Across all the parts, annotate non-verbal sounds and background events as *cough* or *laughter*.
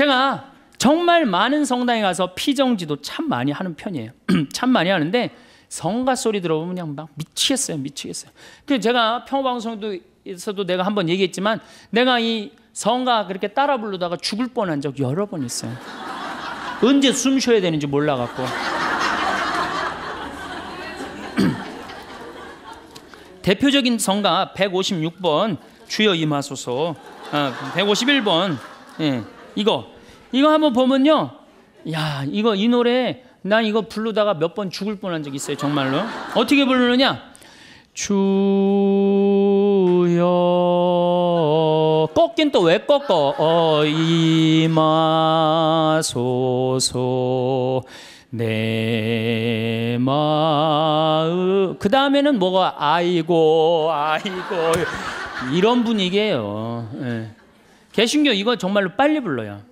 제가 정말 많은 성당에 가서 피정지도 참 많이 하는 편이에요. *clears throat* 참 많이 하는데 성가 소리 들어보면 그냥 막 미치겠어요, 미치겠어요. 그 제가 평방송에서도 내가 한번 얘기했지만 내가 이 성가 그렇게 따라 부르다가 죽을 뻔한 적 여러 번 있어요. 언제 숨 쉬어야 되는지 몰라갖고. *clears throat* 대표적인 성가 156번 주여 임하소서, 아, 151번 예, 이거 이거 한번 보면요. 야, 이거 이 노래 난 이거 부르다가 몇 번 죽을 뻔한 적 있어요, 정말로. 어떻게 부르느냐? 주여 꺾긴 또 왜 꺾어? 어 이마소소 내 마음 그 다음에는 뭐가 아이고 아이고 이런 분위기예요. 예. 개신교 이거 정말로 빨리 불러요.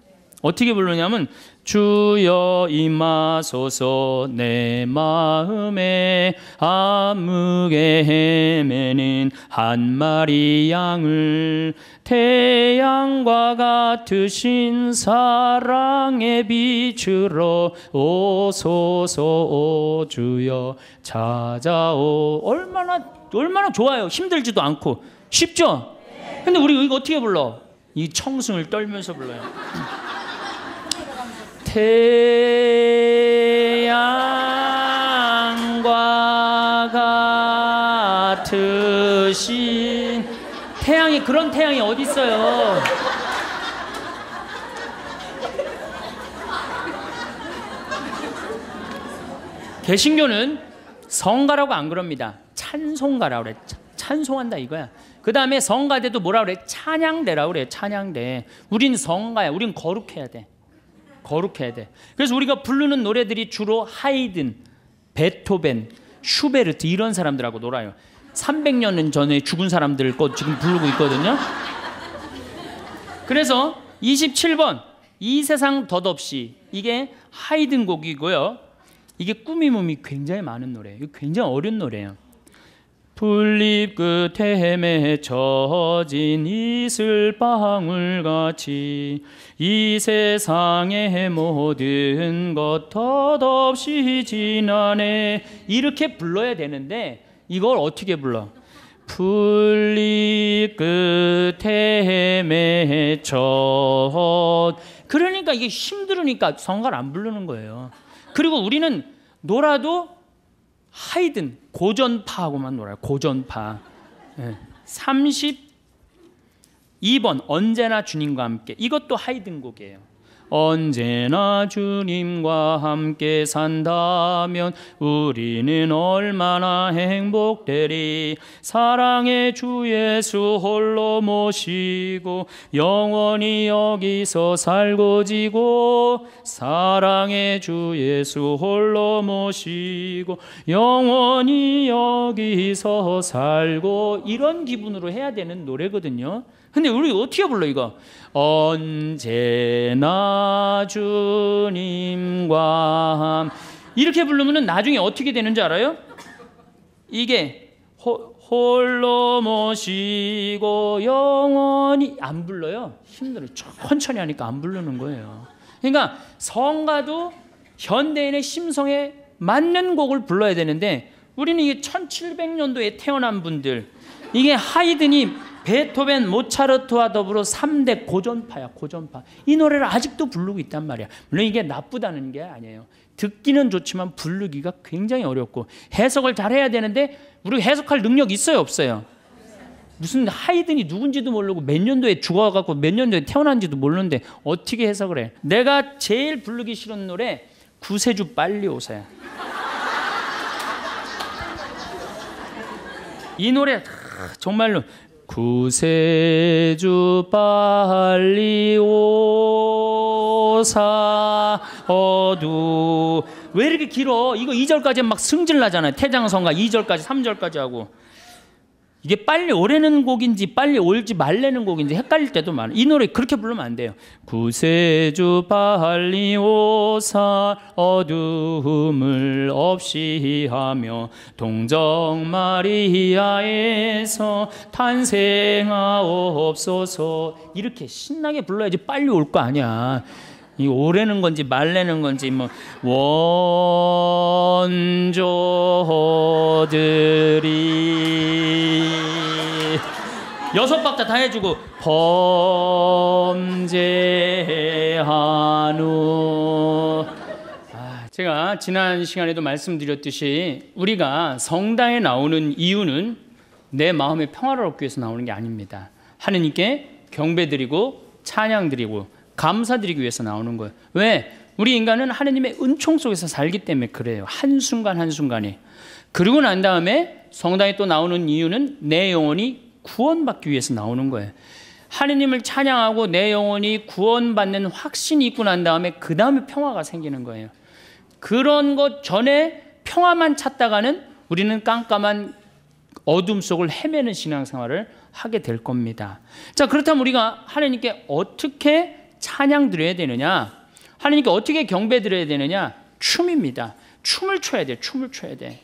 어떻게 부르냐면 주여 임하소서 내 마음에 암흑개 헤매는 한 마리 양을 태양과 같으신 사랑의 빛으로 오소서 오 주여 찾아오 얼마나 얼마나 좋아요 힘들지도 않고 쉽죠? 근데 우리 이거 어떻게 불러? 이 청승을 떨면서 불러요. 태양과 같으신 태양이 그런 태양이 어디 있어요? 개신교는 성가라고 안 그럽니다. 찬송가라 그래. 찬송한다 이거야. 그 다음에 성가대도 뭐라 그래? 찬양대라 그래. 찬양대. 우린 성가야. 우린 거룩해야 돼. 거룩해야 돼. 그래서 우리가 부르는 노래들이 주로 하이든, 베토벤, 슈베르트 이런 사람들하고 놀아요. 300년 전에 죽은 사람들 거 지금 부르고 있거든요. 그래서 27번 이 세상 덧없이 이게 하이든 곡이고요. 이게 꾸미몸이 굉장히 많은 노래예요. 굉장히 어려운 노래예요. 풀잎 끝에 맺혀진 이슬 방울같이 이 세상의 모든 것 덧없이 지나네 이렇게 불러야 되는데 이걸 어떻게 불러? 풀잎 끝에 맺혀진 그러니까 이게 힘들으니까 성가를 안 부르는 거예요. 그리고 우리는 놀아도 하이든 고전파하고만 놀아요. 고전파. 32번 예. 언제나 주님과 함께 이것도 하이든 곡이에요. 언제나 주님과 함께 산다면 우리는 얼마나 행복되리 사랑의 주 예수 홀로 모시고 영원히 여기서 살고 지고 사랑의 주 예수 홀로 모시고 영원히 여기서 살고 이런 기분으로 해야 되는 노래거든요. 근데 우리 어떻게 불러 이거? 언제나 주님과 함 이렇게 부르면은 나중에 어떻게 되는지 알아요? 이게 호, 홀로 모시고 영원히 안 불러요. 힘들어. 천천히 하니까 안 부르는 거예요. 그러니까 성가도 현대인의 심성에 맞는 곡을 불러야 되는데 우리는 이게 1700년도에 태어난 분들 이게 하이드니 베토벤, 모차르트와 더불어 3대 고전파야, 고전파. 이 노래를 아직도 부르고 있단 말이야. 물론 이게 나쁘다는 게 아니에요. 듣기는 좋지만 부르기가 굉장히 어렵고 해석을 잘해야 되는데 우리 해석할 능력 있어요, 없어요? 무슨 하이든이 누군지도 모르고 몇 년도에 죽어갖고 몇 년도에 태어난지도 모르는데 어떻게 해석을 해? 내가 제일 부르기 싫은 노래 구세주 빨리 오세요. 이 노래 정말로 구세주 빨리 오사 어두 왜 이렇게 길어? 이거 2절까지 막 승질 나잖아요. 태장성가 2절까지 3절까지 하고 이게 빨리 오래는 곡인지 빨리 올지 말래는 곡인지 헷갈릴 때도 많아요. 이 노래 그렇게 부르면 안 돼요. 구세주 빨리 오사 어두을 없이 하며 동정 마리아에서 탄생하옵소서 이렇게 신나게 불러야지 빨리 올 거 아니야. 이 오래는 건지 말래는 건지 뭐 원조들이 여섯 박자 다 해주고 범죄한누 아, 제가 지난 시간에도 말씀드렸듯이 우리가 성당에 나오는 이유는 내 마음의 평화를 얻기 위해서 나오는 게 아닙니다 하느님께 경배드리고 찬양드리고 감사드리기 위해서 나오는 거예요. 왜? 우리 인간은 하나님의 은총 속에서 살기 때문에 그래요. 한순간 한순간에. 그리고 난 다음에 성당에 또 나오는 이유는 내 영혼이 구원받기 위해서 나오는 거예요. 하느님을 찬양하고 내 영혼이 구원받는 확신이 있고 난 다음에 그 다음에 평화가 생기는 거예요. 그런 것 전에 평화만 찾다가는 우리는 깜깜한 어둠 속을 헤매는 신앙생활을 하게 될 겁니다. 자, 그렇다면 우리가 하나님께 어떻게 찬양 드려야 되느냐? 하나님께 어떻게 경배 드려야 되느냐? 춤입니다. 춤을 춰야 돼. 춤을 춰야 돼.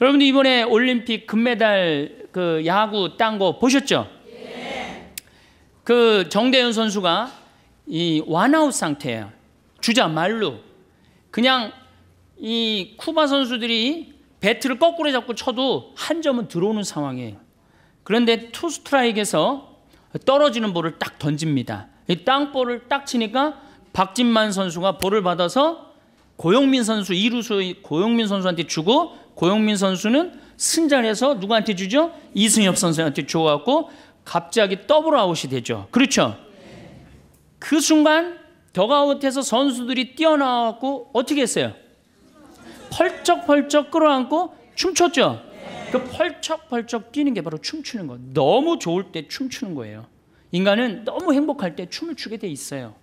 여러분들 이번에 올림픽 금메달 그 야구 딴 거 보셨죠? 예. 그 정대현 선수가 이 완아웃 상태예요. 주자 말로 그냥 이 쿠바 선수들이 배트를 거꾸로 잡고 쳐도 한 점은 들어오는 상황이에요. 그런데 투 스트라이크에서 떨어지는 볼을 딱 던집니다. 이 땅볼을 딱 치니까 박진만 선수가 볼을 받아서 고영민 선수 이루수 고영민 선수한테 주고 고영민 선수는 승자해서 누구한테 주죠? 이승엽 선수한테 줘갖고 갑자기 더블 아웃이 되죠. 그렇죠? 그 순간 더아웃에서 선수들이 뛰어나왔고 어떻게 했어요? 펄쩍펄쩍 끌어안고 춤췄죠. 그 펄쩍펄쩍 뛰는 게 바로 춤추는 거. 너무 좋을 때 춤추는 거예요. 인간은 너무 행복할 때 춤을 추게 돼 있어요.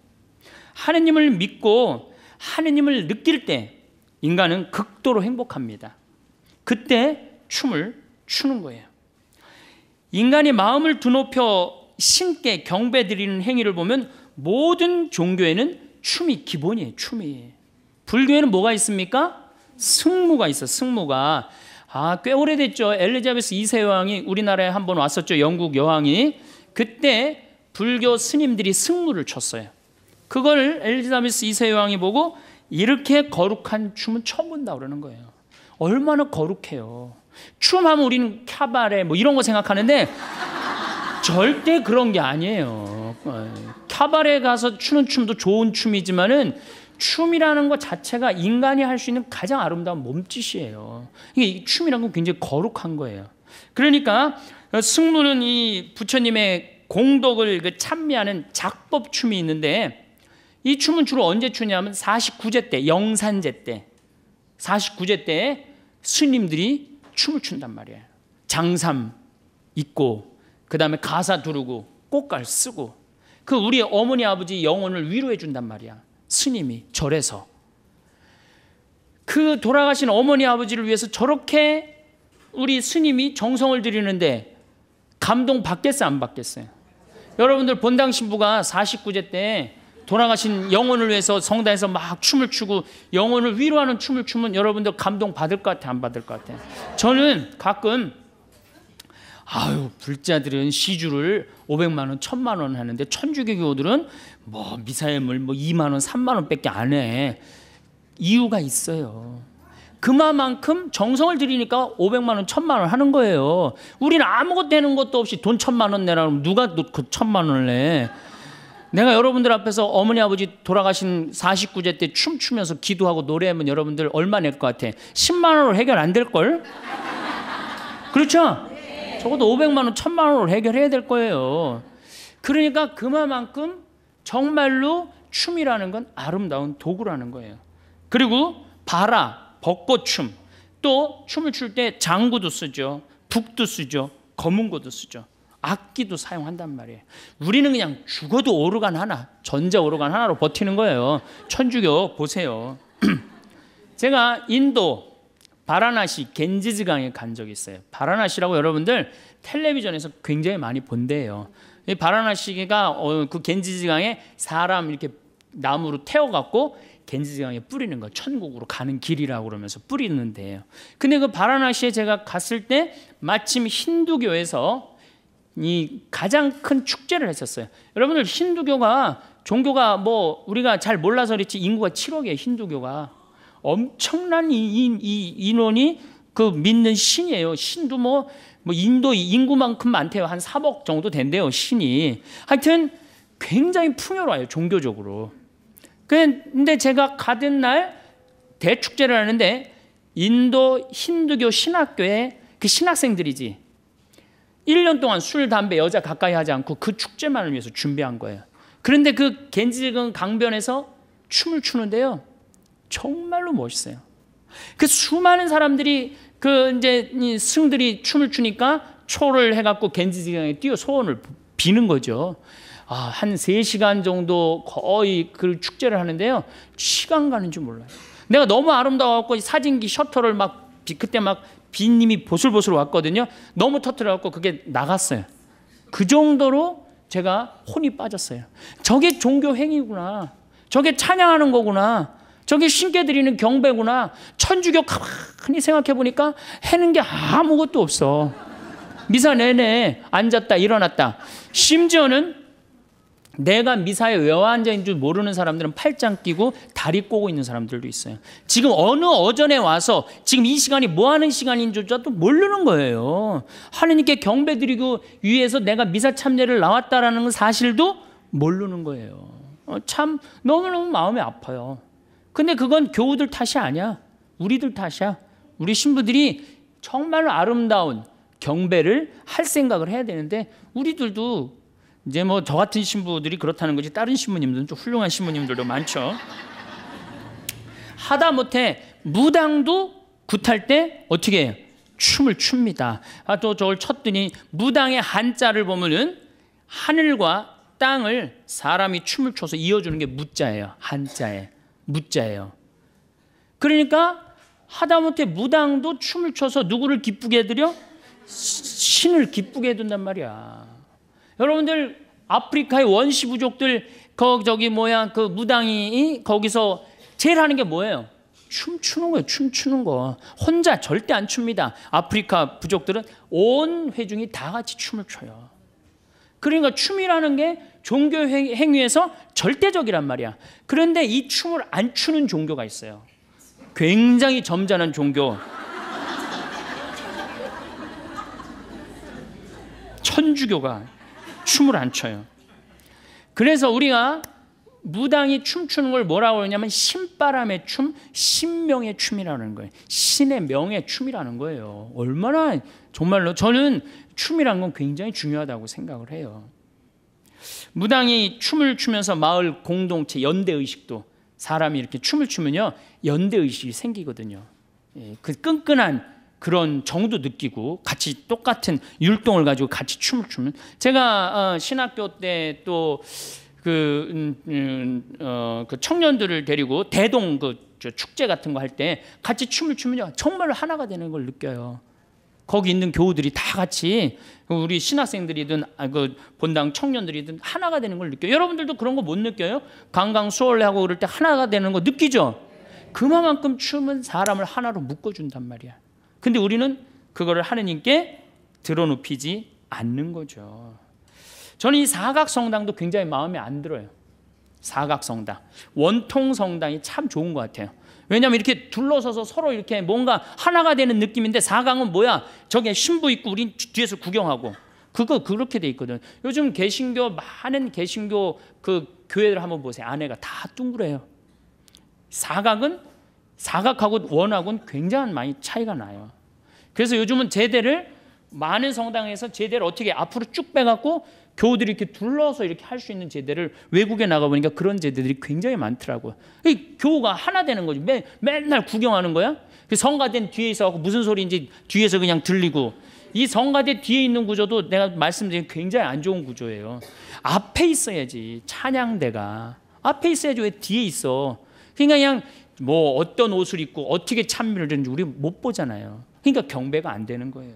하느님을 믿고 하느님을 느낄 때 인간은 극도로 행복합니다. 그때 춤을 추는 거예요. 인간이 마음을 드높여 신께 경배 드리는 행위를 보면 모든 종교에는 춤이 기본이에요. 춤이. 불교에는 뭐가 있습니까? 승무가 있어. 승무가. 아, 꽤 오래됐죠. 엘리자베스 2세 여왕이 우리나라에 한번 왔었죠. 영국 여왕이. 그때 불교 스님들이 승무를 쳤어요. 그걸 엘리자베스 2세 여왕이 보고 이렇게 거룩한 춤은 처음 본다 그러는 거예요. 얼마나 거룩해요. 춤하면 우리는 캬바레 뭐 이런 거 생각하는데 절대 그런 게 아니에요. 캬바레 가서 추는 춤도 좋은 춤이지만은 춤이라는 것 자체가 인간이 할 수 있는 가장 아름다운 몸짓이에요. 이게 춤이라는 건 굉장히 거룩한 거예요. 그러니까 승무는 이 부처님의 공덕을 그 찬미하는 작법 춤이 있는데 이 춤은 주로 언제 추냐면 49제 때, 영산제 때 49제 때 스님들이 춤을 춘단 말이에요 장삼 입고 그 다음에 가사 두르고 꽃갈 쓰고 그 우리 어머니 아버지 영혼을 위로해 준단 말이야 스님이 절에서 그 돌아가신 어머니 아버지를 위해서 저렇게 우리 스님이 정성을 들이는데 감동 받겠어요? 안 받겠어요? 여러분들 본당 신부가 49제 때 돌아가신 영혼을 위해서 성당에서 막 춤을 추고 영혼을 위로하는 춤을 추면 여러분들 감동 받을 것 같아? 안 받을 것 같아? 저는 가끔 아유 불자들은 시주를 500만 원, 1000만 원 하는데 천주교 교들은뭐 미사일물 뭐 2만 원, 3만 원밖에 안 해. 이유가 있어요. 그만큼 정성을 들이니까 500만 원, 1000만 원 하는 거예요. 우리는 아무것도 되는 것도 없이 돈 1000만 원 내라면 누가 그 1000만 원을 내? 내가 여러분들 앞에서 어머니 아버지 돌아가신 49제 때 춤추면서 기도하고 노래하면 여러분들 얼마 낼 것 같아? 10만 원으로 해결 안 될 걸? 그렇죠? 적어도 500만 원, 1000만 원으로 해결해야 될 거예요. 그러니까 그만큼 정말로 춤이라는 건 아름다운 도구라는 거예요. 그리고 봐라. 벚꽃춤, 또 춤을 출 때 장구도 쓰죠. 북도 쓰죠. 검은고도 쓰죠. 악기도 사용한단 말이에요. 우리는 그냥 죽어도 오르간 하나, 전자 오르간 하나로 버티는 거예요. 천주교 보세요. *clears throat* 제가 인도 바라나시 겐지즈강에 간 적이 있어요. 바라나시라고 여러분들 텔레비전에서 굉장히 많이 본대요. 바라나시가 어, 그 겐지즈강에 사람 이렇게 나무로 태워갖고 겐지강에 뿌리는 거 천국으로 가는 길이라고 그러면서 뿌리는 데요 근데 그 바라나시에 제가 갔을 때 마침 힌두교에서 이 가장 큰 축제를 했었어요. 여러분들 힌두교가 종교가 뭐 우리가 잘 몰라서 그렇지 인구가 7억이에요. 힌두교가 엄청난 이, 이, 이 인원이 그 믿는 신이에요. 신도 뭐, 뭐 인도 인구만큼 많대요. 한 3억 정도 된대요. 신이 하여튼 굉장히 풍요로워요. 종교적으로. 그런데 제가 가던 날 대축제를 하는데 인도 힌두교 신학교에 그 신학생들이지 1년 동안 술, 담배, 여자 가까이 하지 않고 그 축제만을 위해서 준비한 거예요. 그런데 그 겐지강 강변에서 춤을 추는데요. 정말로 멋있어요. 그 수많은 사람들이 그 이제 승들이 춤을 추니까 초를 해갖고 겐지강에 뛰어 소원을 비는 거죠. 아, 한 3시간 정도 거의 그 축제를 하는데요. 시간 가는 줄 몰라요. 내가 너무 아름다워갖고 사진기 셔터를 막 그때 막 비님이 보슬보슬 왔거든요. 너무 터트려갖고 그게 나갔어요. 그 정도로 제가 혼이 빠졌어요. 저게 종교 행위구나. 저게 찬양하는 거구나. 저게 신께 드리는 경배구나. 천주교 가만히 생각해 보니까 해는 게 아무것도 없어. 미사 내내 앉았다 일어났다. 심지어는 내가 미사에 외환자인 줄 모르는 사람들은 팔짱 끼고 다리 꼬고 있는 사람들도 있어요. 지금 어느 어전에 와서 지금 이 시간이 뭐 하는 시간인 줄도 모르는 거예요. 하느님께 경배 드리고 위해서 내가 미사 참례를 나왔다라는 사실도 모르는 거예요. 어, 참 너무너무 마음이 아파요. 근데 그건 교우들 탓이 아니야. 우리들 탓이야. 우리 신부들이 정말 아름다운 경배를 할 생각을 해야 되는데 우리들도 이제 뭐저 같은 신부들이 그렇다는 거지 다른 신부님들은 좀 훌륭한 신부님들도 많죠. 하다 못해 무당도 굿할 때 어떻게 해요? 춤을 춥니다. 아, 또 저걸 쳤더니 무당의 한자를 보면은 하늘과 땅을 사람이 춤을 춰서 이어주는 게 무자예요. 한자에 무자예요. 그러니까 하다못해 무당도 춤을 춰서 누구를 기쁘게 해드려? 신을 기쁘게 해둔단 말이야. 여러분들 아프리카의 원시 부족들 거 저기 뭐야 그 무당이 거기서 제일 하는 게 뭐예요? 춤추는 거예요. 춤추는 거. 혼자 절대 안 춥니다. 아프리카 부족들은 온 회중이 다 같이 춤을 춰요. 그러니까 춤이라는 게 종교 행위에서 절대적이란 말이야. 그런데 이 춤을 안 추는 종교가 있어요. 굉장히 점잖은 종교. 천주교가 춤을 안 춰요. 그래서 우리가 무당이 춤추는 걸 뭐라고 하냐면 신바람의 춤, 신명의 춤이라는 거예요. 신의 명의 춤이라는 거예요. 얼마나 정말로 저는 춤이란 건 굉장히 중요하다고 생각을 해요. 무당이 춤을 추면서 마을 공동체 연대 의식도 사람이 이렇게 춤을 추면요 연대 의식이 생기거든요. 예, 그 끈끈한 그런 정도 느끼고 같이 똑같은 율동을 가지고 같이 춤을 추면 제가 어, 신학교 때또 그, 음, 음, 어, 그 청년들을 데리고 대동 그 축제 같은 거 할 때 같이 춤을 추면 정말 하나가 되는 걸 느껴요. 거기 있는 교우들이 다 같이 그 우리 신학생들이든 아, 그 본당 청년들이든 하나가 되는 걸 느껴요. 여러분들도 그런 거 못 느껴요? 강강 수월하고 그럴 때 하나가 되는 거 느끼죠? 그만큼 춤은 사람을 하나로 묶어준단 말이야. 근데 우리는 그거를 하느님께 드러눕히지 않는 거죠. 저는 이 사각성당도 굉장히 마음에 안 들어요. 사각성당. 원통성당이 참 좋은 것 같아요. 왜냐하면 이렇게 둘러서서 서로 이렇게 뭔가 하나가 되는 느낌인데 사강은 뭐야? 저게 신부 있고 우린 뒤에서 구경하고 그거 그렇게 돼 있거든. 요즘 개신교 많은 개신교 그 교회를 한번 보세요. 안에가 다 둥그래요. 사각은 사각하고 원하고는 굉장히 많이 차이가 나요. 그래서 요즘은 제대를 많은 성당에서 제대를 어떻게 앞으로 쭉 빼갖고 교우들이 이렇게 둘러서 이렇게 할 수 있는 제대를 외국에 나가보니까 그런 제대들이 굉장히 많더라고요. 이 교우가 하나 되는 거지. 매, 맨날 구경하는 거야. 그성가대는 뒤에 있어갖고 무슨 소리인지 뒤에서 그냥 들리고 이 성가대 뒤에 있는 구조도 내가 말씀드린 굉장히 안 좋은 구조예요. 앞에 있어야지 찬양대가 앞에 있어야지 왜 뒤에 있어? 그러니까 그냥 뭐 어떤 옷을 입고 어떻게 찬미를 드는지 우리 못 보잖아요. 그러니까 경배가 안 되는 거예요.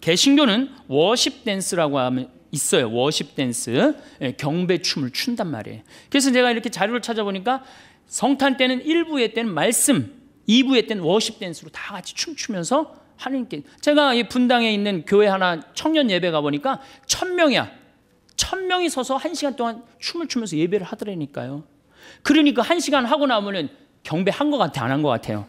개신교는 워십 댄스라고 하면 있어요. 워십 댄스. 예, 경배 춤을 춘단 말이에요. 그래서 제가 이렇게 자료를 찾아보니까 성탄 때는 1부의 때는 말씀, 2부의 때는 워십 댄스로 다 같이 춤추면서 하나님께 제가 이 분당에 있는 교회 하나 청년 예배 가 보니까 1명이야1명이 서서 1시간 동안 춤을 추면서 예배를 하더라니까요. 그러니까 한 시간 하고 나면은 경배한 것 같아, 안 한 것 같아요?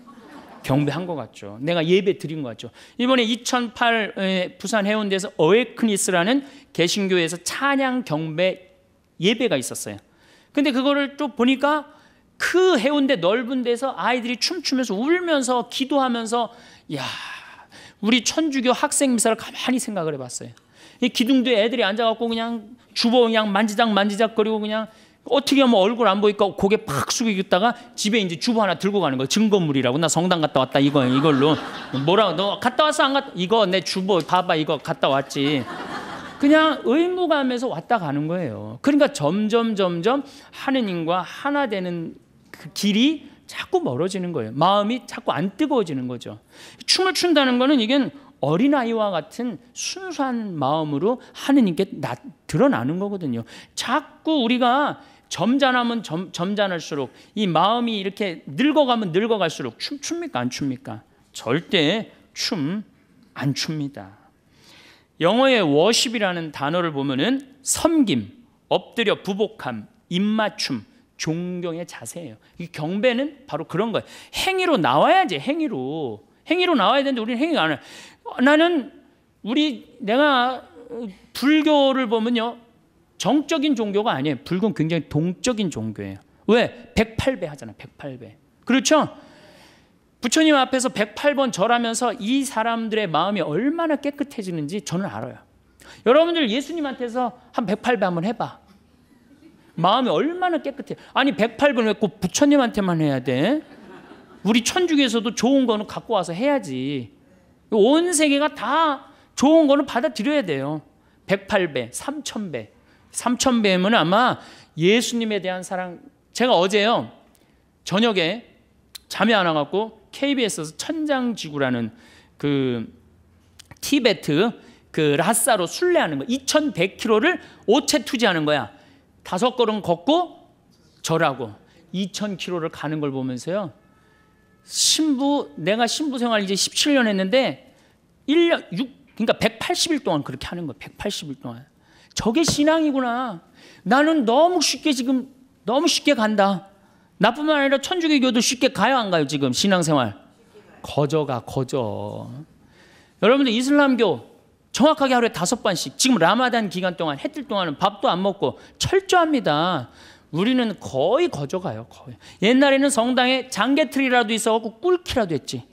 경배한 것 같죠. 내가 예배 드린 것 같죠. 이번에 2008 부산 해운대에서 어웨크니스라는 개신교에서 찬양 경배 예배가 있었어요. 근데 그거를 또 보니까 그 해운대 넓은 데서 아이들이 춤추면서 울면서 기도하면서 야 우리 천주교 학생 미사를 가만히 생각을 해봤어요. 이 기둥도에 애들이 앉아갖고 그냥 주보 그냥 만지작 만지작거리고 그냥 어떻게 하면 얼굴 안 보니까 고개 팍 숙이고 있다가 집에 이제 주부 하나 들고 가는 거야. 증거물이라고. 나 성당 갔다 왔다. 이거, 이걸로. 뭐라고. 너 갔다 왔어? 안 갔다? 이거 내 주부 봐봐. 이거 갔다 왔지. 그냥 의무감에서 왔다 가는 거예요. 그러니까 점점, 점점 하느님과 하나 되는 그 길이 자꾸 멀어지는 거예요. 마음이 자꾸 안 뜨거워지는 거죠. 춤을 춘다는 거는 이게 어린아이와 같은 순수한 마음으로 하느님께 나, 드러나는 거거든요. 자꾸 우리가 점잖으면 점, 점잖을수록 이 마음이 이렇게 늙어가면 늙어갈수록 춤 춥니까 안 춥니까? 절대 춤 안 춥니다. 영어의 워십이라는 단어를 보면은 섬김, 엎드려 부복함, 입맞춤, 존경의 자세예요. 이 경배는 바로 그런 거예요. 행위로 나와야지 행위로 행위로 나와야 되는데 우리는 행위가 안 해. 나는 우리 내가 불교를 보면요 정적인 종교가 아니에요. 불교는 굉장히 동적인 종교예요. 왜? 108배 하잖아요. 108배. 그렇죠? 부처님 앞에서 108번 절하면서 이 사람들의 마음이 얼마나 깨끗해지는지 저는 알아요. 여러분들 예수님한테서 한 108배 한번 해봐. 마음이 얼마나 깨끗해. 아니 108번 왜 꼭 부처님한테만 해야 돼? 우리 천주교에서도 좋은 거는 갖고 와서 해야지. 온 세계가 다 좋은 거는 받아들여야 돼요. 108배, 3000배. 삼천 뱀은 아마 예수님에 대한 사랑. 제가 어제요 저녁에 잠이 안 와갖고 KBS에서 천장지구라는 그 티베트 그 라싸로 순례하는 거 2,100km를 오체 투지하는 거야. 다섯 걸음 걷고 절하고 2,000km를 가는 걸 보면서요. 신부 내가 신부 생활 이제 17년 했는데 1년 6 그러니까 180일 동안 그렇게 하는 거야. 180일 동안. 저게 신앙이구나. 나는 너무 쉽게 지금 너무 쉽게 간다. 나뿐만 아니라 천주교도 교 쉽게 가요 안 가요 지금 신앙생활? 거저가 거저. 여러분들 이슬람교 정확하게 하루에 다섯 번씩 지금 라마단 기간 동안 해뜰 동안은 밥도 안 먹고 철저합니다. 우리는 거의 거저가요 거의. 옛날에는 성당에 장개틀이라도 있어갖고 꿀키라도 했지.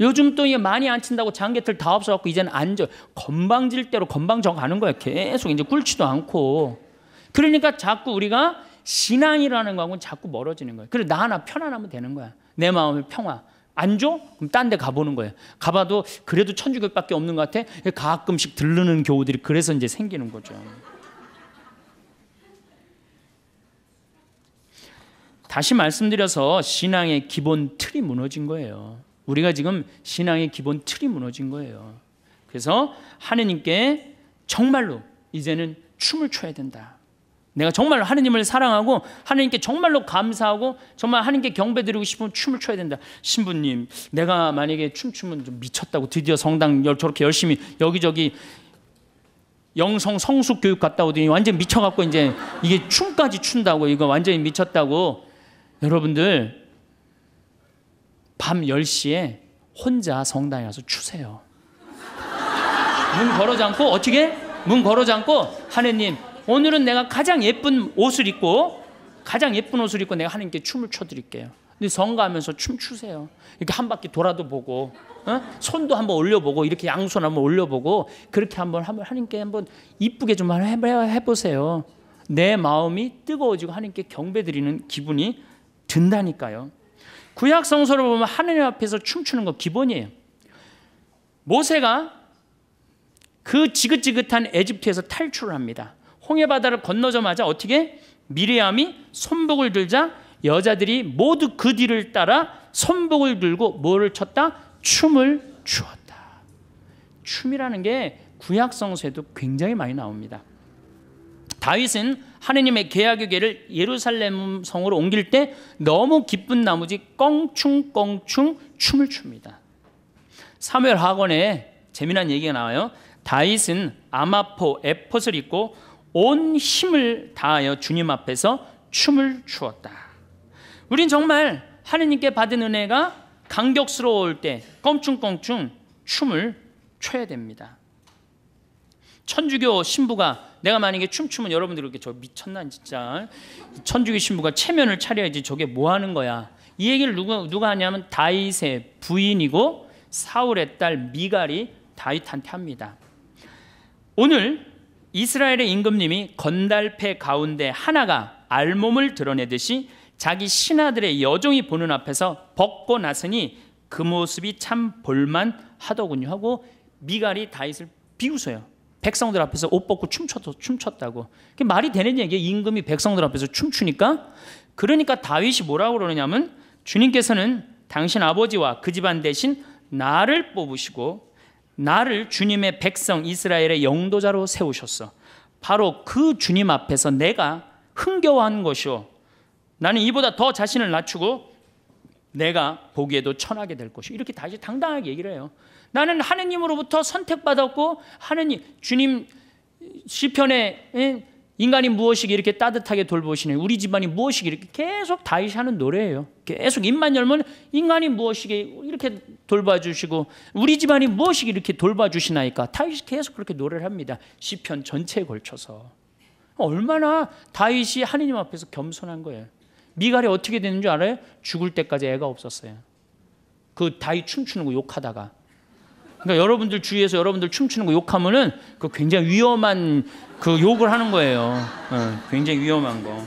요즘 또 이게 많이 안 친다고 장개틀 다 없어갖고 이제는 앉아 건방질대로 건방져 가는 거야 계속 이제 꿀지도 않고. 그러니까 자꾸 우리가 신앙이라는 거하고는 자꾸 멀어지는 거예요. 그래나 하나 편안하면 되는 거야. 내 마음의 평화. 안 줘? 그럼 딴 데 가보는 거예요. 가봐도 그래도 천주교밖에 없는 것 같아? 가끔씩 들르는 교우들이 그래서 이제 생기는 거죠. 다시 말씀드려서 신앙의 기본 틀이 무너진 거예요. 우리가 지금 신앙의 기본 틀이 무너진 거예요. 그래서 하느님께 정말로 이제는 춤을 춰야 된다. 내가 정말 로 하느님을 사랑하고 하느님께 정말로 감사하고 정말 하느님께 경배드리고 싶으면 춤을 춰야 된다. 신부님, 내가 만약에 춤추면 좀 미쳤다고 드디어 성당 저렇게 열심히 여기저기 영성 성숙 교육 갔다 오더니 완전 미쳐갖고 이제 이게 춤까지 춘다고 이거 완전히 미쳤다고 여러분들 밤 10시에 혼자 성당에 가서 추세요. 문 걸어 잠고 어떻게? 문 걸어 잠고 하느님 오늘은 내가 가장 예쁜 옷을 입고 가장 예쁜 옷을 입고 내가 하나님께 춤을 춰드릴게요. 근데 성가하면서 춤 추세요. 이렇게 한 바퀴 돌아도 보고 어? 손도 한번 올려보고 이렇게 양손 한번 올려보고 그렇게 한번 한번 하나님께 한번 이쁘게 좀 한번 해보세요. 내 마음이 뜨거워지고 하나님께 경배드리는 기분이 든다니까요. 구약 성서를 보면 하느님 앞에서 춤추는 거 기본이에요. 모세가 그 지긋지긋한 에집트에서 탈출 합니다. 홍해 바다를 건너자마자 어떻게 미리암이 손복을 들자 여자들이 모두 그 뒤를 따라 손복을 들고 뭐를 쳤다? 춤을 추었다. 춤이라는 게 구약 성서에도 굉장히 많이 나옵니다. 다윗은 하느님의 계약의 궤를 예루살렘 성으로 옮길 때 너무 기쁜 나머지 껑충껑충 춤을 춥니다. 사무엘 학원에 재미난 얘기가 나와요. 다윗은 아마포 에폿을 입고 온 힘을 다하여 주님 앞에서 춤을 추었다. 우린 정말 하느님께 받은 은혜가 강격스러울 때 껑충껑충 춤을 춰야 됩니다. 천주교 신부가 내가 만약에 춤추면 여러분들이 이렇게 저 미쳤나 진짜 천주교 신부가 체면을 차려야지 저게 뭐 하는 거야 이 얘기를 누가 누가 하냐면 다윗의 부인이고 사울의 딸 미갈이 다윗한테 합니다. 오늘 이스라엘의 임금님이 건달패 가운데 하나가 알몸을 드러내듯이 자기 신하들의 여종이 보는 앞에서 벗고 나서니 그 모습이 참 볼만 하더군요 하고 미갈이 다윗을 비웃어요. 백성들 앞에서 옷 벗고 춤춰 춤췄다고. 그게 말이 되는 얘기예요. 임금이 백성들 앞에서 춤추니까. 그러니까 다윗이 뭐라고 그러냐면 주님께서는 당신 아버지와 그 집안 대신 나를 뽑으시고 나를 주님의 백성 이스라엘의 영도자로 세우셨어. 바로 그 주님 앞에서 내가 흥겨워한 것이오. 나는 이보다 더 자신을 낮추고 내가 보기에도 천하게 될 것이오. 이렇게 다시 당당하게 얘기를 해요. 나는 하느님으로부터 선택받았고 하느님 주님 시편에 예, 인간이 무엇이 이렇게 따뜻하게 돌보시네 우리 집안이 무엇이 이렇게 계속 다윗이 하는 노래예요. 계속 입만 열면 인간이 무엇이 이렇게 돌봐주시고 우리 집안이 무엇이 이렇게 돌봐주시나이까 다윗이 계속 그렇게 노래를 합니다. 시편 전체에 걸쳐서 얼마나 다윗이 하느님 앞에서 겸손한 거예요. 미갈이 어떻게 되는 줄 알아요? 죽을 때까지 애가 없었어요. 그 다윗 춤추는 거 욕하다가 그러니까 여러분들 주위에서 여러분들 춤추는 거 욕하면은 그 굉장히 위험한 그 욕을 하는 거예요. 어, 굉장히 위험한 거.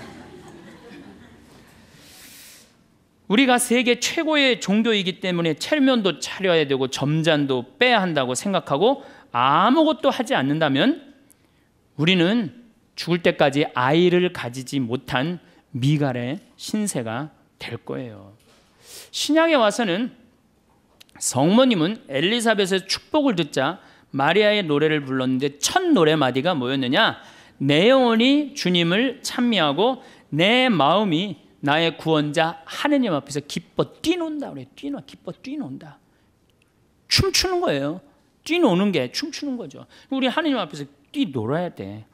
우리가 세계 최고의 종교이기 때문에 체면도 차려야 되고 점잔도 빼야 한다고 생각하고 아무것도 하지 않는다면 우리는 죽을 때까지 아이를 가지지 못한 미갈의 신세가 될 거예요. 신약에 와서는 성모님은 엘리사벳의 축복을 듣자 마리아의 노래를 불렀는데 첫 노래 마디가 뭐였느냐? 내 영혼이 주님을 찬미하고 내 마음이 나의 구원자 하느님 앞에서 기뻐 뛰는다 그래. 뛰노 기뻐 뛰는다. 춤추는 거예요. 뛰노는 게 춤추는 거죠. 우리 하느님 앞에서 뛰놀아야 돼.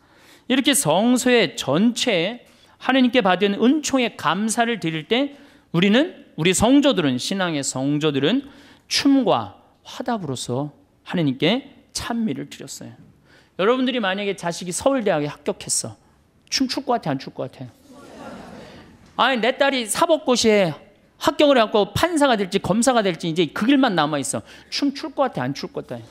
이렇게 성소의 전체 하느님께 받은 은총의 감사를 드릴 때 우리는 우리 성조들은 신앙의 성조들은 춤과 화답으로서 하느님께 찬미를 드렸어요. 여러분들이 만약에 자식이 서울대학에 합격했어. 춤출 것 같아, 안 출 것 같아? 아니, 내 딸이 사법고시에 합격을 해갖고 판사가 될지 검사가 될지 이제 그 길만 남아있어. 춤출것 같아, 안 출것 같아?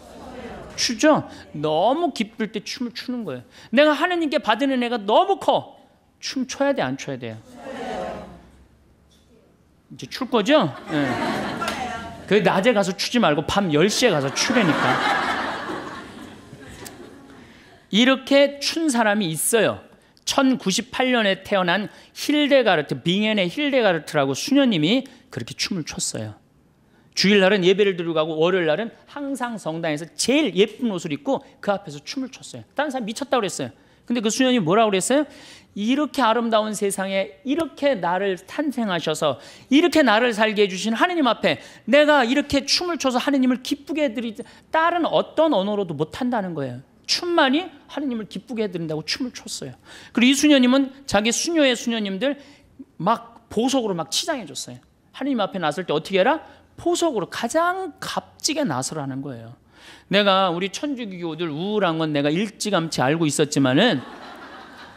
추죠? 너무 기쁠 때 춤을 추는 거예요. 내가 하느님께 받은 은혜가 너무 커. 춤 춰야 돼, 안 춰야 돼요? 이제 출 거죠? 네. 그 낮에 가서 추지 말고 밤 10시에 가서 추래니까. 이렇게 춘 사람이 있어요. 1098년에 태어난 힐데가르트, 빙엔의 힐데가르트라고 수녀님이 그렇게 춤을 췄어요. 주일날은 예배를 드리고 가고 월요일날은 항상 성당에서 제일 예쁜 옷을 입고 그 앞에서 춤을 췄어요. 다른 사람 미쳤다고 그랬어요. 근데 그 수녀님이 뭐라고 그랬어요? 이렇게 아름다운 세상에 이렇게 나를 탄생하셔서 이렇게 나를 살게 해주신 하느님 앞에 내가 이렇게 춤을 춰서 하느님을 기쁘게 해드리지 다른 어떤 언어로도 못한다는 거예요. 춤만이 하느님을 기쁘게 해드린다고 춤을 췄어요. 그리고 이수녀님은 자기 수녀의 수녀님들 막 보석으로 막 치장해줬어요. 하느님 앞에 나설 때 어떻게 해라? 보석으로 가장 값지게 나서라는 거예요. 내가 우리 천주교들 우울한 건 내가 일찌감치 알고 있었지만은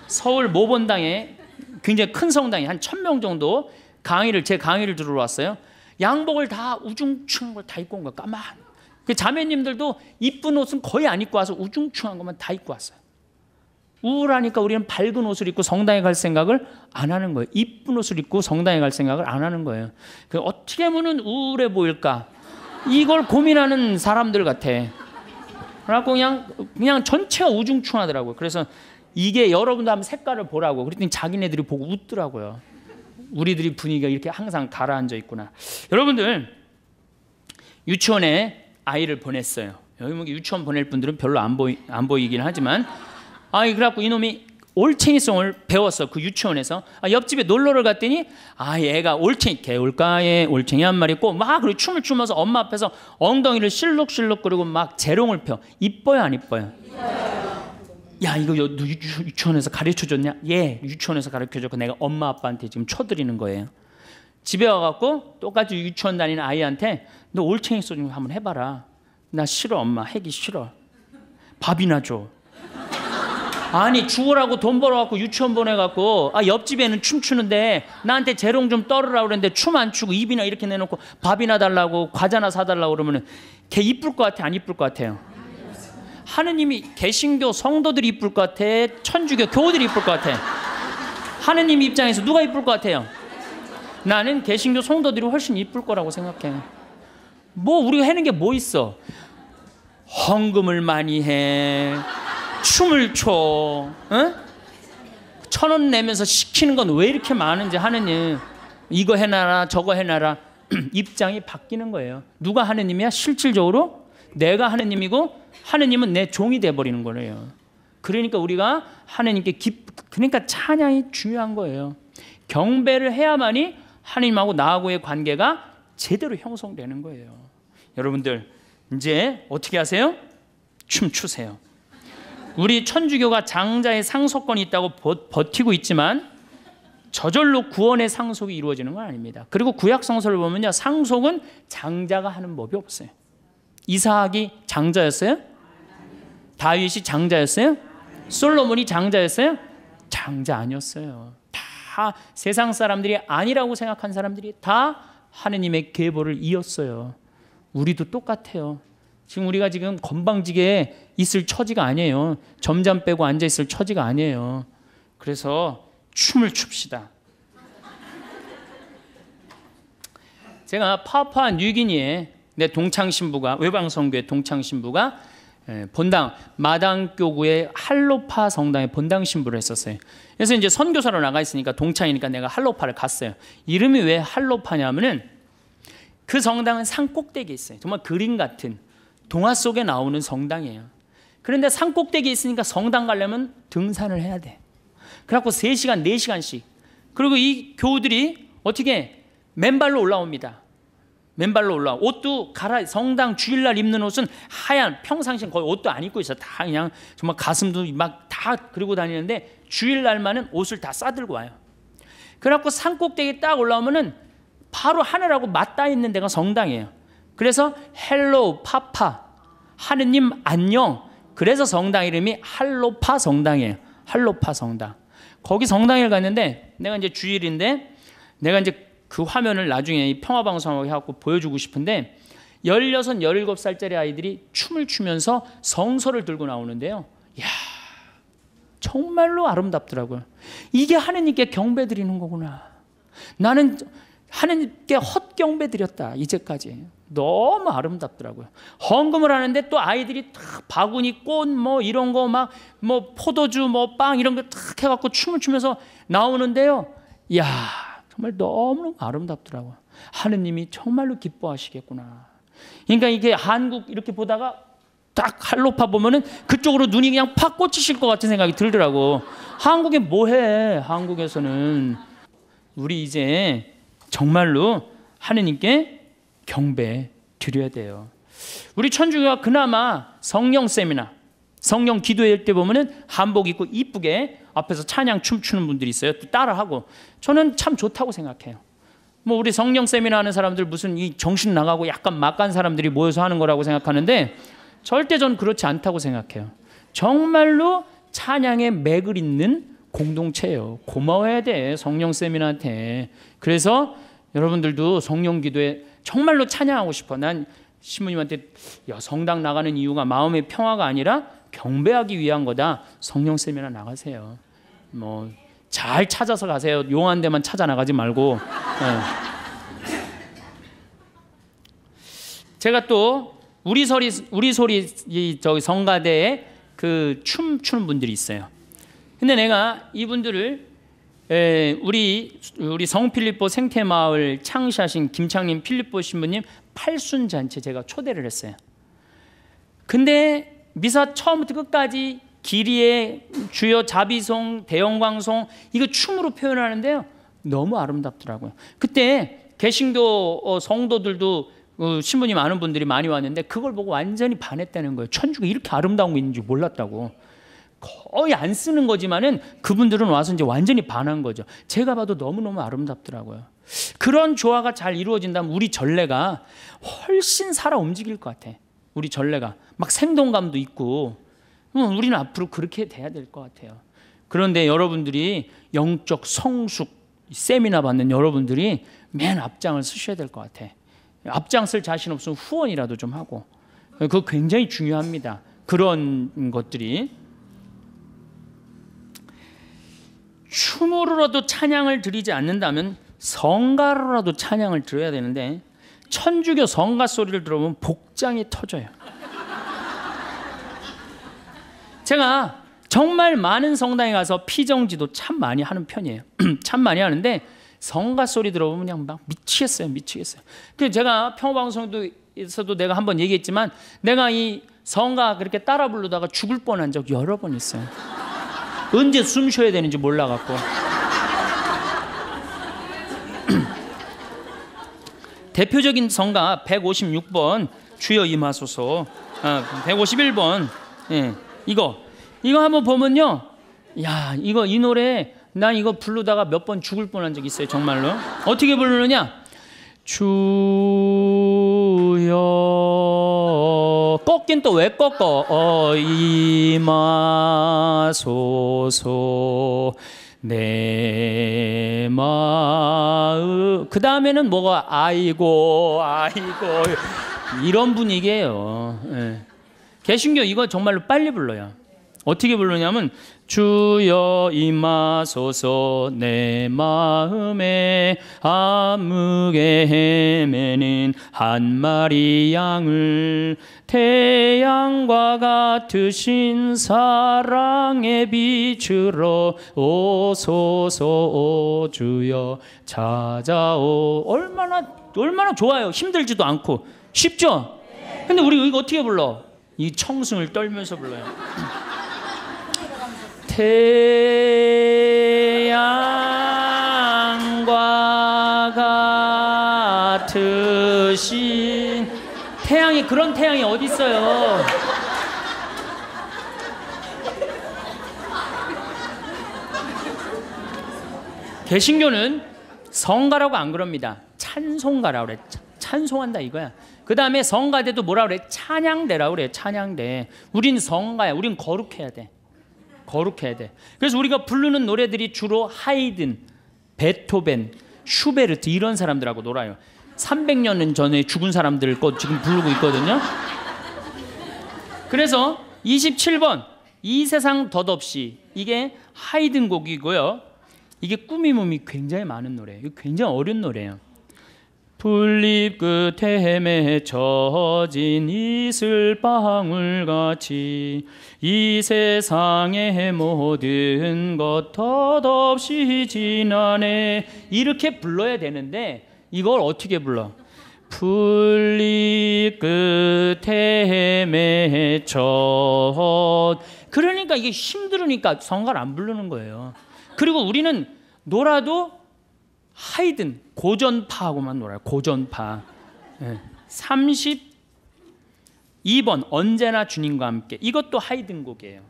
서울 모본당에 굉장히 큰 성당에 한천명 정도 강의를 제 강의를 들으러 왔어요. 양복을 다 우중충한 걸다 입고 온 거 까만. 그 자매님들도 이쁜 옷은 거의 안 입고 와서 우중충한 것만 다 입고 왔어요. 우울하니까 우리는 밝은 옷을 입고 성당에 갈 생각을 안 하는 거예요. 이쁜 옷을 입고 성당에 갈 생각을 안 하는 거예요. 그 어떻게 하면 우울해 보일까? 이걸 고민하는 사람들 같아. 그래갖고 그냥 그냥 전체가 우중충하더라고요. 그래서 이게 여러분도 한번 색깔을 보라고 그랬더니 자기네들이 보고 웃더라고요. 우리들이 분위기가 이렇게 항상 가라앉아 있구나. 여러분들 유치원에 아이를 보냈어요. 여기 뭐 유치원 보낼 분들은 별로 안 보이 안 보이긴 하지만 아이 그래갖고 이놈이 올챙이송을 배웠어 그 유치원에서 아, 옆집에 놀러를 갔더니 아 얘가 올챙이 개울가에 올챙이 한 마리 있고 막 그리고 춤을 추면서 엄마 앞에서 엉덩이를 실룩실룩 그리고 막 재롱을 펴 이뻐요 안 이뻐요? 이뻐요. 야 이거 너 유치원에서 가르쳐줬냐? 예 유치원에서 가르쳐줬고 내가 엄마 아빠한테 지금 쳐드리는 거예요. 집에 와갖고 똑같이 유치원 다니는 아이한테 너 올챙이 소좀 한번 해봐라. 나 싫어 엄마 해기 싫어. 밥이나 줘. 아니 죽으라고 돈 벌어갖고 유치원 보내갖고 아 옆집에는 춤추는데 나한테 재롱 좀 떨으라 그랬는데 춤 안 추고 입이나 이렇게 내놓고 밥이나 달라고 과자나 사달라고 그러면걔 이쁠 것 같아 안 이쁠 것 같아요. 하느님이 개신교 성도들이 이쁠 것 같아? 천주교 교우들 이쁠 것 같아? 하느님 입장에서 누가 이쁠 것 같아요? 나는 개신교 성도들이 훨씬 이쁠 거라고 생각해. 뭐 우리가 하는 게 뭐 있어? 헌금을 많이 해. 춤을 춰. 응? 천원 내면서 시키는 건 왜 이렇게 많은지 하느님. 이거 해놔라 저거 해놔라 *clears throat* 입장이 바뀌는 거예요. 누가 하느님이야? 실질적으로 내가 하느님이고 하느님은 내 종이 돼 버리는 거예요. 그러니까 우리가 하느님께 기, 그러니까 찬양이 중요한 거예요. 경배를 해야만이 하느님하고 나하고의 관계가 제대로 형성되는 거예요. 여러분들 이제 어떻게 하세요? 춤추세요. 우리 천주교가 장자의 상속권이 있다고 버, 티고 있지만 저절로 구원의 상속이 이루어지는 건 아닙니다. 그리고 구약 성서를 보면요. 상속은 장자가 하는 법이 없어요. 이삭이 장자였어요? 다윗이 장자였어요? 솔로몬이 장자였어요? 장자 아니었어요. 다 세상 사람들이 아니라고 생각한 사람들이 다 하느님의 계보를 이었어요. 우리도 똑같아요. 지금 우리가 지금 건방지게 있을 처지가 아니에요. 점잠 빼고 앉아 있을 처지가 아니에요. 그래서 춤을 춥시다. 제가 파파 뉴기니에 내 동창 신부가 외방 선교의 동창 신부가 예, 본당 마당 교구의 할로파 성당에 본당 신부를 했었어요. 그래서 이제 선교사로 나가 있으니까 동창이니까 내가 할로파를 갔어요. 이름이 왜 할로파냐면은 그 성당은 산 꼭대기에 있어요. 정말 그림 같은 동화 속에 나오는 성당이에요. 그런데 산 꼭대기에 있으니까 성당 가려면 등산을 해야 돼. 그래갖고 3시간, 4시간씩. 그리고 이 교우들이 어떻게 맨발로 올라옵니다. 맨발로 올라 와 옷도 갈아 성당 주일날 입는 옷은 하얀 평상시엔 거의 옷도 안 입고 있어 다 그냥 정말 가슴도 막 다 그리고 다니는데 주일날만은 옷을 다 싸들고 와요 그래갖고 산 꼭대기 딱 올라오면은 바로 하늘하고 맞닿아 있는 데가 성당이에요 그래서 헬로우 파파 하느님 안녕 그래서 성당 이름이 할로파 성당이에요 할로파 성당 거기 성당에 갔는데 내가 이제 주일인데 내가 이제 그 화면을 나중에 이 평화방송하고 해갖고 보여주고 싶은데 16, 17살짜리 아이들이 춤을 추면서 성서를 들고 나오는데요. 야 정말로 아름답더라고요. 이게 하느님께 경배 드리는 거구나. 나는 하느님께 헛경배 드렸다. 이제까지. 너무 아름답더라고요. 헌금을 하는데 또 아이들이 뭐 뭐 뭐 탁 바구니 꽃 뭐 이런 거 막 뭐 포도주 뭐 빵 이런 거탁 해갖고 춤을 추면서 나오는데요. 야 정말 너무 아름답더라고요. 하느님이 정말로 기뻐하시겠구나. 그러니까 이게 한국 이렇게 보다가 딱 할로파 보면은 그쪽으로 눈이 그냥 팍 꽂히실 것 같은 생각이 들더라고. 한국에 뭐해? 한국에서는 우리 이제 정말로 하느님께 경배 드려야 돼요. 우리 천주교가 그나마 성령 세미나 성령 기도회일 때 보면은 한복 입고 이쁘게 앞에서 찬양 춤추는 분들이 있어요. 따라하고 저는 참 좋다고 생각해요. 뭐 우리 성령 세미나 하는 사람들 무슨 이 정신 나가고 약간 막간 사람들이 모여서 하는 거라고 생각하는데 절대 전 그렇지 않다고 생각해요. 정말로 찬양의 맥을 잇는 공동체예요. 고마워야 돼 성령 세미나한테. 그래서 여러분들도 성령 기도에 정말로 찬양하고 싶어. 난 신부님한테 야, 성당 나가는 이유가 마음의 평화가 아니라 경배하기 위한 거다. 성령 세미나 나가세요. 뭐 잘 찾아서 가세요. 용한 데만 찾아 나가지 말고. 예. 제가 또 우리 소리 우리 소리 저기 성가대에 그 춤추는 분들이 있어요. 근데 내가 이분들을 에, 우리 우리 성필립보 생태마을 창시하신 김창님 필립보 신부님 팔순 잔치 제가 초대를 했어요. 근데 미사 처음부터 끝까지 길이의 주요 자비송, 대형광송 이거 춤으로 표현하는데요. 너무 아름답더라고요. 그때 개신교 어, 성도들도 어, 신부님 아는 분들이 많이 왔는데 그걸 보고 완전히 반했다는 거예요. 천주가 이렇게 아름다운 게 있는지 몰랐다고. 거의 안 쓰는 거지만은 그분들은 와서 이제 완전히 반한 거죠. 제가 봐도 너무너무 아름답더라고요. 그런 조화가 잘 이루어진다면 우리 전례가 훨씬 살아 움직일 것 같아. 우리 전례가 막 생동감도 있고 우리는 앞으로 그렇게 돼야 될 것 같아요. 그런데 여러분들이 영적 성숙 세미나 받는 여러분들이 맨 앞장을 쓰셔야 될 것 같아. 앞장 쓸 자신 없으면 후원이라도 좀 하고. 그거 굉장히 중요합니다. 그런 것들이 춤으로라도 찬양을 드리지 않는다면 성가로라도 찬양을 드려야 되는데 천주교 성가 소리를 들어보면 복장이 터져요. 제가 정말 많은 성당에 가서 피정지도 참 많이 하는 편이에요. *clears throat* 참 많이 하는데 성가 소리 들어보면 그냥 막 미치겠어요, 미치겠어요. 그 제가 평화방송에서도 내가 한번 얘기했지만 내가 이 성가 그렇게 따라 부르다가 죽을 뻔한 적 여러 번 있어요. 언제 숨 쉬어야 되는지 몰라갖고. 대표적인 성가 156번 주여 임하소서 어, 아, 151번 예, 이거 이거 한번 보면요 야 이거 이 노래 나 이거 부르다가 몇 번 죽을 뻔한 적 있어요 정말로 어떻게 부르느냐 주여 꺾긴 또 왜 꺾어 어, 임하소서 내 마음 그 다음에는 뭐가 아이고 아이고 이런 분위기예요. 예. 개신교 이거 정말로 빨리 불러요. 어떻게 부르냐면 주여 임하소서 내 마음에 암흑에 헤매는 한 마리 양을 태양과 같으신 사랑의 빛으로 오소서 오 주여 찾아오 얼마나 얼마나 좋아요 힘들지도 않고 쉽죠? 근데 우리 이거 어떻게 불러? 이 청승을 떨면서 불러요 태양과 같으신 태양이 그런 태양이 어디 있어요? 개신교는 성가라고 안 그럽니다. 찬송가라 그래. 찬송한다 이거야. 그 다음에 성가대도 뭐라 그래? 찬양대라 그래. 찬양대. 우린 성가야. 우린 거룩해야 돼. 거룩해야 돼. 그래서 우리가 부르는 노래들이 주로 하이든, 베토벤, 슈베르트 이런 사람들하고 놀아요. 300년 전에 죽은 사람들 거 지금 부르고 있거든요. 그래서 27번 이 세상 덧없이 이게 하이든 곡이고요. 이게 꾸미몸이 굉장히 많은 노래예요. 굉장히 어려운 노래예요. 풀립 끝에 헤매쳐진 이슬 방울같이 이 세상의 모든 것 덧없이 지나네 이렇게 불러야 되는데 이걸 어떻게 불러? 풀립 끝에 헤매쳐 그러니까 이게 힘들으니까 성가를 안 부르는 거예요. 그리고 우리는 놀아도 하이든 고전파하고만 놀아요. 고전파. 네. 예. 32번 언제나 주님과 함께 이것도 하이든 곡이에요.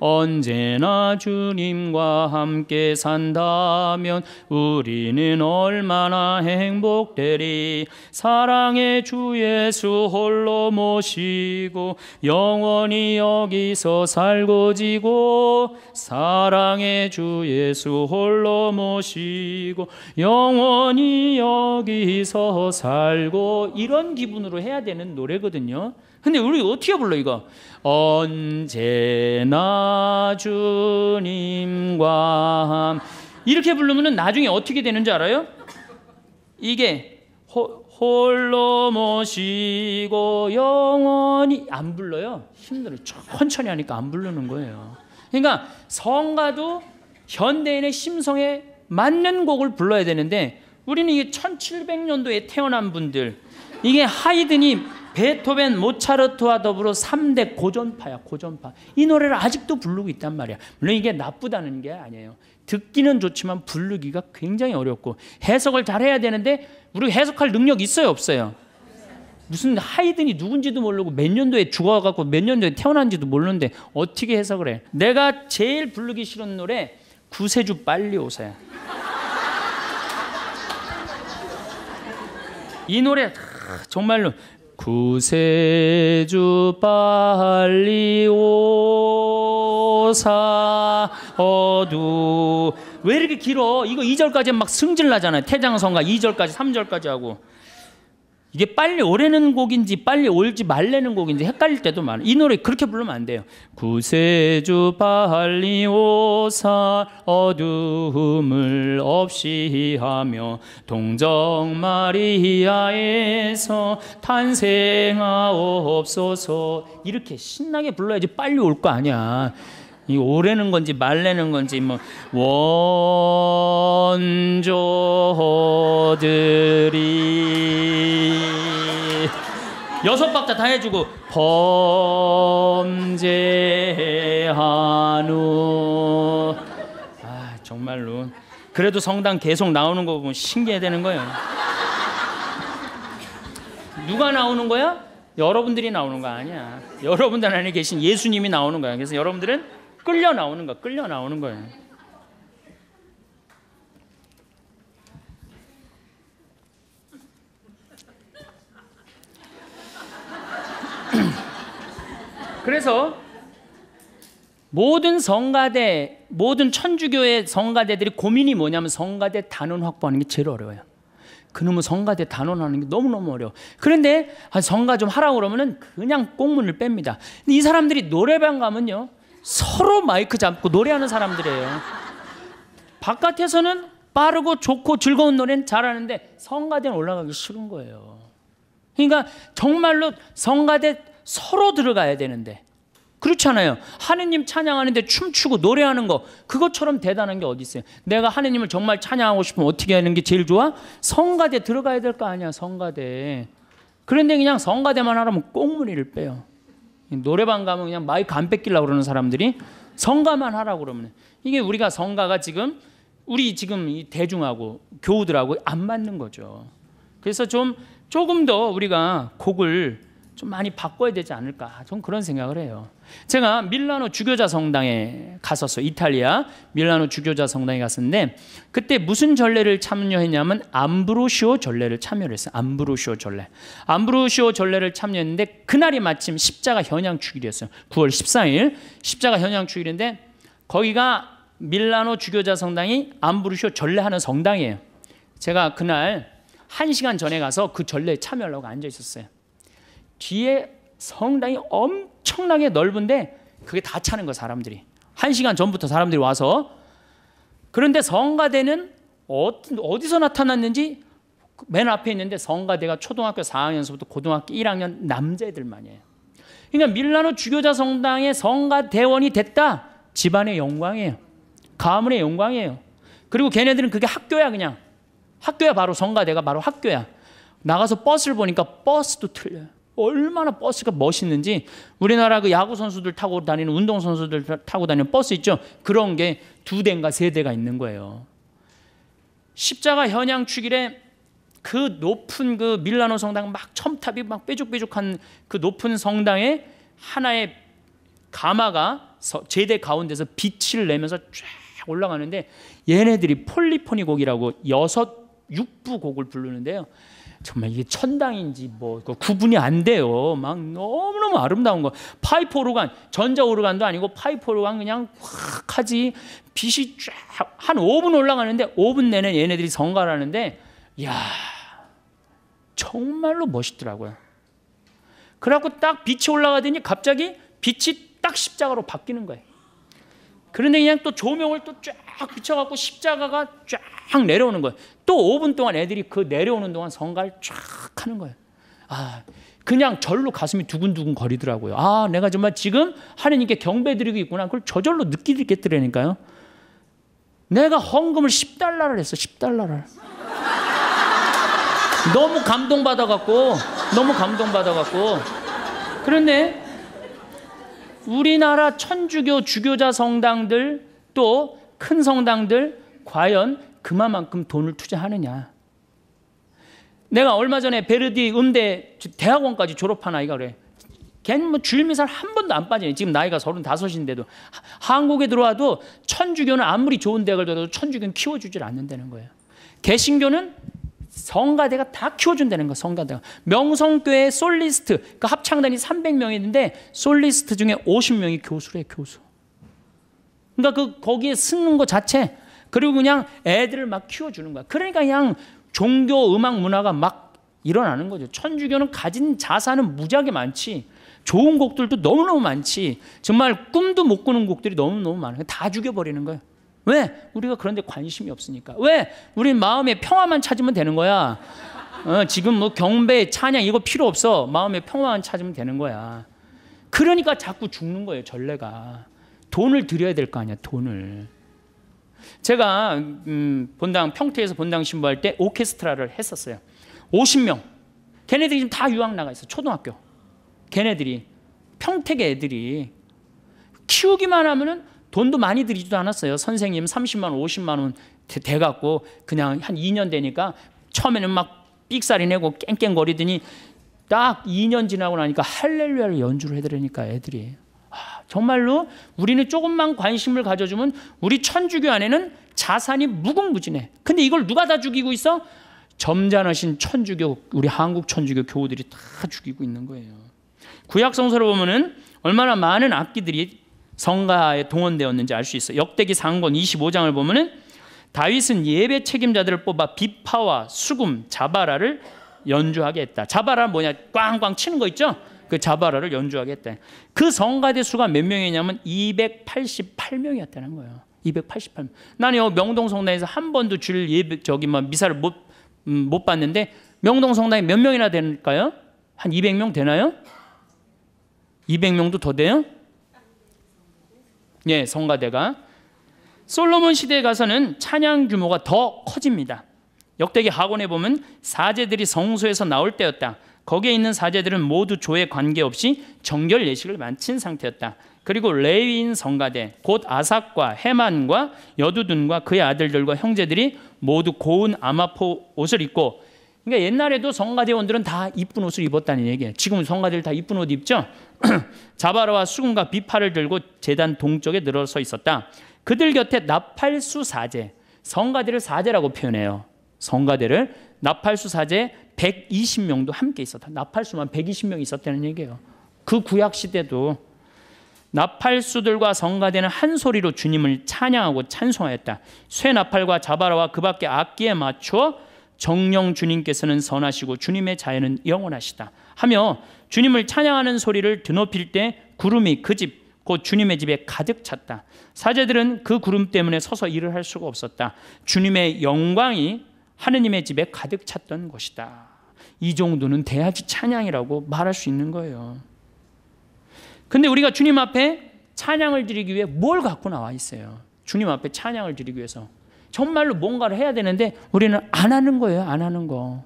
언제나 주님과 함께 산다면 우리는 얼마나 행복되리 사랑의 주 예수 홀로 모시고 영원히 여기서 살고 지고 사랑의 주 예수 홀로 모시고 영원히 여기서 살고 이런 기분으로 해야 되는 노래거든요. 근데 우리 어떻게 불러 이거? 언제나 주님과 함 이렇게 부르면 나중에 어떻게 되는지 알아요? 이게 호, 홀로 모시고 영원히 안 불러요. 힘들어. 천천히 하니까 안 부르는 거예요. 그러니까 성가도 현대인의 심성에 맞는 곡을 불러야 되는데 우리는 이게 1700년도에 태어난 분들 이게 하이든이 베토벤, 모차르트와 더불어 3대 고전파야, 고전파. 이 노래를 아직도 부르고 있단 말이야. 물론 이게 나쁘다는 게 아니에요. 듣기는 좋지만 부르기가 굉장히 어렵고 해석을 잘해야 되는데 우리 해석할 능력 있어요, 없어요? 무슨 하이든이 누군지도 모르고 몇 년도에 죽어갖고 몇 년도에 태어난지도 모르는데 어떻게 해석을 해? 내가 제일 부르기 싫은 노래 구세주 빨리 오세요. 이 노래 정말로 구세주 빨리 오사 어두 왜 이렇게 길어? 이거 2절까지 막 승질 나잖아요. 태장성가 2절까지 3절까지 하고 이게 빨리 오래는 곡인지 빨리 올지 말래는 곡인지 헷갈릴 때도 많아. 이 노래 그렇게 부르면 안 돼요. 구세주 빨리 오사 어둠을 없이 하며 동정 마리아에서 탄생하옵소서 이렇게 신나게 불러야지 빨리 올 거 아니야. 이 오래는 건지 말래는 건지 뭐 원조들이 여섯 박자 다 해주고 범죄한누아 정말로 그래도 성당 계속 나오는 거 보면 신기해 되는 거예요 누가 나오는 거야? 여러분들이 나오는 거 아니야 여러분들 안에 계신 예수님이 나오는 거야 그래서 여러분들은 끌려 나오는 거, 끌려 나오는 거예요. *clears throat* 그래서 모든 성가대, 모든 천주교의 성가대들이 고민이 뭐냐면 성가대 단원 확보하는 게 제일 어려워요. 그놈의 성가대 단원하는 게 너무너무 어려워. 그런데 아, 성가 좀 하라고 그러면 그냥 꽁문을 뺍니다. 근데 이 사람들이 노래방 가면요. 서로 마이크 잡고 노래하는 사람들이에요. 바깥에서는 빠르고 좋고 즐거운 노래는 잘하는데 성가대는 올라가기 싫은 거예요. 그러니까 정말로 성가대 서로 들어가야 되는데 그렇잖아요. 하느님 찬양하는데 춤추고 노래하는 거 그것처럼 대단한 게 어디 있어요? 내가 하느님을 정말 찬양하고 싶으면 어떻게 하는 게 제일 좋아? 성가대 들어가야 될 거 아니야 성가대. 그런데 그냥 성가대만 하라면 꽁무니를 빼요. 노래방 가면 그냥 마이크 안 뺏기려고 그러는 사람들이 성가만 하라고 그러면 이게 우리가 성가가 지금 우리 지금 이 대중하고 교우들하고 안 맞는 거죠. 그래서 좀 조금 더 우리가 곡을 좀 많이 바꿔야 되지 않을까 좀 그런 생각을 해요. 제가 밀라노 주교자 성당에 갔었어 이탈리아 밀라노 주교자 성당에 갔었는데 그때 무슨 전례를 참여했냐면 암브로시오 전례를 참여를 했어요. 암브로시오 전례. 암브로시오 전례를 참여했는데 그날이 마침 십자가 현양 축일이었어요 9월 14일 십자가 현양 주일인데 거기가 밀라노 주교자 성당이 암브로시오 전례하는 성당이에요. 제가 그날 1시간 전에 가서 그 전례에 참여하려고 앉아 있었어요. 뒤에 성당이 엄청나게 넓은데 그게 다 차는 거 사람들이. 한 시간 전부터 사람들이 와서 그런데 성가대는 어디서 나타났는지 맨 앞에 있는데 성가대가 초등학교 4학년서부터 고등학교 1학년 남자애들만이에요. 그러니까 밀라노 주교자 성당의 성가대원이 됐다. 집안의 영광이에요. 가문의 영광이에요. 그리고 걔네들은 그게 학교야 그냥. 학교야 바로 성가대가 바로 학교야. 나가서 버스를 보니까 버스도 틀려요. 얼마나 버스가 멋있는지 우리나라 그 야구 선수들 타고 다니는 운동 선수들 타고 다니는 버스 있죠. 그런 게 두 대인가 세 대가 있는 거예요. 십자가 현양 축일에 그 높은 그 밀라노 성당 막 첨탑이 막 빼죽빼죽한 그 높은 성당에 하나의 가마가 제대 가운데서 빛을 내면서 쫙 올라가는데 얘네들이 폴리포니곡이라고 여섯 육부 곡을 부르는데요. 정말 이게 천당인지 뭐 그 구분이 안 돼요. 막 너무너무 아름다운 거. 파이프 오르간, 전자 오르간도 아니고 파이프 오르간 그냥 확 하지 빛이 쫙 한 5분 올라가는데 5분 내내 얘네들이 성가하는데 야 정말로 멋있더라고요. 그래갖고 딱 빛이 올라가더니 갑자기 빛이 딱 십자가로 바뀌는 거예요. 그런데 그냥 또 조명을 또 쫙 비춰갖고 십자가가 쫙 내려오는 거예요. 또 5분 동안 애들이 그 내려오는 동안 성가를 쫙 하는 거예요. 아, 그냥 절로 가슴이 두근두근 거리더라고요. 아, 내가 정말 지금 하느님께 경배드리고 있구나. 그걸 저절로 느끼겠더라니까요. 내가 헌금을 10달러를 했어, 10달러를. 너무 감동받아갖고, 너무 감동받아갖고. 그런데 우리나라 천주교 주교자 성당들 또 큰 성당들 과연 그만큼 돈을 투자하느냐. 내가 얼마 전에 베르디 음대 대학원까지 졸업한 아이가 그래. 걔는 뭐 주일미사를 한 번도 안 빠지네. 지금 나이가 서른다섯인데도 한국에 들어와도 천주교는 아무리 좋은 대학을 들어도 천주교는 키워주질 않는다는 거예요. 개신교는 성가대가 다 키워준다는 거 성가대가 명성교회 솔리스트 그 합창단이 3 0 0명이있는데 솔리스트 중에 50명이 교수래 교수 그러니까 그 거기에 쓰는 거 자체 그리고 그냥 애들을 막 키워주는 거야 그러니까 그냥 종교 음악 문화가 막 일어나는 거죠 천주교는 가진 자산은 무지하게 많지 좋은 곡들도 너무너무 많지 정말 꿈도 못 꾸는 곡들이 너무너무 많아요 다 죽여버리는 거예요 왜? 우리가 그런데 관심이 없으니까. 왜? 우리 마음의 평화만 찾으면 되는 거야. 어, 지금 뭐 경배, 찬양 이거 필요 없어. 마음의 평화만 찾으면 되는 거야. 그러니까 자꾸 죽는 거예요, 전례가. 돈을 드려야 될 거 아니야, 돈을. 제가 음, 본당 평택에서 본당 신부할 때 오케스트라를 했었어요. 50명. 걔네들이 지금 다 유학 나가 있어. 초등학교. 걔네들이 평택의 애들이 키우기만 하면은 돈도 많이 들이지도 않았어요. 선생님 30만 원, 50만 원돼 갖고 그냥 한 2년 되니까 처음에는 막 삑사리 내고 깽깽거리더니 딱 2년 지나고 나니까 할렐루야를 연주를 해드리니까 애들이 아, 정말로 우리는 조금만 관심을 가져주면 우리 천주교 안에는 자산이 무궁무진해. 근데 이걸 누가 다 죽이고 있어? 점잖으신 천주교 우리 한국 천주교 교우들이 다 죽이고 있는 거예요. 구약 성서를 보면은 얼마나 많은 악기들이 성가에 동원되었는지 알 수 있어요. 역대기 상권 25장을 보면은 다윗은 예배 책임자들을 뽑아 비파와 수금, 자바라를 연주하게 했다. 자바라 뭐냐? 꽝꽝 치는 거 있죠? 그 자바라를 연주하게 했다. 그 성가대 수가 몇 명이냐면 288명이었다는 거예요. 288명. 나는 명동 성당에서 한 번도 줄 예배 저기 뭐 미사를 못, 음, 못 봤는데 명동 성당에 몇 명이나 될까요? 한 200명 되나요? 200명도 더 돼요? 예, 성가대가 솔로몬 시대에 가서는 찬양 규모가 더 커집니다. 역대기 하원에 보면 사제들이 성소에서 나올 때였다. 거기에 있는 사제들은 모두 조에 관계없이 정결 예식을 마친 상태였다. 그리고 레위인 성가대 곧 아삭과 헤만과 여두둔과 그의 아들들과 형제들이 모두 고운 아마포 옷을 입고 그러니까 옛날에도 성가대원들은 다 이쁜 옷을 입었다는 얘기예요. 지금 성가대들 다 이쁜 옷 입죠? *clears throat* 자바라와 수금과 비파를 들고 제단 동쪽에 늘어서 있었다. 그들 곁에 나팔수 사제, 성가대를 사제라고 표현해요. 성가대를 나팔수 사제 120명도 함께 있었다. 나팔수만 120명 있었다는 얘기예요. 그 구약 시대도 나팔수들과 성가대는 한 소리로 주님을 찬양하고 찬송하였다. 쇠 나팔과 자바라와 그밖에 악기에 맞추어 정령 주님께서는 선하시고 주님의 자유는 영원하시다 하며 주님을 찬양하는 소리를 드높일 때 구름이 그 집, 곧 주님의 집에 가득 찼다. 사제들은 그 구름 때문에 서서 일을 할 수가 없었다. 주님의 영광이 하느님의 집에 가득 찼던 것이다. 이 정도는 대야지 찬양이라고 말할 수 있는 거예요. 근데 우리가 주님 앞에 찬양을 드리기 위해 뭘 갖고 나와 있어요? 주님 앞에 찬양을 드리기 위해서 정말로 뭔가를 해야 되는데 우리는 안 하는 거예요. 안 하는 거.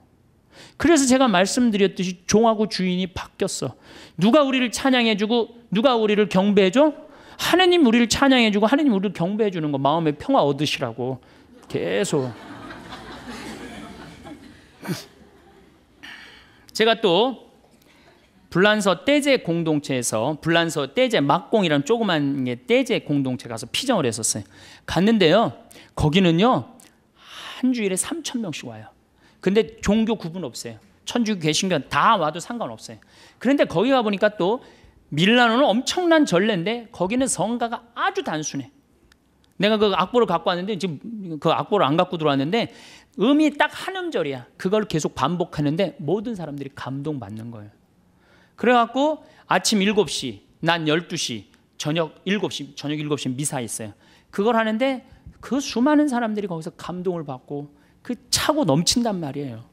그래서 제가 말씀드렸듯이 종하고 주인이 바뀌었어. 누가 우리를 찬양해주고 누가 우리를 경배해줘? 하나님 우리를 찬양해주고 하나님 우리를 경배해주는 거 마음의 평화 얻으시라고 계속. 제가 또 불란서 떼제 공동체에서 불란서 떼제 막공이라는 조그만 게 떼제 공동체 가서 피정을 했었어요. 갔는데요. 거기는요. 한 주일에 3천 명씩 와요. 근데 종교 구분 없어요. 천주교 개신교 다 와도 상관없어요. 그런데 거기 가 보니까 또 밀라노는 엄청난 전례인데 거기는 성가가 아주 단순해. 내가 그 악보를 갖고 왔는데 지금 그 악보를 안 갖고 들어왔는데 음이 딱 한 음절이야. 그걸 계속 반복하는데 모든 사람들이 감동받는 거예요. 그래갖고 아침 7시, 낮 12시, 저녁 7시, 저녁 7시 미사 있어요. 그걸 하는데 그 수많은 사람들이 거기서 감동을 받고 그 차고 넘친단 말이에요.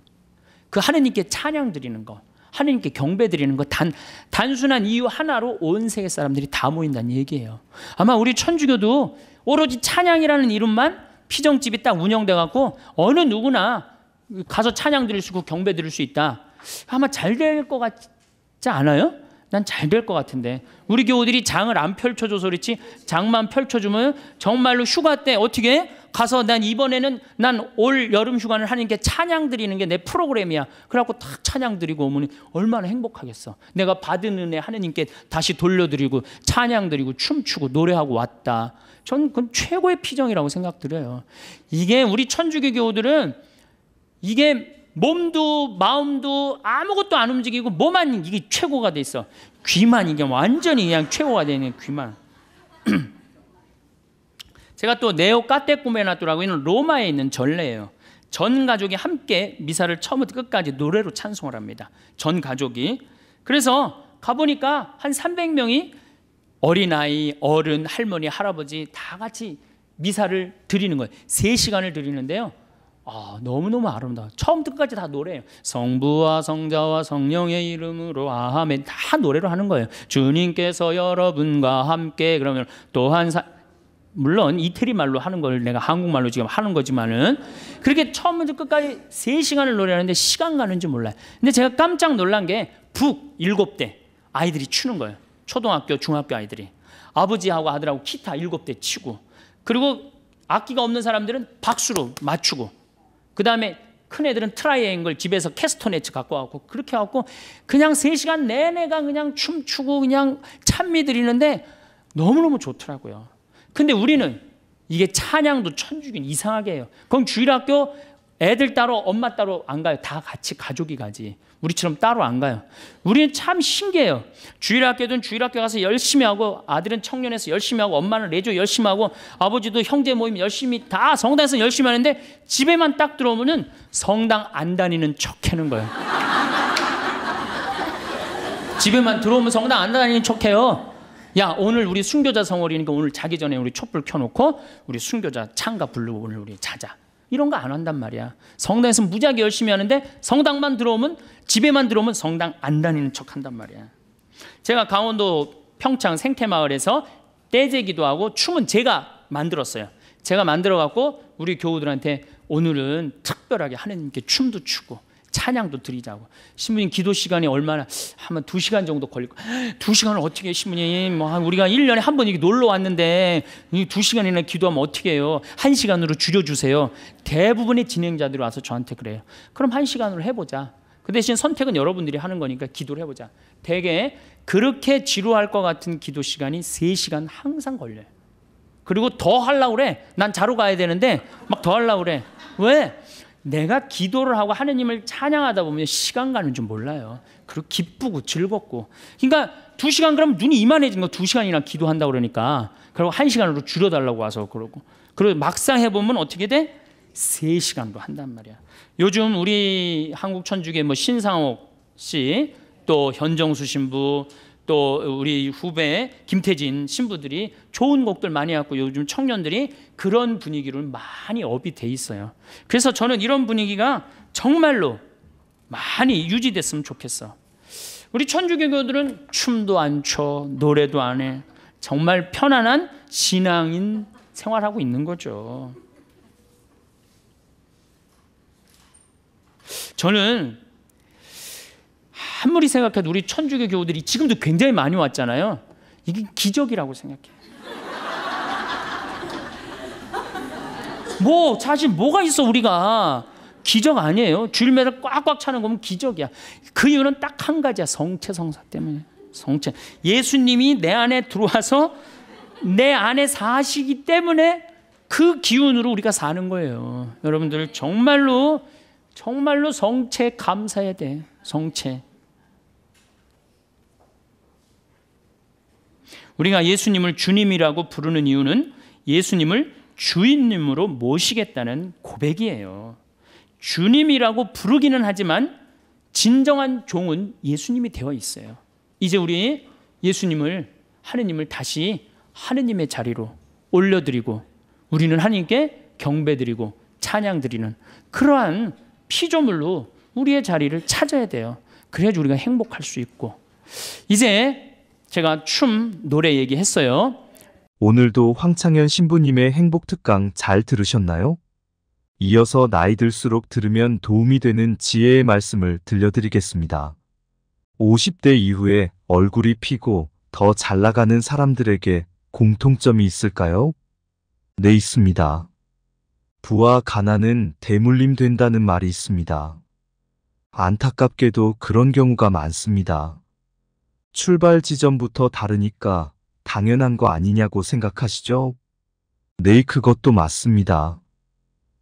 그 하나님께 찬양 드리는 거, 하나님께 경배 드리는 거 단, 단순한 이유 하나로 온 세계 사람들이 다 모인다는 얘기예요. 아마 우리 천주교도 오로지 찬양이라는 이름만 피정집이 딱 운영돼 갖고 어느 누구나 가서 찬양 드릴 수 있고 경배 드릴 수 있다. 아마 잘 될 것 같지 않아요? 난잘될것 같은데 우리 교우들이 장을 안 펼쳐줘서 그렇지 장만 펼쳐주면 정말로 휴가 때 어떻게 해? 가서 난 이번에는 난 올 여름 휴가를 하는 게 찬양 드리는 게 내 프로그램이야 그래갖고 탁 찬양 드리고 오면 얼마나 행복하겠어 내가 받은 은혜 하느님께 다시 돌려드리고 찬양 드리고 춤추고 노래하고 왔다 전 그건 최고의 피정이라고 생각드려요 이게 우리 천주교 교우들은 이게 몸도 마음도 아무것도 안 움직이고 뭐만 이게 최고가 돼 있어. 귀만 이게 완전히 그냥 최고가 되는 귀만. *clears throat* 제가 또 네오 까떼꿈에나두라고 있는 로마에 있는 전례예요. 전 가족이 함께 미사를 처음부터 끝까지 노래로 찬송을 합니다. 전 가족이. 그래서 가보니까 한 300명이 어린아이, 어른, 할머니, 할아버지 다 같이 미사를 드리는 거예요. 3시간을 드리는데요. 아, 너무너무 아름다워. 처음부터 끝까지 다 노래예요. 성부와 성자와 성령의 이름으로 아멘. 다 노래로 하는 거예요. 주님께서 여러분과 함께 그러면 또한 사, 물론 이태리 말로 하는 걸 내가 한국말로 지금 하는 거지만은 그렇게 처음부터 끝까지 3시간을 노래하는데 시간 가는 지 몰라요. 근데 제가 깜짝 놀란 게 북 7대 아이들이 추는 거예요. 초등학교, 중학교 아이들이. 아버지하고 아들하고 기타 7대 치고 그리고 악기가 없는 사람들은 박수로 맞추고 그 다음에 큰 애들은 트라이앵글 집에서 캐스터네츠 갖고 왔고 그렇게 왔고 그냥 3시간 내내가 그냥 춤추고 그냥 찬미 드리는데 너무너무 좋더라고요. 근데 우리는 이게 찬양도 천주교 이상하게 해요. 그럼 주일학교 애들 따로 엄마 따로 안 가요. 다 같이 가족이 가지. 우리처럼 따로 안 가요. 우리는 참 신기해요. 주일 학교든 주일 학교 가서 열심히 하고 아들은 청년에서 열심히 하고 엄마는 레조 열심히 하고 아버지도 형제 모임 열심히 다 성당에서 열심히 하는데 집에만 딱 들어오면은 성당 안 다니는 척하는 거예요. *laughs* 집에만 들어오면 성당 안 다니는 척해요. 야 오늘 우리 순교자 성월이니까 오늘 자기 전에 우리 촛불 켜놓고 우리 순교자 창가 부르고 오늘 우리 자자. 이런 거 안 한단 말이야. 성당에서 무지하게 열심히 하는데 성당만 들어오면 집에만 들어오면 성당 안 다니는 척 한단 말이야. 제가 강원도 평창 생태마을에서 떼제기도 하고 춤은 제가 만들었어요. 제가 만들어 갖고 우리 교우들한테 오늘은 특별하게 하느님께 춤도 추고 찬양도 드리자고. 신부님 기도 시간이 얼마나 한두 시간 정도 걸릴 거. 두 시간을 어떻게 해, 신부님? 뭐 우리가 1년에 한 번 이렇게 놀러 왔는데 두 시간이나 기도하면 어떻게 해요? 한 시간으로 줄여 주세요. 대부분의 진행자들이 와서 저한테 그래요. 그럼 한 시간으로 해 보자. 그 대신 선택은 여러분들이 하는 거니까 기도를 해 보자. 대개 그렇게 지루할 것 같은 기도 시간이 세시간 항상 걸려요. 그리고 더 하려고 그래. 난 자러 가야 되는데 막 더 하려고 그래. 왜? 내가 기도를 하고 하느님을 찬양하다 보면 시간 가는 줄 몰라요. 그리고 기쁘고 즐겁고. 그러니까 두 시간 그럼 눈이 이만해진 거 두 시간이나 기도한다 그러니까. 그리고 한 시간으로 줄여달라고 와서 그러고. 그리고 막상 해보면 어떻게 돼? 세 시간도 한단 말이야. 요즘 우리 한국 천주교 뭐 신상옥 씨, 또 현정수 신부, 또 우리 후배 김태진 신부들이 좋은 곡들 많이 갖고 요즘 청년들이 그런 분위기로 많이 업이 돼 있어요. 그래서 저는 이런 분위기가 정말로 많이 유지됐으면 좋겠어. 우리 천주교교들은 춤도 안 춰, 노래도 안 해. 정말 편안한 신앙인 생활하고 있는 거죠. 저는 아무리 생각해도 우리 천주교 교우들이 지금도 굉장히 많이 왔잖아요. 이게 기적이라고 생각해. 뭐 사실 뭐가 있어 우리가 기적 아니에요. 주일매를 꽉꽉 차는 거면 기적이야. 그 이유는 딱 한 가지야. 성체 성사 때문에. 성체. 예수님이 내 안에 들어와서 내 안에 사시기 때문에 그 기운으로 우리가 사는 거예요. 여러분들 정말로 정말로 성체 감사해야 돼. 성체. 우리가 예수님을 주님이라고 부르는 이유는 예수님을 주인님으로 모시겠다는 고백이에요. 주님이라고 부르기는 하지만 진정한 종은 예수님이 되어 있어요. 이제 우리 예수님을 하느님을 다시 하느님의 자리로 올려드리고 우리는 하나님께 경배드리고 찬양드리는 그러한 피조물로 우리의 자리를 찾아야 돼요. 그래야지 우리가 행복할 수 있고. 이제 제가 춤, 노래 얘기했어요. 오늘도 황창현 신부님의 행복 특강 잘 들으셨나요? 이어서 나이 들수록 들으면 도움이 되는 지혜의 말씀을 들려드리겠습니다. 50대 이후에 얼굴이 피고 더 잘 나가는 사람들에게 공통점이 있을까요? 네, 있습니다. 부와 가난은 대물림 된다는 말이 있습니다. 안타깝게도 그런 경우가 많습니다. 출발 지점부터 다르니까 당연한 거 아니냐고 생각하시죠? 네, 그것도 맞습니다.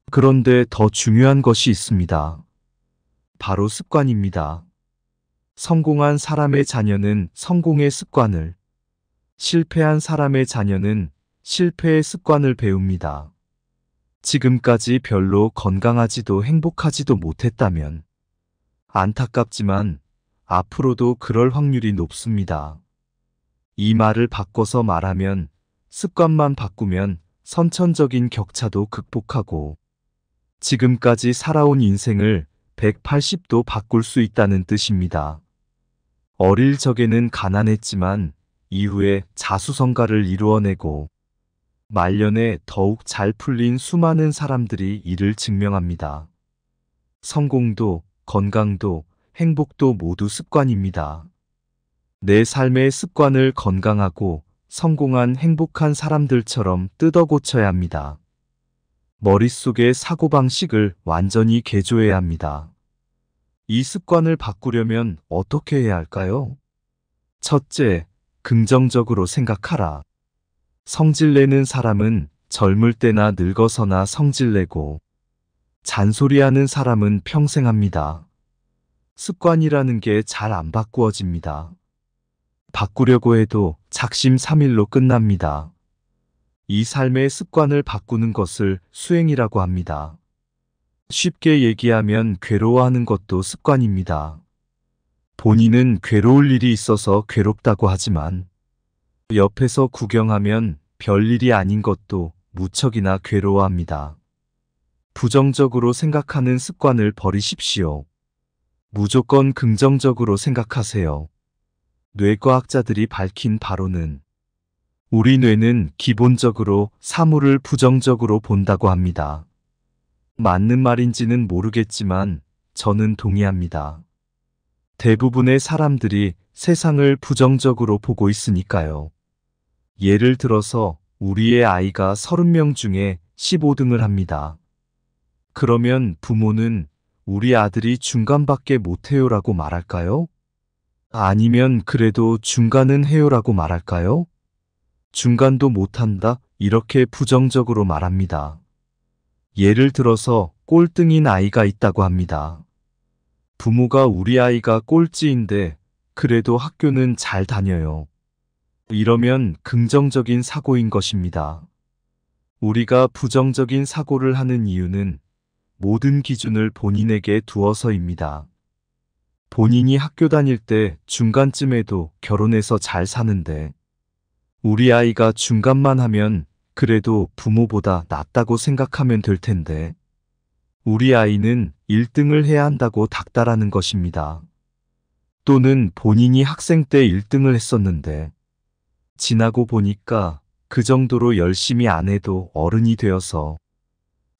그런데 더 중요한 것이 있습니다. 바로 습관입니다. 성공한 사람의 자녀는 성공의 습관을, 실패한 사람의 자녀는 실패의 습관을 배웁니다. 지금까지 별로 건강하지도 행복하지도 못했다면 안타깝지만 앞으로도 그럴 확률이 높습니다. 이 말을 바꿔서 말하면 습관만 바꾸면 선천적인 격차도 극복하고 지금까지 살아온 인생을 180도 바꿀 수 있다는 뜻입니다. 어릴 적에는 가난했지만 이후에 자수성가를 이루어내고 말년에 더욱 잘 풀린 수많은 사람들이 이를 증명합니다. 성공도 건강도 행복도 모두 습관입니다. 내 삶의 습관을 건강하고 성공한 행복한 사람들처럼 뜯어 고쳐야 합니다. 머릿속의 사고방식을 완전히 개조해야 합니다. 이 습관을 바꾸려면 어떻게 해야 할까요? 첫째, 긍정적으로 생각하라. 성질내는 사람은 젊을 때나 늙어서나 성질내고 잔소리하는 사람은 평생 합니다. 습관이라는 게 잘 안 바꾸어집니다. 바꾸려고 해도 작심삼일로 끝납니다. 이 삶의 습관을 바꾸는 것을 수행이라고 합니다. 쉽게 얘기하면 괴로워하는 것도 습관입니다. 본인은 괴로울 일이 있어서 괴롭다고 하지만 옆에서 구경하면 별일이 아닌 것도 무척이나 괴로워합니다. 부정적으로 생각하는 습관을 버리십시오. 무조건 긍정적으로 생각하세요. 뇌과학자들이 밝힌 바로는 우리 뇌는 기본적으로 사물을 부정적으로 본다고 합니다. 맞는 말인지는 모르겠지만 저는 동의합니다. 대부분의 사람들이 세상을 부정적으로 보고 있으니까요. 예를 들어서 우리의 아이가 30명 중에 15등을 합니다. 그러면 부모는 우리 아들이 중간밖에 못해요라고 말할까요? 아니면 그래도 중간은 해요라고 말할까요? 중간도 못한다 이렇게 부정적으로 말합니다. 예를 들어서 꼴등인 아이가 있다고 합니다. 부모가 우리 아이가 꼴찌인데 그래도 학교는 잘 다녀요. 이러면 긍정적인 사고인 것입니다. 우리가 부정적인 사고를 하는 이유는 모든 기준을 본인에게 두어서입니다. 본인이 학교 다닐 때 중간쯤에도 결혼해서 잘 사는데 우리 아이가 중간만 하면 그래도 부모보다 낫다고 생각하면 될 텐데 우리 아이는 1등을 해야 한다고 닥달하는 것입니다. 또는 본인이 학생 때 1등을 했었는데 지나고 보니까 그 정도로 열심히 안 해도 어른이 되어서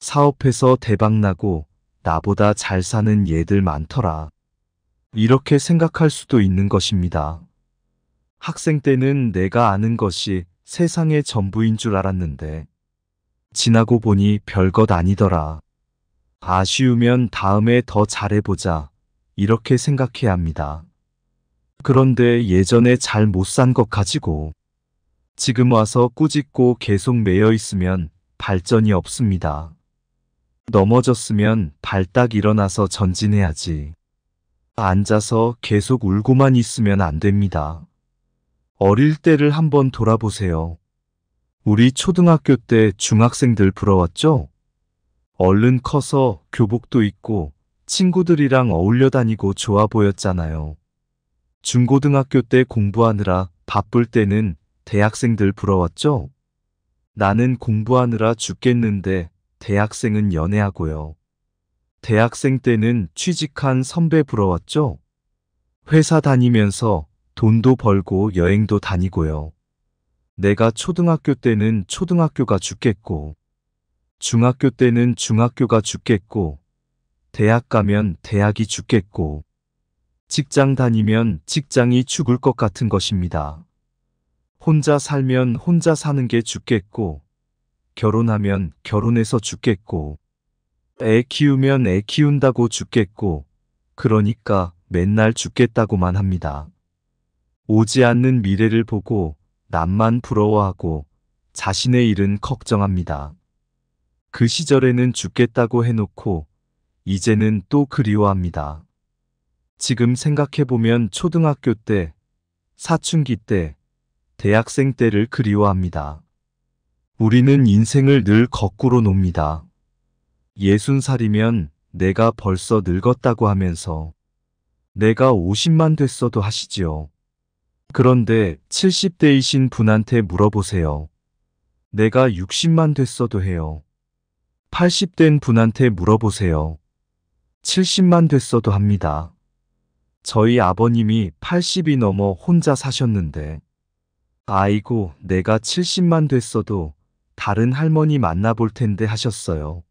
사업해서 대박나고 나보다 잘 사는 얘들 많더라. 이렇게 생각할 수도 있는 것입니다. 학생 때는 내가 아는 것이 세상의 전부인 줄 알았는데 지나고 보니 별것 아니더라. 아쉬우면 다음에 더 잘해보자. 이렇게 생각해야 합니다. 그런데 예전에 잘 못 산 것 가지고 지금 와서 꾸짖고 계속 매여 있으면 발전이 없습니다. 넘어졌으면 발딱 일어나서 전진해야지. 앉아서 계속 울고만 있으면 안 됩니다. 어릴 때를 한번 돌아보세요. 우리 초등학교 때 중학생들 부러웠죠? 얼른 커서 교복도 입고 친구들이랑 어울려 다니고 좋아 보였잖아요. 중고등학교 때 공부하느라 바쁠 때는 대학생들 부러웠죠? 나는 공부하느라 죽겠는데 대학생은 연애하고요. 대학생 때는 취직한 선배 부러웠죠? 회사 다니면서 돈도 벌고 여행도 다니고요. 내가 초등학교 때는 초등학교가 죽겠고, 중학교 때는 중학교가 죽겠고, 대학 가면 대학이 죽겠고, 직장 다니면 직장이 죽을 것 같은 것입니다. 혼자 살면 혼자 사는 게 죽겠고, 결혼하면 결혼해서 죽겠고 애 키우면 애 키운다고 죽겠고 그러니까 맨날 죽겠다고만 합니다. 오지 않는 미래를 보고 남만 부러워하고 자신의 일은 걱정합니다. 그 시절에는 죽겠다고 해놓고 이제는 또 그리워합니다. 지금 생각해보면 초등학교 때, 사춘기 때, 대학생 때를 그리워합니다. 우리는 인생을 늘 거꾸로 놉니다. 60살이면 내가 벌써 늙었다고 하면서 내가 50만 됐어도 하시지요. 그런데 70대이신 분한테 물어보세요. 내가 60만 됐어도 해요. 80된 분한테 물어보세요. 70만 됐어도 합니다. 저희 아버님이 80이 넘어 혼자 사셨는데 아이고 내가 70만 됐어도 다른 할머니 만나볼 텐데 하셨어요.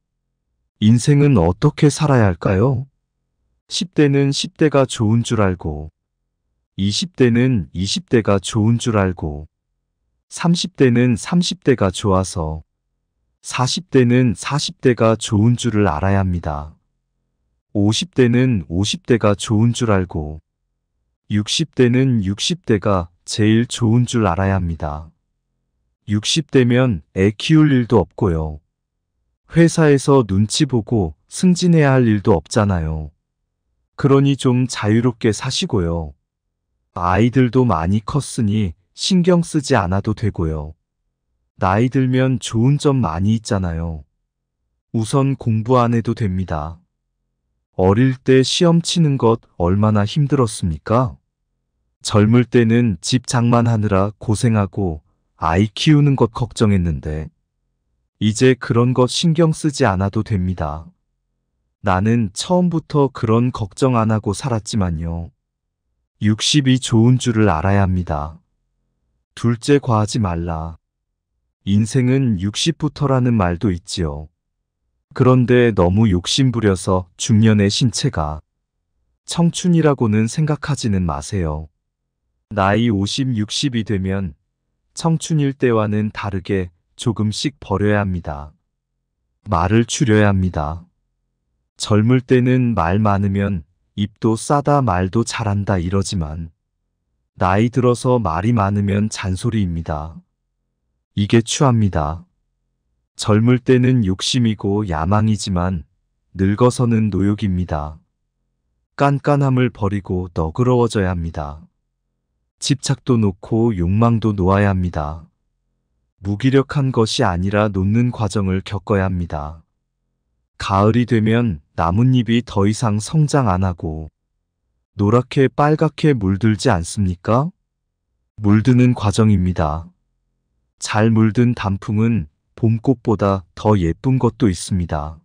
인생은 어떻게 살아야 할까요? 10대는 10대가 좋은 줄 알고 20대는 20대가 좋은 줄 알고 30대는 30대가 좋아서 40대는 40대가 좋은 줄을 알아야 합니다. 50대는 50대가 좋은 줄 알고 60대는 60대가 제일 좋은 줄 알아야 합니다. 60대면 애 키울 일도 없고요. 회사에서 눈치 보고 승진해야 할 일도 없잖아요. 그러니 좀 자유롭게 사시고요. 아이들도 많이 컸으니 신경 쓰지 않아도 되고요. 나이 들면 좋은 점 많이 있잖아요. 우선 공부 안 해도 됩니다. 어릴 때 시험 치는 것 얼마나 힘들었습니까? 젊을 때는 집 장만하느라 고생하고 아이 키우는 것 걱정했는데 이제 그런 거 신경 쓰지 않아도 됩니다. 나는 처음부터 그런 걱정 안 하고 살았지만요. 60이 좋은 줄을 알아야 합니다. 둘째 과하지 말라. 인생은 60부터라는 말도 있지요. 그런데 너무 욕심부려서 중년의 신체가 청춘이라고는 생각하지는 마세요. 나이 50, 60이 되면 청춘일 때와는 다르게 조금씩 버려야 합니다. 말을 추려야 합니다. 젊을 때는 말 많으면 입도 싸다 말도 잘한다 이러지만 나이 들어서 말이 많으면 잔소리입니다. 이게 추합니다. 젊을 때는 욕심이고 야망이지만 늙어서는 노욕입니다. 깐깐함을 버리고 너그러워져야 합니다. 집착도 놓고 욕망도 놓아야 합니다. 무기력한 것이 아니라 놓는 과정을 겪어야 합니다. 가을이 되면 나뭇잎이 더 이상 성장 안 하고 노랗게 빨갛게 물들지 않습니까? 물드는 과정입니다. 잘 물든 단풍은 봄꽃보다 더 예쁜 것도 있습니다.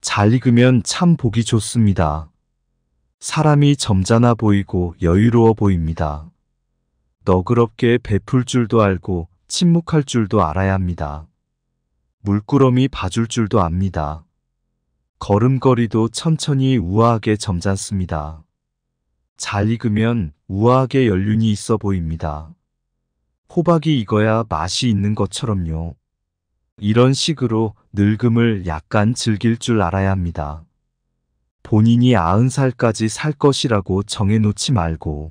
잘 익으면 참 보기 좋습니다. 사람이 점잖아 보이고 여유로워 보입니다. 너그럽게 베풀 줄도 알고 침묵할 줄도 알아야 합니다. 물끄러미 봐줄 줄도 압니다. 걸음걸이도 천천히 우아하게 점잖습니다. 잘 익으면 우아하게 연륜이 있어 보입니다. 호박이 익어야 맛이 있는 것처럼요. 이런 식으로 늙음을 약간 즐길 줄 알아야 합니다. 본인이 아흔 살까지 살 것이라고 정해놓지 말고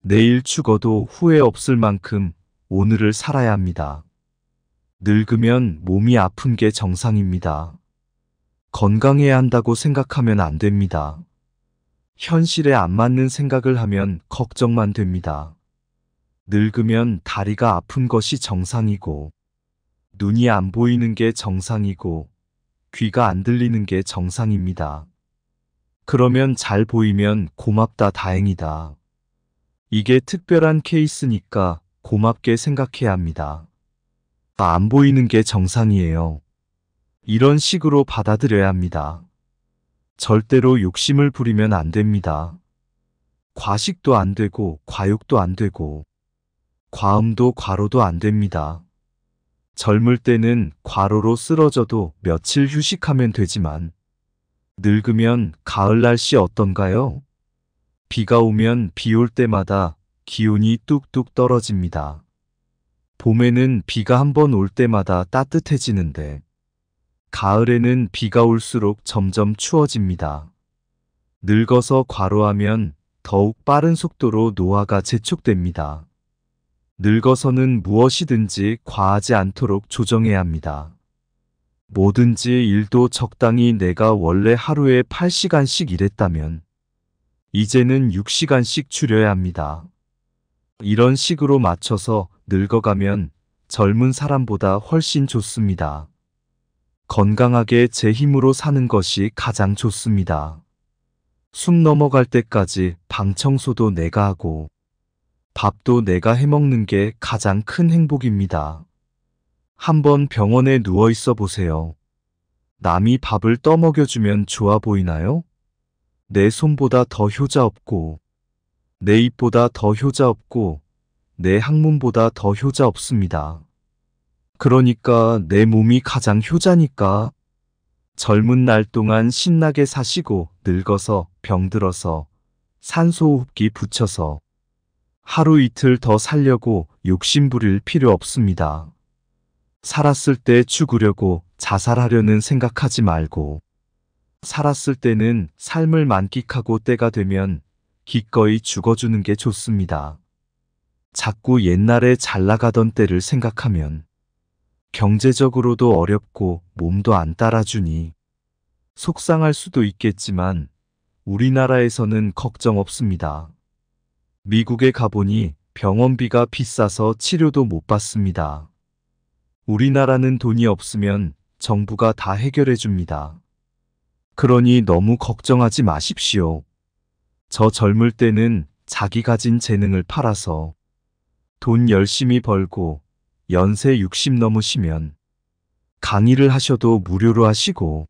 내일 죽어도 후회 없을 만큼 오늘을 살아야 합니다. 늙으면 몸이 아픈 게 정상입니다. 건강해야 한다고 생각하면 안 됩니다. 현실에 안 맞는 생각을 하면 걱정만 됩니다. 늙으면 다리가 아픈 것이 정상이고, 눈이 안 보이는 게 정상이고, 귀가 안 들리는 게 정상입니다. 그러면 잘 보이면 고맙다 다행이다. 이게 특별한 케이스니까 고맙게 생각해야 합니다. 아, 안 보이는 게 정상이에요. 이런 식으로 받아들여야 합니다. 절대로 욕심을 부리면 안 됩니다. 과식도 안 되고 과욕도 안 되고 과음도 과로도 안 됩니다. 젊을 때는 과로로 쓰러져도 며칠 휴식하면 되지만 늙으면 가을 날씨 어떤가요? 비가 오면 비 올 때마다 기온이 뚝뚝 떨어집니다. 봄에는 비가 한 번 올 때마다 따뜻해지는데 가을에는 비가 올수록 점점 추워집니다. 늙어서 과로하면 더욱 빠른 속도로 노화가 재촉됩니다. 늙어서는 무엇이든지 과하지 않도록 조정해야 합니다. 뭐든지 일도 적당히 내가 원래 하루에 8시간씩 일했다면 이제는 6시간씩 줄여야 합니다. 이런 식으로 맞춰서 늙어가면 젊은 사람보다 훨씬 좋습니다. 건강하게 제 힘으로 사는 것이 가장 좋습니다. 숨 넘어갈 때까지 방 청소도 내가 하고 밥도 내가 해먹는 게 가장 큰 행복입니다. 한번 병원에 누워 있어 보세요. 남이 밥을 떠먹여주면 좋아 보이나요? 내 손보다 더 효자 없고 내 입보다 더 효자 없고 내 학문보다 더 효자 없습니다. 그러니까 내 몸이 가장 효자니까 젊은 날 동안 신나게 사시고 늙어서 병들어서 산소호흡기 붙여서 하루 이틀 더 살려고 욕심 부릴 필요 없습니다. 살았을 때 죽으려고 자살하려는 생각하지 말고 살았을 때는 삶을 만끽하고 때가 되면 기꺼이 죽어주는 게 좋습니다. 자꾸 옛날에 잘 나가던 때를 생각하면 경제적으로도 어렵고 몸도 안 따라주니 속상할 수도 있겠지만 우리나라에서는 걱정 없습니다. 미국에 가보니 병원비가 비싸서 치료도 못 받습니다. 우리나라는 돈이 없으면 정부가 다 해결해 줍니다. 그러니 너무 걱정하지 마십시오. 저 젊을 때는 자기 가진 재능을 팔아서 돈 열심히 벌고 연세 60 넘으시면 강의를 하셔도 무료로 하시고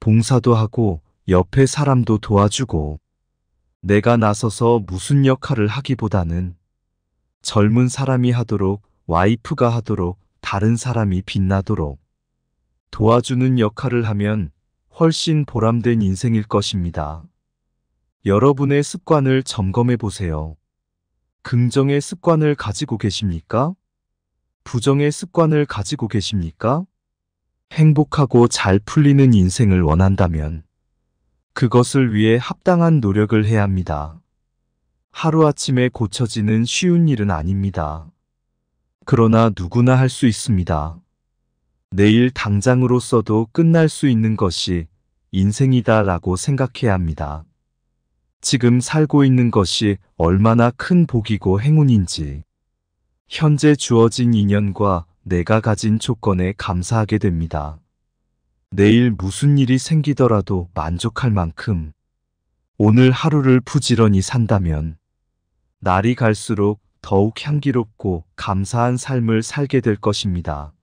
봉사도 하고 옆에 사람도 도와주고 내가 나서서 무슨 역할을 하기보다는 젊은 사람이 하도록 와이프가 하도록 다른 사람이 빛나도록 도와주는 역할을 하면 훨씬 보람된 인생일 것입니다. 여러분의 습관을 점검해 보세요. 긍정의 습관을 가지고 계십니까? 부정의 습관을 가지고 계십니까? 행복하고 잘 풀리는 인생을 원한다면 그것을 위해 합당한 노력을 해야 합니다. 하루아침에 고쳐지는 쉬운 일은 아닙니다. 그러나 누구나 할 수 있습니다. 내일 당장으로 써도 끝날 수 있는 것이 인생이다 라고 생각해야 합니다. 지금 살고 있는 것이 얼마나 큰 복이고 행운인지, 현재 주어진 인연과 내가 가진 조건에 감사하게 됩니다. 내일 무슨 일이 생기더라도 만족할 만큼 오늘 하루를 부지런히 산다면 날이 갈수록 더욱 향기롭고 감사한 삶을 살게 될 것입니다.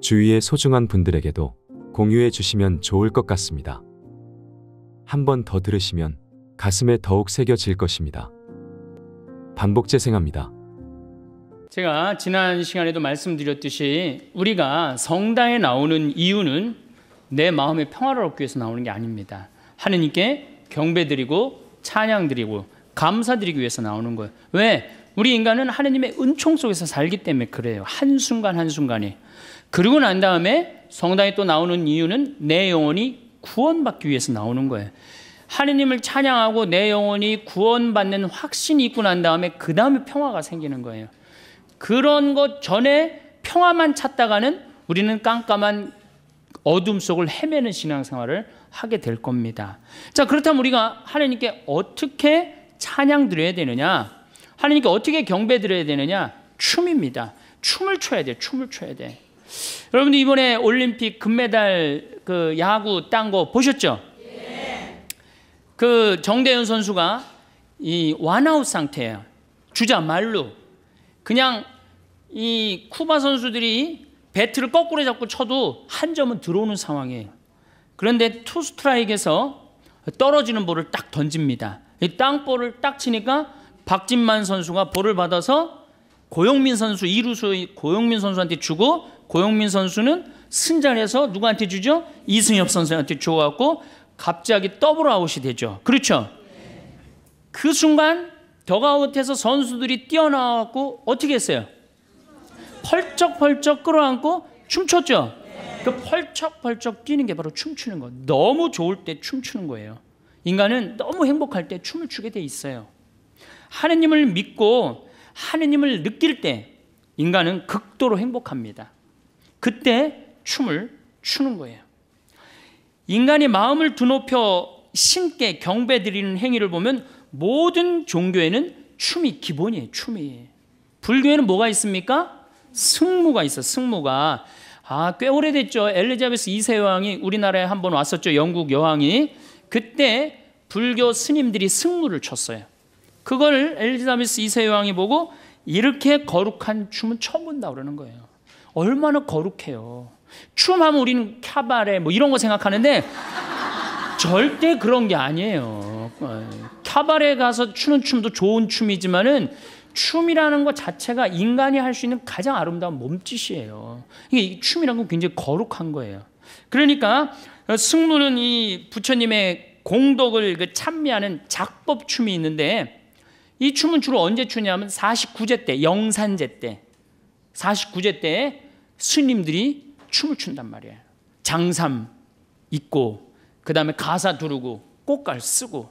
주위의 소중한 분들에게도 공유해 주시면 좋을 것 같습니다. 한 번 더 들으시면 가슴에 더욱 새겨질 것입니다. 반복 재생합니다. 제가 지난 시간에도 말씀드렸듯이 우리가 성당에 나오는 이유는 내 마음의 평화를 얻기 위해서 나오는 게 아닙니다. 하느님께 경배드리고 찬양드리고 감사드리기 위해서 나오는 거예요. 왜? 우리 인간은 하느님의 은총 속에서 살기 때문에 그래요. 한순간 한순간이. 그리고 난 다음에 성당에 또 나오는 이유는 내 영혼이 구원받기 위해서 나오는 거예요. 하느님을 찬양하고 내 영혼이 구원받는 확신이 있고 난 다음에 그 다음에 평화가 생기는 거예요. 그런 것 전에 평화만 찾다가는 우리는 깜깜한 어둠 속을 헤매는 신앙생활을 하게 될 겁니다. 자, 그렇다면 우리가 하나님께 어떻게 찬양 드려야 되느냐? 하나님께 어떻게 경배 드려야 되느냐? 춤입니다. 춤을 춰야 돼. 춤을 춰야 돼. 여러분들 이번에 올림픽 금메달 그 야구 딴 거 보셨죠? 그 정대현 선수가 이 완아웃 상태예요. 주자 말로 그냥 이 쿠바 선수들이 배트를 거꾸로 잡고 쳐도 한 점은 들어오는 상황이에요. 그런데 투 스트라이크에서 떨어지는 볼을 딱 던집니다. 이 땅볼을 딱 치니까 박진만 선수가 볼을 받아서 고영민 선수 이루수 고영민 선수한테 주고 고영민 선수는 승전해서 누구한테 주죠? 이승엽 선수한테 줘갖고 갑자기 더블 아웃이 되죠. 그렇죠? 그 순간 더가웃에서 선수들이 뛰어나왔고 어떻게 했어요? 펄쩍펄쩍 끌어안고 춤췄죠. 그 펄쩍펄쩍 뛰는 게 바로 춤추는 거. 너무 좋을 때 춤추는 거예요. 인간은 너무 행복할 때 춤을 추게 돼 있어요. 하느님을 믿고 하느님을 느낄 때 인간은 극도로 행복합니다. 그때 춤을 추는 거예요. 인간이 마음을 두높여 신께 경배 드리는 행위를 보면 모든 종교에는 춤이 기본이에요. 춤이. 불교에는 뭐가 있습니까? 승무가 있어. 승무가. 아, 꽤 오래됐죠. 엘리자베스 2세 여왕이 우리나라에 한번 왔었죠. 영국 여왕이. 그때 불교 스님들이 승무를 췄어요. 그걸 엘리자베스 2세 여왕이 보고 이렇게 거룩한 춤은 처음 본다 그러는 거예요. 얼마나 거룩해요. 춤하면 우리는 캬바레 뭐 이런 거 생각하는데 절대 그런 게 아니에요. 캬바레 가서 추는 춤도 좋은 춤이지만은 춤이라는 것 자체가 인간이 할 수 있는 가장 아름다운 몸짓이에요. 이게 춤이라는 건 굉장히 거룩한 거예요. 그러니까 승무는 이 부처님의 공덕을 그 찬미하는 작법 춤이 있는데 이 춤은 주로 언제 추냐면 49제 때, 영산제 때. 49제 때 스님들이 춤을 춘단 말이에요. 장삼 입고 그 다음에 가사 두르고 꽃갈 쓰고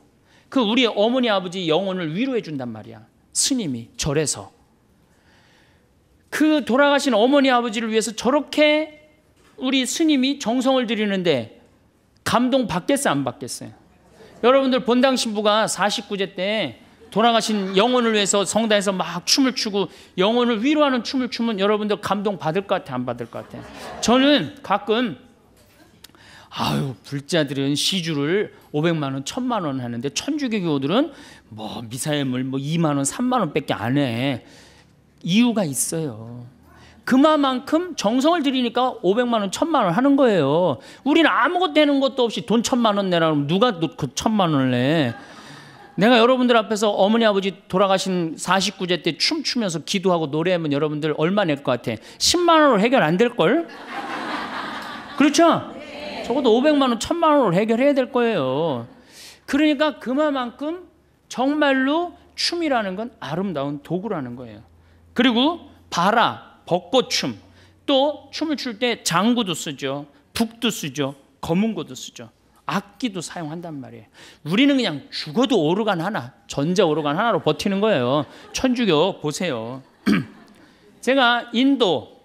그 우리 어머니 아버지 영혼을 위로해 준단 말이야. 스님이 절에서 그 돌아가신 어머니 아버지를 위해서 저렇게 우리 스님이 정성을 들이는데 감동 받겠어요 안 받겠어요? 여러분들 본당 신부가 49제 때 돌아가신 영혼을 위해서 성당에서 막 춤을 추고 영혼을 위로하는 춤을 추면 여러분들 감동 받을 것 같아 안 받을 것 같아 저는 가끔 아유 불자들은 시주를 500만 원, 1000만 원 하는데 천주교교들은 우뭐 미사일물 뭐 2만 원, 3만 원밖에 안 해. 이유가 있어요. 그만큼 정성을 들이니까 500만 원, 1000만 원 하는 거예요. 우리는 아무것도 되는 것도 없이 돈 1000만 원 내라면 누가 그 1000만 원을 내? 내가 여러분들 앞에서 어머니 아버지 돌아가신 49제 때 춤추면서 기도하고 노래하면 여러분들 얼마 낼 것 같아? 10만 원으로 해결 안 될 걸? 그렇죠? 적어도 500만 원, 1000만 원으로 해결해야 될 거예요. 그러니까 그만큼 정말로 춤이라는 건 아름다운 도구라는 거예요. 그리고 바라, 벚꽃춤. 또 춤을 출 때 장구도 쓰죠. 북도 쓰죠. 검은것도 쓰죠. 악기도 사용한단 말이에요. 우리는 그냥 죽어도 오르간 하나, 전자 오르간 하나로 버티는 거예요. 천주교 보세요. *clears throat* 제가 인도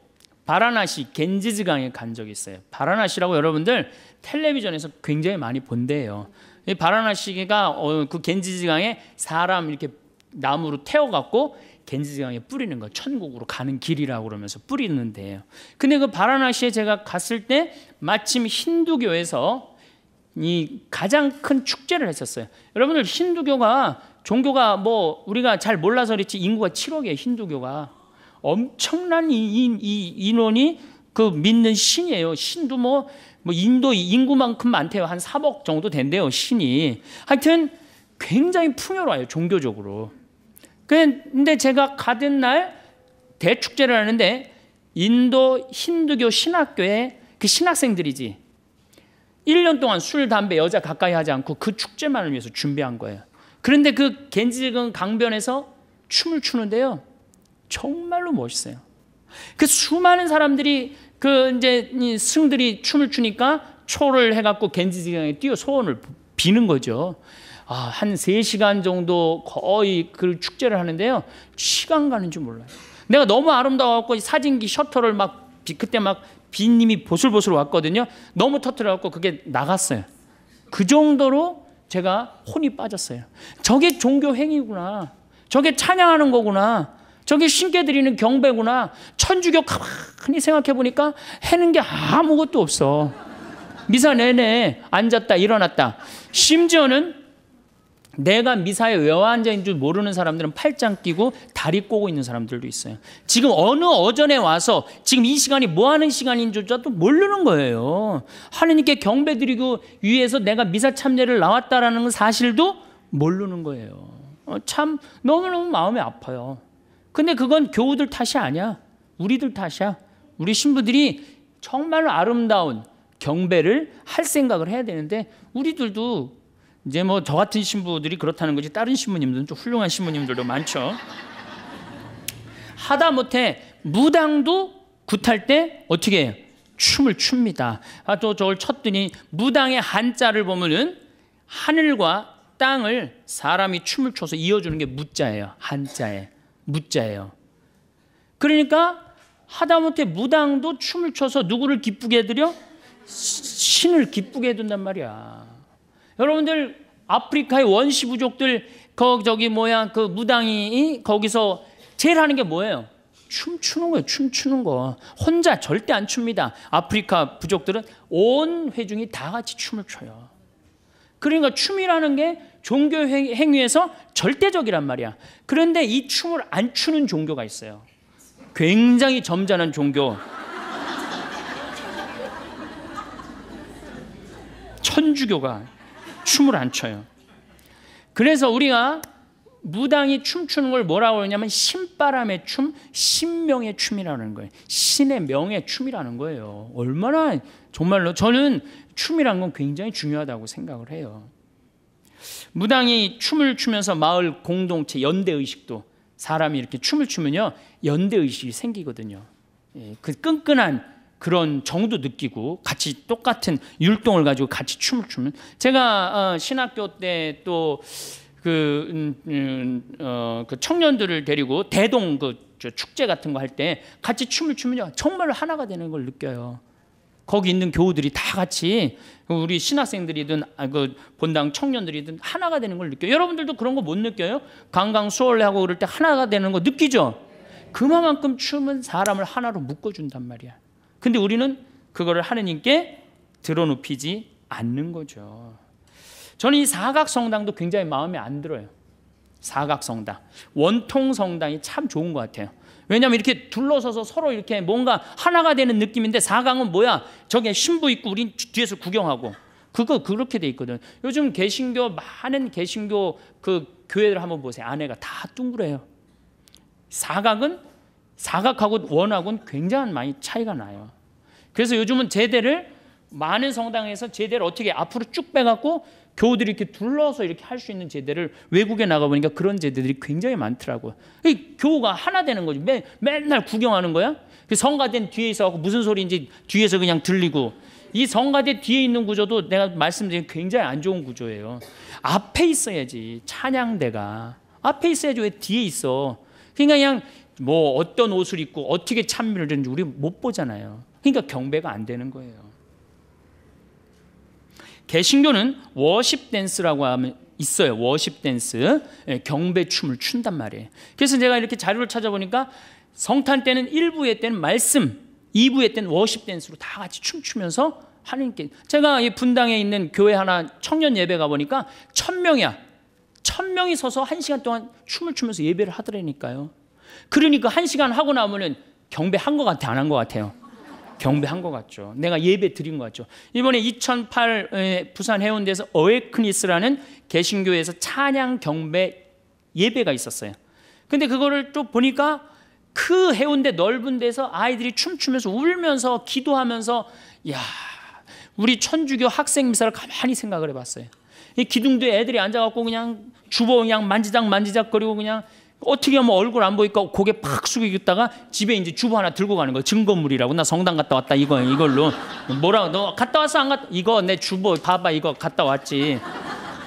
바라나시 겐지즈강에 간 적이 있어요. 바라나시라고 여러분들 텔레비전에서 굉장히 많이 본대요. 바라나시가 어, 그 겐지즈강에 사람 이렇게 나무로 태워갖고 겐지강에 뿌리는 거 천국으로 가는 길이라고 그러면서 뿌리는데요. 근데 그 바라나시에 제가 갔을 때 마침 힌두교에서 이 가장 큰 축제를 했었어요. 여러분들 힌두교가 종교가 뭐 우리가 잘 몰라서 그렇지 인구가 7억이에요. 힌두교가 엄청난 이, 이 인원이 그 믿는 신이에요. 신도 뭐, 뭐 인도 인구만큼 많대요. 한 3억 정도 된대요. 신이 하여튼 굉장히 풍요로워요. 종교적으로. 그, 근데 제가 가던 날 대축제를 하는데 인도 힌두교 신학교에 그 신학생들이지 1년 동안 술, 담배, 여자 가까이 하지 않고 그 축제만을 위해서 준비한 거예요. 그런데 그 겐지근 강변에서 춤을 추는데요. 정말로 멋있어요. 그 수많은 사람들이 그 이제 승들이 춤을 추니까 초를 해갖고 겐지지강에 뛰어 소원을 비는 거죠. 아, 한 3시간 정도 거의 그 축제를 하는데요. 시간 가는 줄 몰라요. 내가 너무 아름다워갖고 사진기 셔터를 막 그때 막 비님이 보슬보슬 왔거든요. 너무 터트려갖고 그게 나갔어요. 그 정도로 제가 혼이 빠졌어요. 저게 종교 행위구나. 저게 찬양하는 거구나. 저게 신께 드리는 경배구나. 천주교 가만히 생각해 보니까 해는 게 아무것도 없어. 미사 내내 앉았다 일어났다. 심지어는 내가 미사에 외환자인 줄 모르는 사람들은 팔짱 끼고 다리 꼬고 있는 사람들도 있어요. 지금 어느 어전에 와서 지금 이 시간이 뭐 하는 시간인 줄도 모르는 거예요. 하느님께 경배드리고 위해서 내가 미사 참례를 나왔다라는 사실도 모르는 거예요. 어, 참 너무너무 마음이 아파요. 근데 그건 교우들 탓이 아니야. 우리들 탓이야. 우리 신부들이 정말 아름다운 경배를 할 생각을 해야 되는데 우리들도 이제 뭐 저 같은 신부들이 그렇다는 거지 다른 신부님들은 좀 훌륭한 신부님들도 많죠. 하다 못해 무당도 굿할 때 어떻게 해요? 춤을 춥니다. 아, 또 저걸 쳤더니 무당의 한자를 보면은 하늘과 땅을 사람이 춤을 춰서 이어주는 게 무자예요. 한자에 무자예요. 그러니까 하다못해 무당도 춤을 춰서 누구를 기쁘게 해드려? 신을 기쁘게 해둔단 말이야. 여러분들 아프리카의 원시 부족들 거 저기 뭐야 그 무당이 거기서 제일 하는 게 뭐예요? 춤추는 거예요. 춤추는 거. 혼자 절대 안 춥니다. 아프리카 부족들은 온 회중이 다 같이 춤을 춰요. 그러니까 춤이라는 게 종교 행위에서 절대적이란 말이야. 그런데 이 춤을 안 추는 종교가 있어요. 굉장히 점잖은 종교. 천주교가 춤을 안 춰요. 그래서 우리가 무당이 춤추는 걸 뭐라고 하냐면 신바람의 춤, 신명의 춤이라는 거예요. 신의 명의 춤이라는 거예요. 얼마나 정말로 저는 춤이란 건 굉장히 중요하다고 생각을 해요. 무당이 춤을 추면서 마을 공동체 연대 의식도 사람이 이렇게 춤을 추면요 연대 의식이 생기거든요. 예, 그 끈끈한 그런 정도 느끼고 같이 똑같은 율동을 가지고 같이 춤을 추면 제가 어, 신학교 때 또 그, 음, 음, 어, 그 청년들을 데리고 대동 그 축제 같은 거 할 때 같이 춤을 추면 정말 하나가 되는 걸 느껴요. 거기 있는 교우들이 다 같이 우리 신학생들이든 아, 그 본당 청년들이든 하나가 되는 걸 느껴요. 여러분들도 그런 거 못 느껴요? 강강 수월하고 그럴 때 하나가 되는 거 느끼죠? 그만큼 춤은 사람을 하나로 묶어준단 말이야. 근데 우리는 그거를 하느님께 드러눕히지 않는 거죠. 저는 이 사각성당도 굉장히 마음에 안 들어요. 사각성당. 원통성당이 참 좋은 것 같아요. 왜냐하면 이렇게 둘러서서 서로 이렇게 뭔가 하나가 되는 느낌인데 사강은 뭐야? 저게 신부 있고 우린 뒤에서 구경하고 그거 그렇게 돼 있거든. 요즘 개신교 많은 개신교 그 교회들 한번 보세요. 안에가 다 둥그래요. 사각은 사각하고 원하고는 굉장히 많이 차이가 나요. 그래서 요즘은 제대를 많은 성당에서 제대를 어떻게 앞으로 쭉 빼갖고 교우들이 이렇게 둘러서 이렇게 할 수 있는 제대를 외국에 나가 보니까 그런 제대들이 굉장히 많더라고요. 이 교우가 하나 되는 거지. 매, 맨날 구경하는 거야. 그 성가대 뒤에 있어 갖고 무슨 소리인지 뒤에서 그냥 들리고 이 성가대 뒤에 있는 구조도 내가 말씀드린 굉장히 안 좋은 구조예요. 앞에 있어야지 찬양대가 앞에 있어야지 왜 뒤에 있어? 그러니까 그냥 뭐 어떤 옷을 입고 어떻게 찬미를 드는지 우리 못 보잖아요. 그러니까 경배가 안 되는 거예요. 개신교는 워십 댄스라고 하면 있어요. 워십 댄스. 예, 경배 춤을 춘단 말이에요. 그래서 제가 이렇게 자료를 찾아보니까 성탄 때는 1부의 때는 말씀, 2부의 때는 워십 댄스로 다 같이 춤추면서 하나님께 제가 이 분당에 있는 교회 하나 청년 예배 가 보니까 1명이야1명이 서서 1시간 동안 춤을 추면서 예배를 하더라니까요. 그러니까 한 시간 하고 나면은 경배한 것 같아, 안한 것 같아요. 경배한 것 같죠. 내가 예배 드린 것 같죠. 이번에 2008 부산 해운대에서 어웨크니스라는 개신교에서 찬양 경배 예배가 있었어요. 근데 그거를 또 보니까 그 해운대 넓은 데서 아이들이 춤추면서 울면서 기도하면서 야 우리 천주교 학생 미사를 가만히 생각을 해봤어요. 이기둥도 애들이 앉아갖고 그냥 주보 그냥 만지작 만지작거리고 그냥 어떻게 하면 얼굴 안 보니까 고개 팍 숙이고 있다가 집에 이제 주부 하나 들고 가는 거예 증거물이라고. 나 성당 갔다 왔다. 이거, 이걸로. 뭐라고. 너 갔다 왔어? 안 갔다? 이거 내 주부 봐봐. 이거 갔다 왔지.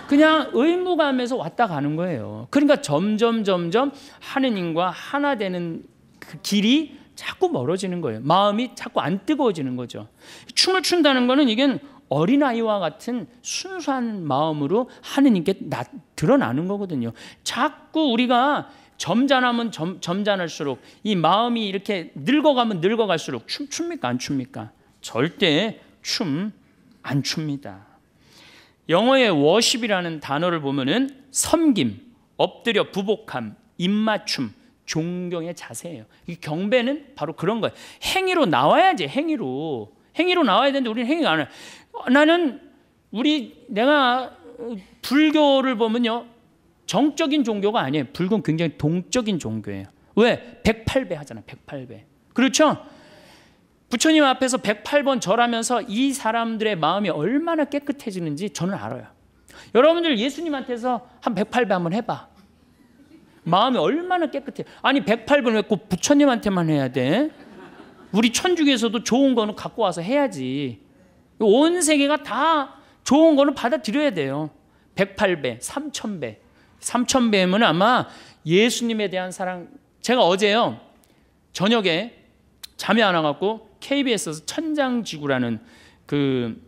그냥 의무감에서 왔다 가는 거예요. 그러니까 점점, 점점 하느님과 하나 되는 그 길이 자꾸 멀어지는 거예요. 마음이 자꾸 안 뜨거워지는 거죠. 춤을 춘다는 거는 이게 어린아이와 같은 순수한 마음으로 하느님께 나, 드러나는 거거든요. 자꾸 우리가 점잖하면 점, 점잖을수록 이 마음이 이렇게 늙어가면 늙어갈수록 춤 춥니까 안 춥니까? 절대 춤 안 춥니다. 영어의 워십이라는 단어를 보면은 섬김, 엎드려 부복함, 입맞춤, 존경의 자세예요. 이 경배는 바로 그런 거예요. 행위로 나와야지 행위로 행위로 나와야 되는데 우리는 행위가 안 해. 나는 우리 내가 불교를 보면요 정적인 종교가 아니에요. 불교는 굉장히 동적인 종교예요. 왜? 108배 하잖아요. 108배. 그렇죠? 부처님 앞에서 108번 절하면서 이 사람들의 마음이 얼마나 깨끗해지는지 저는 알아요. 여러분들 예수님한테서 한 108배 한번 해봐. 마음이 얼마나 깨끗해. 아니 108번 왜 꼭 부처님한테만 해야 돼? 우리 천주교에서도 좋은 거는 갖고 와서 해야지. 온 세계가 다 좋은 거는 받아들여야 돼요. 108배, 3000배. 삼천 뱀은 아마 예수님에 대한 사랑. 제가 어제요 저녁에 잠이 안 와갖고 KBS에서 천장지구라는 그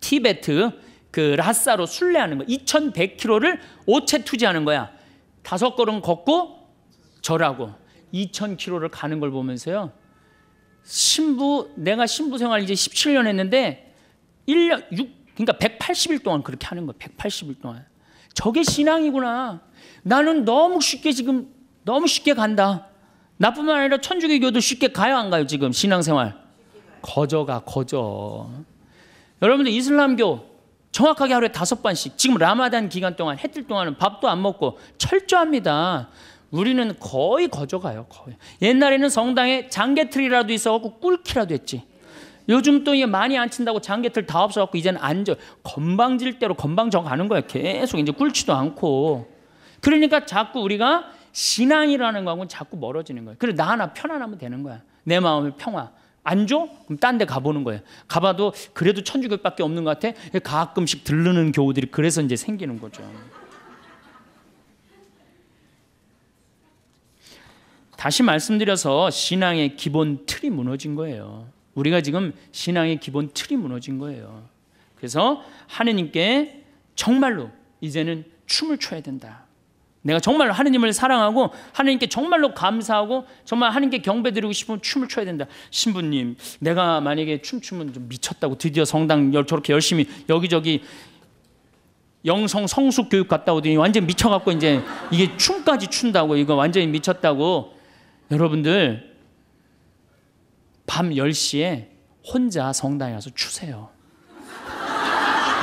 티베트 그 라싸로 순례하는 거 2,100km를 오체 투지하는 거야. 다섯 걸음 걷고 절하고 2,000km를 가는 걸 보면서요. 신부 내가 신부 생활 이제 17년 했는데 1년 6 그러니까 180일 동안 그렇게 하는 거야. 180일 동안. 저게 신앙이구나. 나는 너무 쉽게 지금 너무 쉽게 간다. 나뿐만 아니라 천주교도 쉽게 가요 안 가요 지금 신앙생활? 거저가 거저. 여러분들 이슬람교 정확하게 하루에 다섯 번씩 지금 라마단 기간 동안 해뜰 동안은 밥도 안 먹고 철저합니다. 우리는 거의 거저가요. 거의. 옛날에는 성당에 장개틀이라도 있어갖고 꿀키라도 했지. 요즘 또 이게 많이 안 친다고 장개틀 다 없어갖고 이제는 안져 건방질대로 건방져 가는 거야. 계속 이제 꿀지도 않고. 그러니까 자꾸 우리가 신앙이라는 거하고는 자꾸 멀어지는 거야그래나 하나 편안하면 되는 거야. 내 마음의 평화. 안 줘? 그럼 딴 데 가보는 거예요. 가봐도 그래도 천주교밖에 없는 것 같아. 가끔씩 들르는 교우들이 그래서 이제 생기는 거죠. 다시 말씀드려서 신앙의 기본 틀이 무너진 거예요. 우리가 지금 신앙의 기본 틀이 무너진 거예요. 그래서 하느님께 정말로 이제는 춤을 춰야 된다. 내가 정말로 하느님을 사랑하고 하느님께 정말로 감사하고 정말 하느님께 경배드리고 싶으면 춤을 춰야 된다. 신부님, 내가 만약에 춤추면 좀 미쳤다고 드디어 성당 저렇게 열심히 여기저기 영성 성숙 교육 갔다 오더니 완전 미쳐갖고 이제 이게 춤까지 춘다고 이거 완전히 미쳤다고 여러분들 밤 10시에 혼자 성당에 가서 추세요.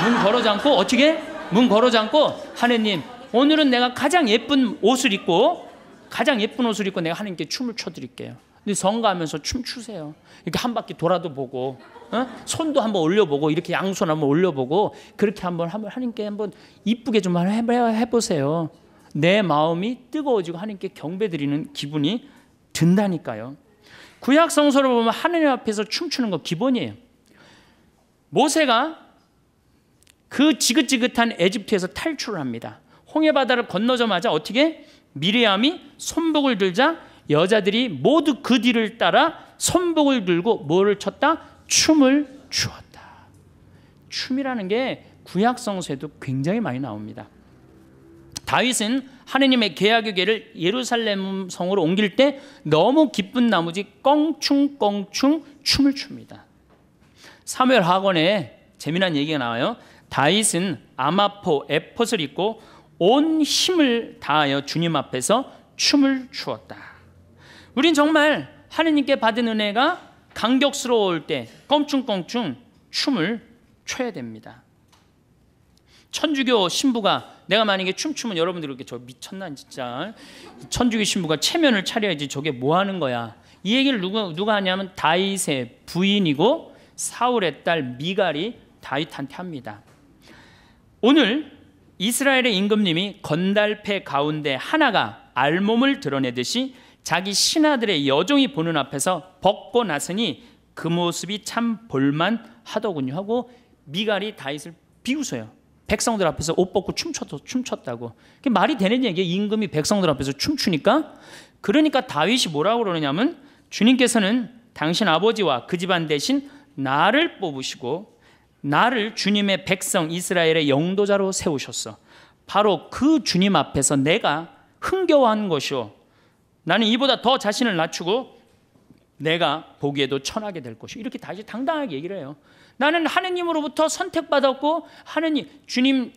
문 걸어 잠고 어떻게? 문 걸어 잠고 하느님 오늘은 내가 가장 예쁜 옷을 입고 가장 예쁜 옷을 입고 내가 하나님께 춤을 춰드릴게요. 근데 성가하면서 춤 추세요. 이렇게 한 바퀴 돌아도 보고 어? 손도 한번 올려보고 이렇게 양손 한번 올려보고 그렇게 한번 한번 하나님께 한번 이쁘게 좀 해보세요. 내 마음이 뜨거워지고 하나님께 경배드리는 기분이 든다니까요. 구약 성서를 보면 하느님 앞에서 춤추는 거 기본이에요. 모세가 그 지긋지긋한 에집트에서 탈출을 합니다. 홍해 바다를 건너자마자 어떻게 미리암이 손복을 들자 여자들이 모두 그 뒤를 따라 손복을 들고 뭐를 쳤다? 춤을 추었다. 춤이라는 게 구약 성서에도 굉장히 많이 나옵니다. 다윗은 하느님의 계약의 궤를 예루살렘 성으로 옮길 때 너무 기쁜 나머지 껑충껑충 춤을 춥니다. 사무엘 학원에 재미난 얘기가 나와요. 다윗은 아마포 에폿을 입고 온 힘을 다하여 주님 앞에서 춤을 추었다. 우린 정말 하느님께 받은 은혜가 강격스러울 때 껑충껑충 춤을 춰야 됩니다. 천주교 신부가 내가 만약에 춤추면 여러분들이 이렇게 저 미쳤나 진짜 천주교 신부가 체면을 차려야지 저게 뭐 하는 거야 이 얘기를 누가 누가 하냐면 다윗의 부인이고 사울의 딸 미갈이 다윗한테 합니다. 오늘 이스라엘의 임금님이 건달패 가운데 하나가 알몸을 드러내듯이 자기 신하들의 여종이 보는 앞에서 벗고 나서니 그 모습이 참 볼만 하더군요 하고 미갈이 다윗을 비웃어요. 백성들 앞에서 옷 벗고 춤춰 춤췄다고. 그게 말이 되는 얘기예요. 임금이 백성들 앞에서 춤추니까. 그러니까 다윗이 뭐라고 그러냐면 주님께서는 당신 아버지와 그 집안 대신 나를 뽑으시고 나를 주님의 백성 이스라엘의 영도자로 세우셨어. 바로 그 주님 앞에서 내가 흥겨워한 것이오. 나는 이보다 더 자신을 낮추고 내가 보기에도 천하게 될 것이오. 이렇게 다시 당당하게 얘기를 해요. 나는 하느님으로부터 선택받았고 하느님 주님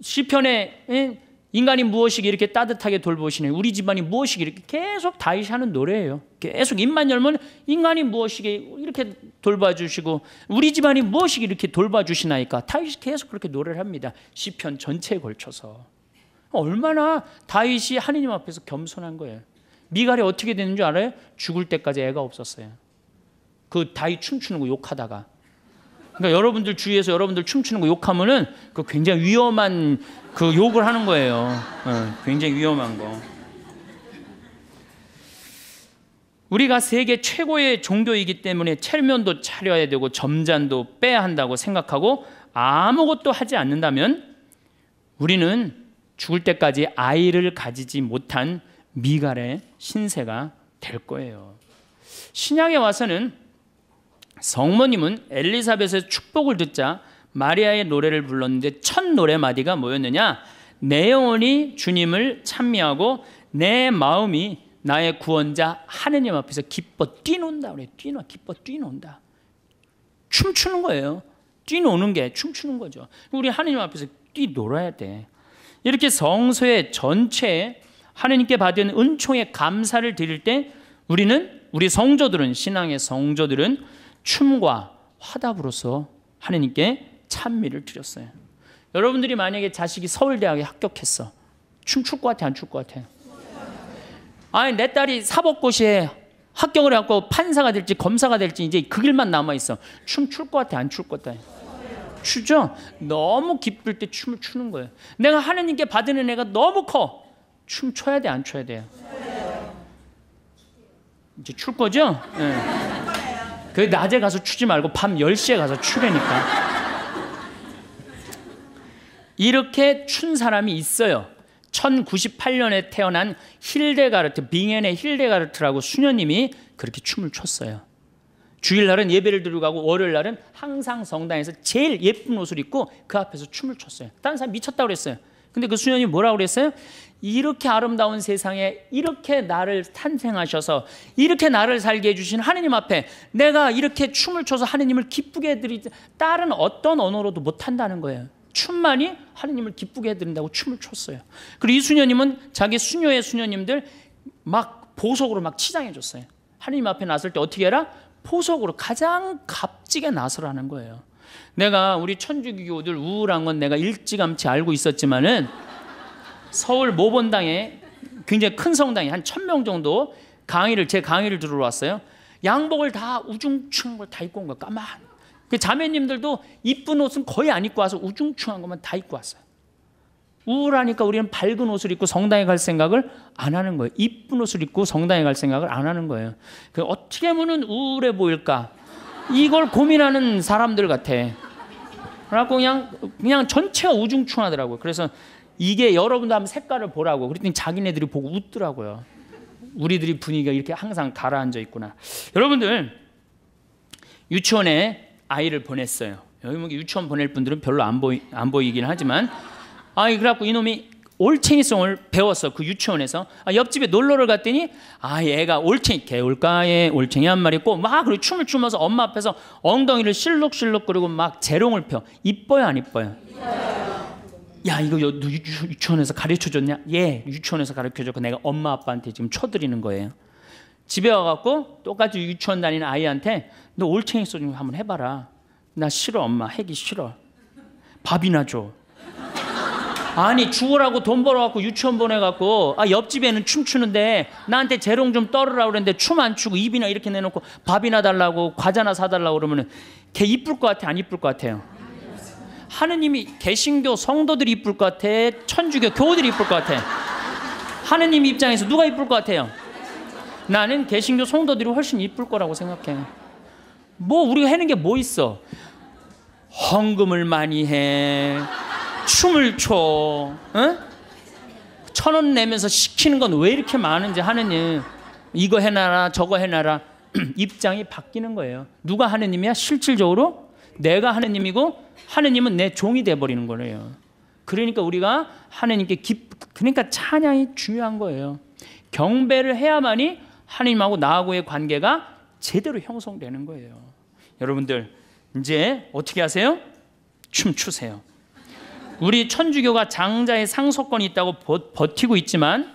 시편에 예, 인간이 무엇이기 이렇게 따뜻하게 돌보시네. 우리 집안이 무엇이기 이렇게 계속 다윗이 하는 노래예요. 계속 입만 열면 인간이 무엇이기 이렇게 돌봐주시고 우리 집안이 무엇이기 이렇게 돌봐주시나이까 다윗이 계속 그렇게 노래를 합니다. 시편 전체에 걸쳐서 얼마나 다윗이 하느님 앞에서 겸손한 거예요. 미갈이 어떻게 되는 줄 알아요? 죽을 때까지 애가 없었어요. 그 다윗 춤추는 거 욕하다가 그러니까 여러분들 주위에서 여러분들 춤추는 거 욕하면은 그 굉장히 위험한 그 욕을 하는 거예요. 어, 굉장히 위험한 거. 우리가 세계 최고의 종교이기 때문에 체면도 차려야 되고 점잔도 빼야 한다고 생각하고 아무것도 하지 않는다면 우리는 죽을 때까지 아이를 가지지 못한 미갈의 신세가 될 거예요. 신약에 와서는 성모님은 엘리사벳의 축복을 듣자 마리아의 노래를 불렀는데 첫 노래 마디가 뭐였느냐? 내 영혼이 주님을 찬미하고 내 마음이 나의 구원자 하느님 앞에서 기뻐 뛰는다 그래. 뛰노 기뻐 뛰는다. 춤추는 거예요. 뛰노는 게 춤추는 거죠. 우리 하느님 앞에서 뛰놀아야 돼. 이렇게 성소의 전체 하느님께 받은 은총의 감사를 드릴 때 우리는 우리 성조들은 신앙의 성조들은 춤과 화답으로서 하느님께 찬미를 드렸어요. 여러분들이 만약에 자식이 서울대학에 합격했어. 춤출 것 같아, 안 출 것 같아? 아니, 내 딸이 사법고시에 합격을 해갖고 판사가 될지 검사가 될지 이제 그 길만 남아있어. 춤출것 같아, 안 출 것 같아? 추죠? 너무 기쁠 때 춤을 추는 거예요. 내가 하느님께 받은 은가 너무 커. 춤 춰야 돼, 안 춰야 돼요? 이제 출 거죠? 네. 그 낮에 가서 추지 말고 밤 10시에 가서 추래니까. 이렇게 춘 사람이 있어요. 1098년에 태어난 힐데가르트, 빙헨의 힐데가르트라고 수녀님이 그렇게 춤을 췄어요. 주일날은 예배를 드리고 가고 월요일날은 항상 성당에서 제일 예쁜 옷을 입고 그 앞에서 춤을 췄어요. 다른 사람 미쳤다고 그랬어요. 근데 그 수녀님이 뭐라고 그랬어요? 이렇게 아름다운 세상에 이렇게 나를 탄생하셔서 이렇게 나를 살게 해주신 하느님 앞에 내가 이렇게 춤을 춰서 하느님을 기쁘게 해드리 다른 어떤 언어로도 못한다는 거예요. 춤만이 하느님을 기쁘게 해드린다고 춤을 췄어요. 그리고 이수녀님은 자기 수녀의 수녀님들 막 보석으로 막 치장해줬어요. 하느님 앞에 나설 때 어떻게 해라? 보석으로 가장 값지게 나서라는 거예요. 내가 우리 천주교들 우울한 건 내가 일찌감치 알고 있었지만은 서울 모본당에 굉장히 큰 성당에 한천 명 정도 강의를 제 강의를 들으러 왔어요. 양복을 다 우중충한 걸 다 입고 온 거야. 까만. 그 자매님들도 이쁜 옷은 거의 안 입고 와서 우중충한 것만 다 입고 왔어요. 우울하니까 우리는 밝은 옷을 입고 성당에 갈 생각을 안 하는 거예요. 이쁜 옷을 입고 성당에 갈 생각을 안 하는 거예요. 그 어떻게 하면 우울해 보일까? 이걸 고민하는 사람들 같아. 그래갖고 그냥 그냥 전체가 우중충하더라고요. 그래서 이게 여러분도 한번 색깔을 보라고. 그랬더니 자기네들이 보고 웃더라고요. 우리들이 분위기가 이렇게 항상 가라앉아 있구나. 여러분들 유치원에 아이를 보냈어요. 여기 뭐 유치원 보낼 분들은 별로 안 보이 안 보이긴 하지만 아 그래갖고 이놈이 올챙이성을 배웠어 그 유치원에서 아, 옆집에 놀러를 갔더니 아 얘가 올챙이 개울가에 올챙이 한 마리 있막 그리고 춤을 추면서 엄마 앞에서 엉덩이를 실룩실룩 그리고 막 재롱을 펴 이뻐요 안 이뻐요? 이뻐요. 야 이거 유치원에서 가르쳐줬냐? 예 유치원에서 가르쳐줬고 내가 엄마 아빠한테 지금 쳐드리는 거예요. 집에 와갖고 똑같이 유치원 다니는 아이한테 너 올챙이 소주 한번 해봐라. 나 싫어 엄마 해기 싫어. 밥이나 줘. 아니 죽으라고 돈 벌어갖고 유치원 보내갖고 아 옆집에는 춤추는데 나한테 재롱 좀 떨으라 그랬는데 춤 안 추고 입이나 이렇게 내놓고 밥이나 달라고 과자나 사달라고 그러면은 걔 이쁠 것 같아 안 이쁠 것 같아요. 하느님이 개신교 성도들이 이쁠 것 같아? 천주교 교우들이 이쁠 것 같아? 하느님 입장에서 누가 이쁠 것 같아요? 나는 개신교 성도들이 훨씬 이쁠 거라고 생각해. 뭐 우리가 하는 게 뭐 있어? 헌금을 많이 해. 춤을 춰. 응? 천원 내면서 시키는 건 왜 이렇게 많은지 하느님. 이거 해놔라 저거 해놔라 *clears throat* 입장이 바뀌는 거예요. 누가 하느님이야? 실질적으로 내가 하느님이고 하느님은 내 종이 돼 버리는 거예요. 그러니까 우리가 하느님께 기, 그러니까 찬양이 중요한 거예요. 경배를 해야만이 하느님하고 나하고의 관계가 제대로 형성되는 거예요. 여러분들 이제 어떻게 하세요? 춤추세요. 우리 천주교가 장자의 상속권이 있다고 버, 티고 있지만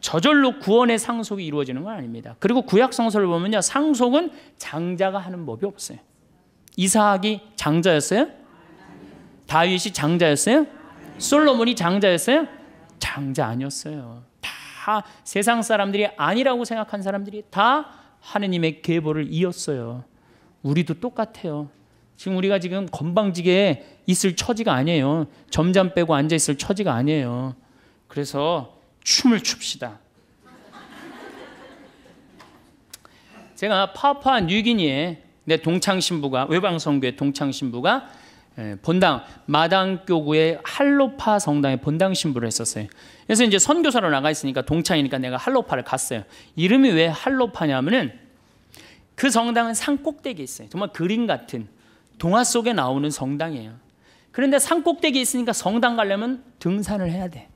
저절로 구원의 상속이 이루어지는 건 아닙니다. 그리고 구약 성서를 보면요. 상속은 장자가 하는 법이 없어요. 이삭이 장자였어요? 다윗이 장자였어요? 솔로몬이 장자였어요? 장자 아니었어요. 다 세상 사람들이 아니라고 생각한 사람들이 다 하느님의 계보를 이었어요. 우리도 똑같아요. 지금 우리가 지금 건방지게 있을 처지가 아니에요. 점잠 빼고 앉아 있을 처지가 아니에요. 그래서 춤을 춥시다. 제가 파푸 뉴기니에 내 동창 신부가 외방 선교의 동창 신부가 예, 본당 마당 교구의 할로파 성당에 본당 신부를 했었어요. 그래서 이제 선교사로 나가 있으니까 동창이니까 내가 할로파를 갔어요. 이름이 왜 할로파냐면은 그 성당은 산 꼭대기에 있어요. 정말 그림 같은 동화 속에 나오는 성당이에요. 그런데 산 꼭대기에 있으니까 성당 가려면 등산을 해야 돼.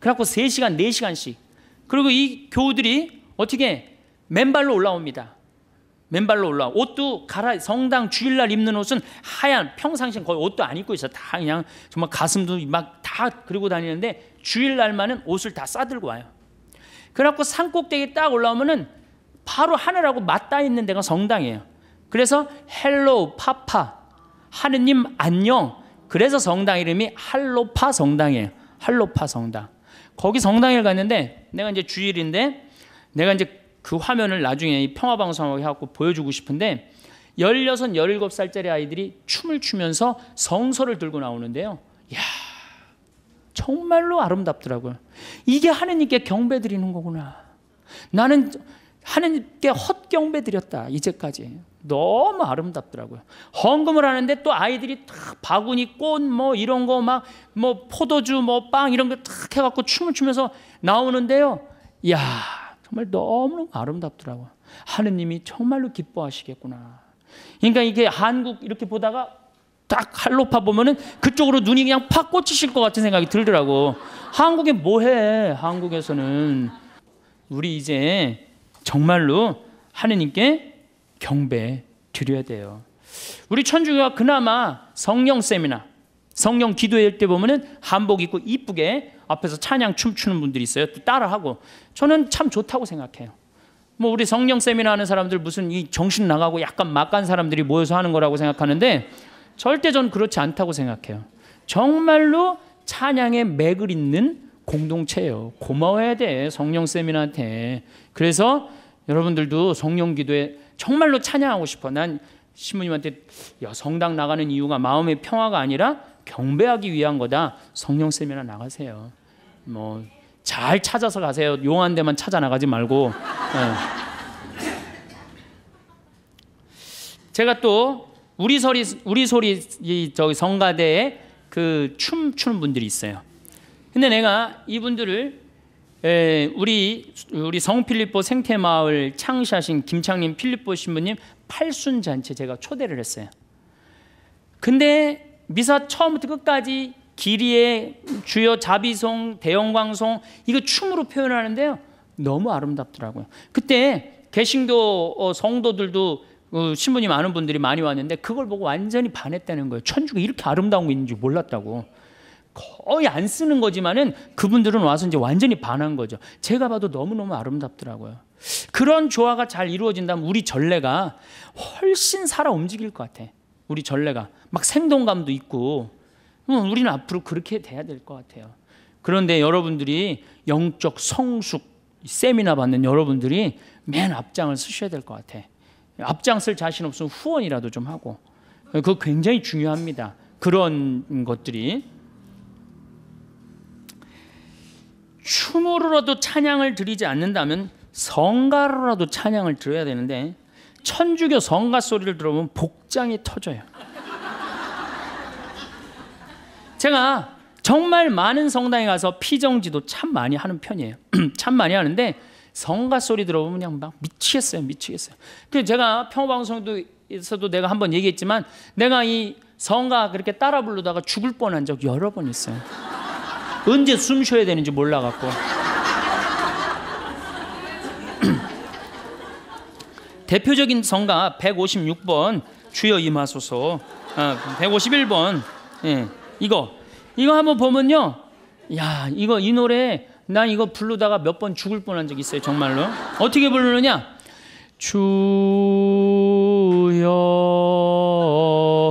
그래갖고 3시간, 4시간씩. 그리고 이 교우들이 어떻게 맨발로 올라옵니다. 맨발로 올라와 옷도 갈아 성당 주일날 입는 옷은 하얀 평상시 거의 옷도 안 입고 있어 다 그냥 정말 가슴도 막 다 그리고 다니는데 주일날만은 옷을 다 싸들고 와요 그래갖고 산 꼭대기 딱 올라오면은 바로 하늘하고 맞닿아 있는 데가 성당이에요 그래서 헬로우 파파 하느님 안녕 그래서 성당 이름이 할로파 성당이에요 할로파 성당 거기 성당에 갔는데 내가 이제 주일인데 내가 이제 그 화면을 나중에 평화방송하게 하고 보여주고 싶은데 16, 17살짜리 아이들이 춤을 추면서 성서를 들고 나오는데요. 이야 정말로 아름답더라고요. 이게 하느님께 경배 드리는 거구나. 나는 하느님께 헛경배 드렸다. 이제까지. 너무 아름답더라고요. 헌금을 하는데 또 아이들이 뭐 뭐 뭐 탁 바구니 꽃뭐 이런 거 막 뭐 포도주 뭐 빵 이런 거 탁 해갖고 춤을 추면서 나오는데요. 야 정말 너무 아름답더라고요. 하느님이 정말로 기뻐하시겠구나. 그러니까 이게 한국 이렇게 보다가 딱 할로파 보면은 그쪽으로 눈이 그냥 팍 꽂히실 것 같은 생각이 들더라고. 한국에 뭐해? 한국에서는 우리 이제 정말로 하느님께 경배 드려야 돼요. 우리 천주교가 그나마 성령 세미나, 성령 기도회 때 보면은 한복 입고 이쁘게 앞에서 찬양 춤추는 분들이 있어요. 따라하고 저는 참 좋다고 생각해요. 뭐 우리 성령 세미나 하는 사람들 무슨 이 정신 나가고 약간 막간 사람들이 모여서 하는 거라고 생각하는데 절대 전 그렇지 않다고 생각해요. 정말로 찬양의 맥을 잇는 공동체예요. 고마워야 돼 성령 세미나한테. 그래서 여러분들도 성령 기도에 정말로 찬양하고 싶어. 난 신부님한테 야, 성당 나가는 이유가 마음의 평화가 아니라 경배하기 위한 거다. 성령 세미나 나가세요. 뭐 잘 찾아서 가세요. 용한 데만 찾아 나가지 말고. 예. 제가 또 우리 소리 우리 소리 저기 성가대에 그 춤추는 분들이 있어요. 근데 내가 이분들을 에, 예, 우리 우리 성필리포 생태마을 창시하신 김창림 필리포 신부님 팔순 잔치 제가 초대를 했어요. 근데 미사 처음부터 끝까지 길이의 주요 자비송, 대형광송 이거 춤으로 표현하는데요. 너무 아름답더라고요. 그때 개신교 어, 성도들도 어, 신부님 아는 분들이 많이 왔는데 그걸 보고 완전히 반했다는 거예요. 천주가 이렇게 아름다운 게 있는지 몰랐다고. 거의 안 쓰는 거지만은 그분들은 와서 이제 완전히 반한 거죠. 제가 봐도 너무너무 아름답더라고요. 그런 조화가 잘 이루어진다면 우리 전례가 훨씬 살아 움직일 것 같아. 우리 전례가 막 생동감도 있고 우리는 앞으로 그렇게 돼야 될 것 같아요. 그런데 여러분들이 영적 성숙 세미나 받는 여러분들이 맨 앞장을 쓰셔야 될 것 같아. 앞장 쓸 자신 없으면 후원이라도 좀 하고. 그거 굉장히 중요합니다. 그런 것들이. 춤으로라도 찬양을 드리지 않는다면 성가로라도 찬양을 드려야 되는데 천주교 성가 소리를 들어보면 복장이 터져요. 제가 정말 많은 성당에 가서 피정지도 참 많이 하는 편이에요. *clears throat* 참 많이 하는데 성가 소리 들어보면 그냥 막 미치겠어요, 미치겠어요. 그 제가 평방송에서도 내가 한번 얘기했지만 내가 이 성가 그렇게 따라 부르다가 죽을 뻔한 적 여러 번 있어요. 언제 숨 쉬어야 되는지 몰라갖고. 대표적인 성가 156번 주여 임하소서 아, 151번 예, 이거 이거 한번 보면요 야 이거 이 노래 난 이거 부르다가 몇 번 죽을 뻔한 적 있어요 정말로 어떻게 부르느냐 주여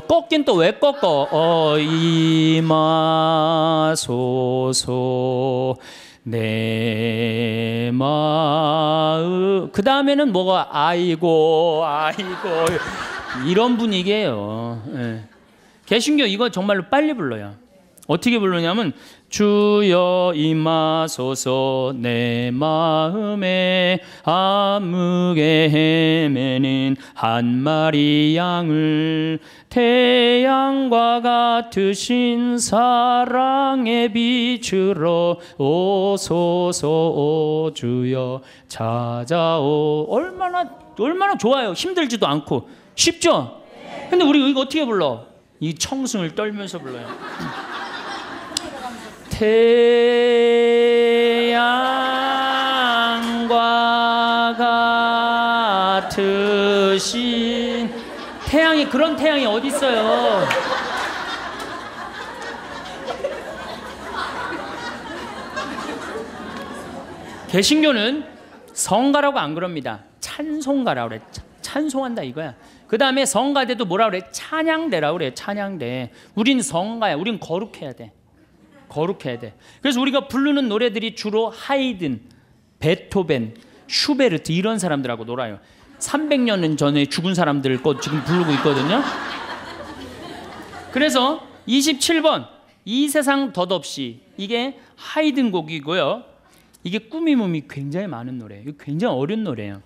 꺾긴 또 왜 꺾어 어, 임하소서 내 마음 그 다음에는 뭐가 아이고 아이고 이런 분위기예요. 예. 개신교 이거 정말로 빨리 불러요. 어떻게 부르냐면 주여 임하소서 내 마음에 암흑에 헤매는 한 마리 양을 태양과 같으신 사랑의 빛으로 오소서 오 주여 찾아오 얼마나 얼마나 좋아요 힘들지도 않고 쉽죠? 근데 우리 이거 어떻게 불러? 이 청승을 떨면서 불러요. 태양과 같으신 태양이 그런 태양이 어디 있어요? 개신교는 성가라고 안 그럽니다. 찬송가라 그래. 찬송한다 이거야. 그 다음에 성가대도 뭐라 그래? 찬양대라 그래. 찬양대. 우린 성가야. 우린 거룩해야 돼. 거룩해야 돼. 그래서 우리가 부르는 노래들이 주로 하이든, 베토벤, 슈베르트 이런 사람들하고 놀아요. 300년 전에 죽은 사람들 거 지금 부르고 있거든요. 그래서 27번 이 세상 덧없이 이게 하이든 곡이고요. 이게 꾸밈음이 굉장히 많은 노래예요. 굉장히 어려운 노래예요.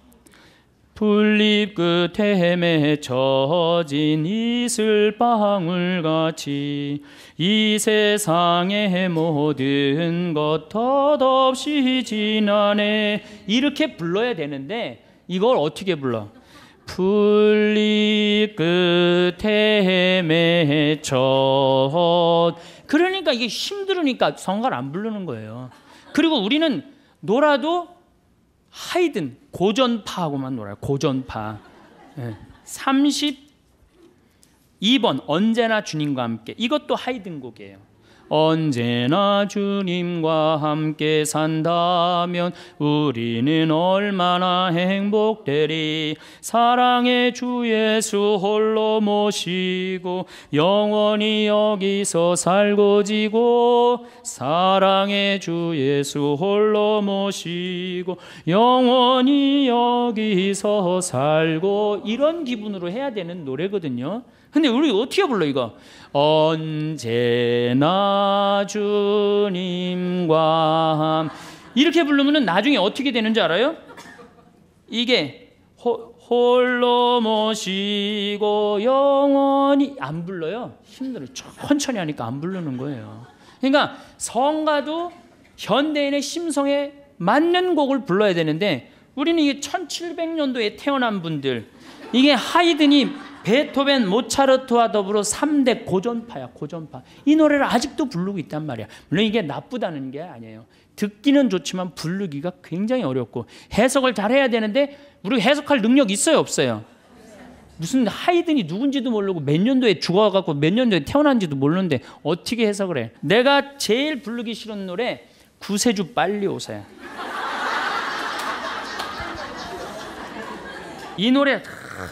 풀잎 끝에 맺혀진 이슬 방울같이 이 세상의 모든 것 덧없이 지나네 이렇게 불러야 되는데 이걸 어떻게 불러? 풀잎 끝에 맺혀진 그러니까 이게 힘들으니까 성가를 안 부르는 거예요. 그리고 우리는 놀아도 하이든 고전파하고만 놀아요. 고전파. 32번 예. 언제나 주님과 함께 이것도 하이든 곡이에요. 언제나 주님과 함께 산다면 우리는 얼마나 행복되리 사랑의 주 예수 홀로 모시고 영원히 여기서 살고 지고 사랑의 주 예수 홀로 모시고 영원히 여기서 살고 이런 기분으로 해야 되는 노래거든요. 근데 우리 어떻게 불러 이거? 언제나 주님과 함 이렇게 부르면은 나중에 어떻게 되는지 알아요? 이게 호, 홀로 모시고 영원히 안 불러요. 힘들어. 천천히 하니까 안 부르는 거예요. 그러니까 성가도 현대인의 심성에 맞는 곡을 불러야 되는데 우리는 이게 1700년도에 태어난 분들 이게 하이드니 베토벤, 모차르트와 더불어 3대 고전파야, 고전파. 이 노래를 아직도 부르고 있단 말이야. 물론 이게 나쁘다는 게 아니에요. 듣기는 좋지만 부르기가 굉장히 어렵고 해석을 잘해야 되는데 우리 해석할 능력 있어요, 없어요? 무슨 하이든이 누군지도 모르고 몇 년도에 죽어갖고 몇 년도에 태어난지도 모르는데 어떻게 해석을 해? 내가 제일 부르기 싫은 노래 구세주 빨리 오세요. 이 노래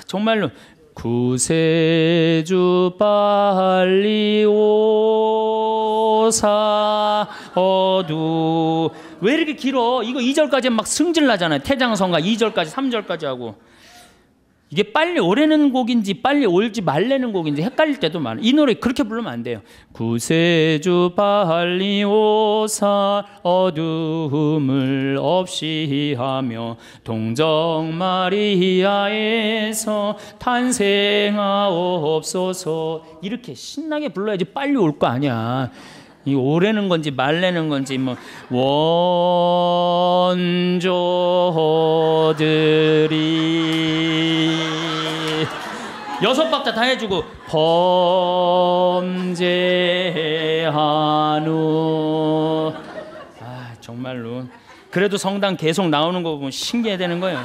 정말로 구세주 빨리 오사 어두 왜 이렇게 길어? 이거 2절까지 막 승질 나잖아요. 태장성가 2절까지 3절까지 하고 이게 빨리 오래는 곡인지 빨리 올지 말래는 곡인지 헷갈릴 때도 많아요. 이 노래 그렇게 부르면 안 돼요. 구세주 빨리 오사 어두을 없이 하며 동정 마리아에서 탄생하옵소서 이렇게 신나게 불러야지 빨리 올 거 아니야. 이 오래는 건지 말래는 건지 뭐 원조들이 여섯 박자 다 해주고 범죄한누아 정말로 그래도 성당 계속 나오는 거 보면 신기해 되는 거예요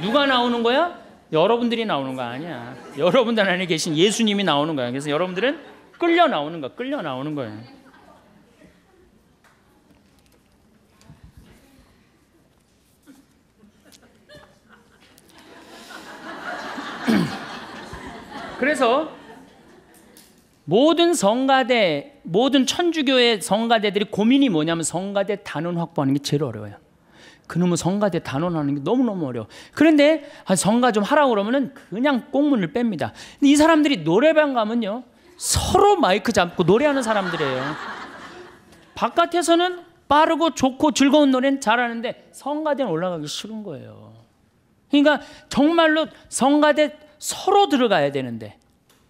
누가 나오는 거야? 여러분들이 나오는 거 아니야 여러분들 안에 계신 예수님이 나오는 거야 그래서 여러분들은 끌려 나오는 거, 끌려 나오는 거예요. *clears throat* 그래서 모든 성가대, 모든 천주교의 성가대들이 고민이 뭐냐면 성가대 단원 확보하는 게 제일 어려워요. 그놈은 성가대 단원하는 게 너무너무 어려워. 그런데 성가 좀 하라고 그러면 그냥 꽁문을 뺍니다. 근데 이 사람들이 노래방 가면요. 서로 마이크 잡고 노래하는 사람들이에요. 바깥에서는 빠르고 좋고 즐거운 노래는 잘하는데 성가대는 올라가기 싫은 거예요. 그러니까 정말로 성가대 서로 들어가야 되는데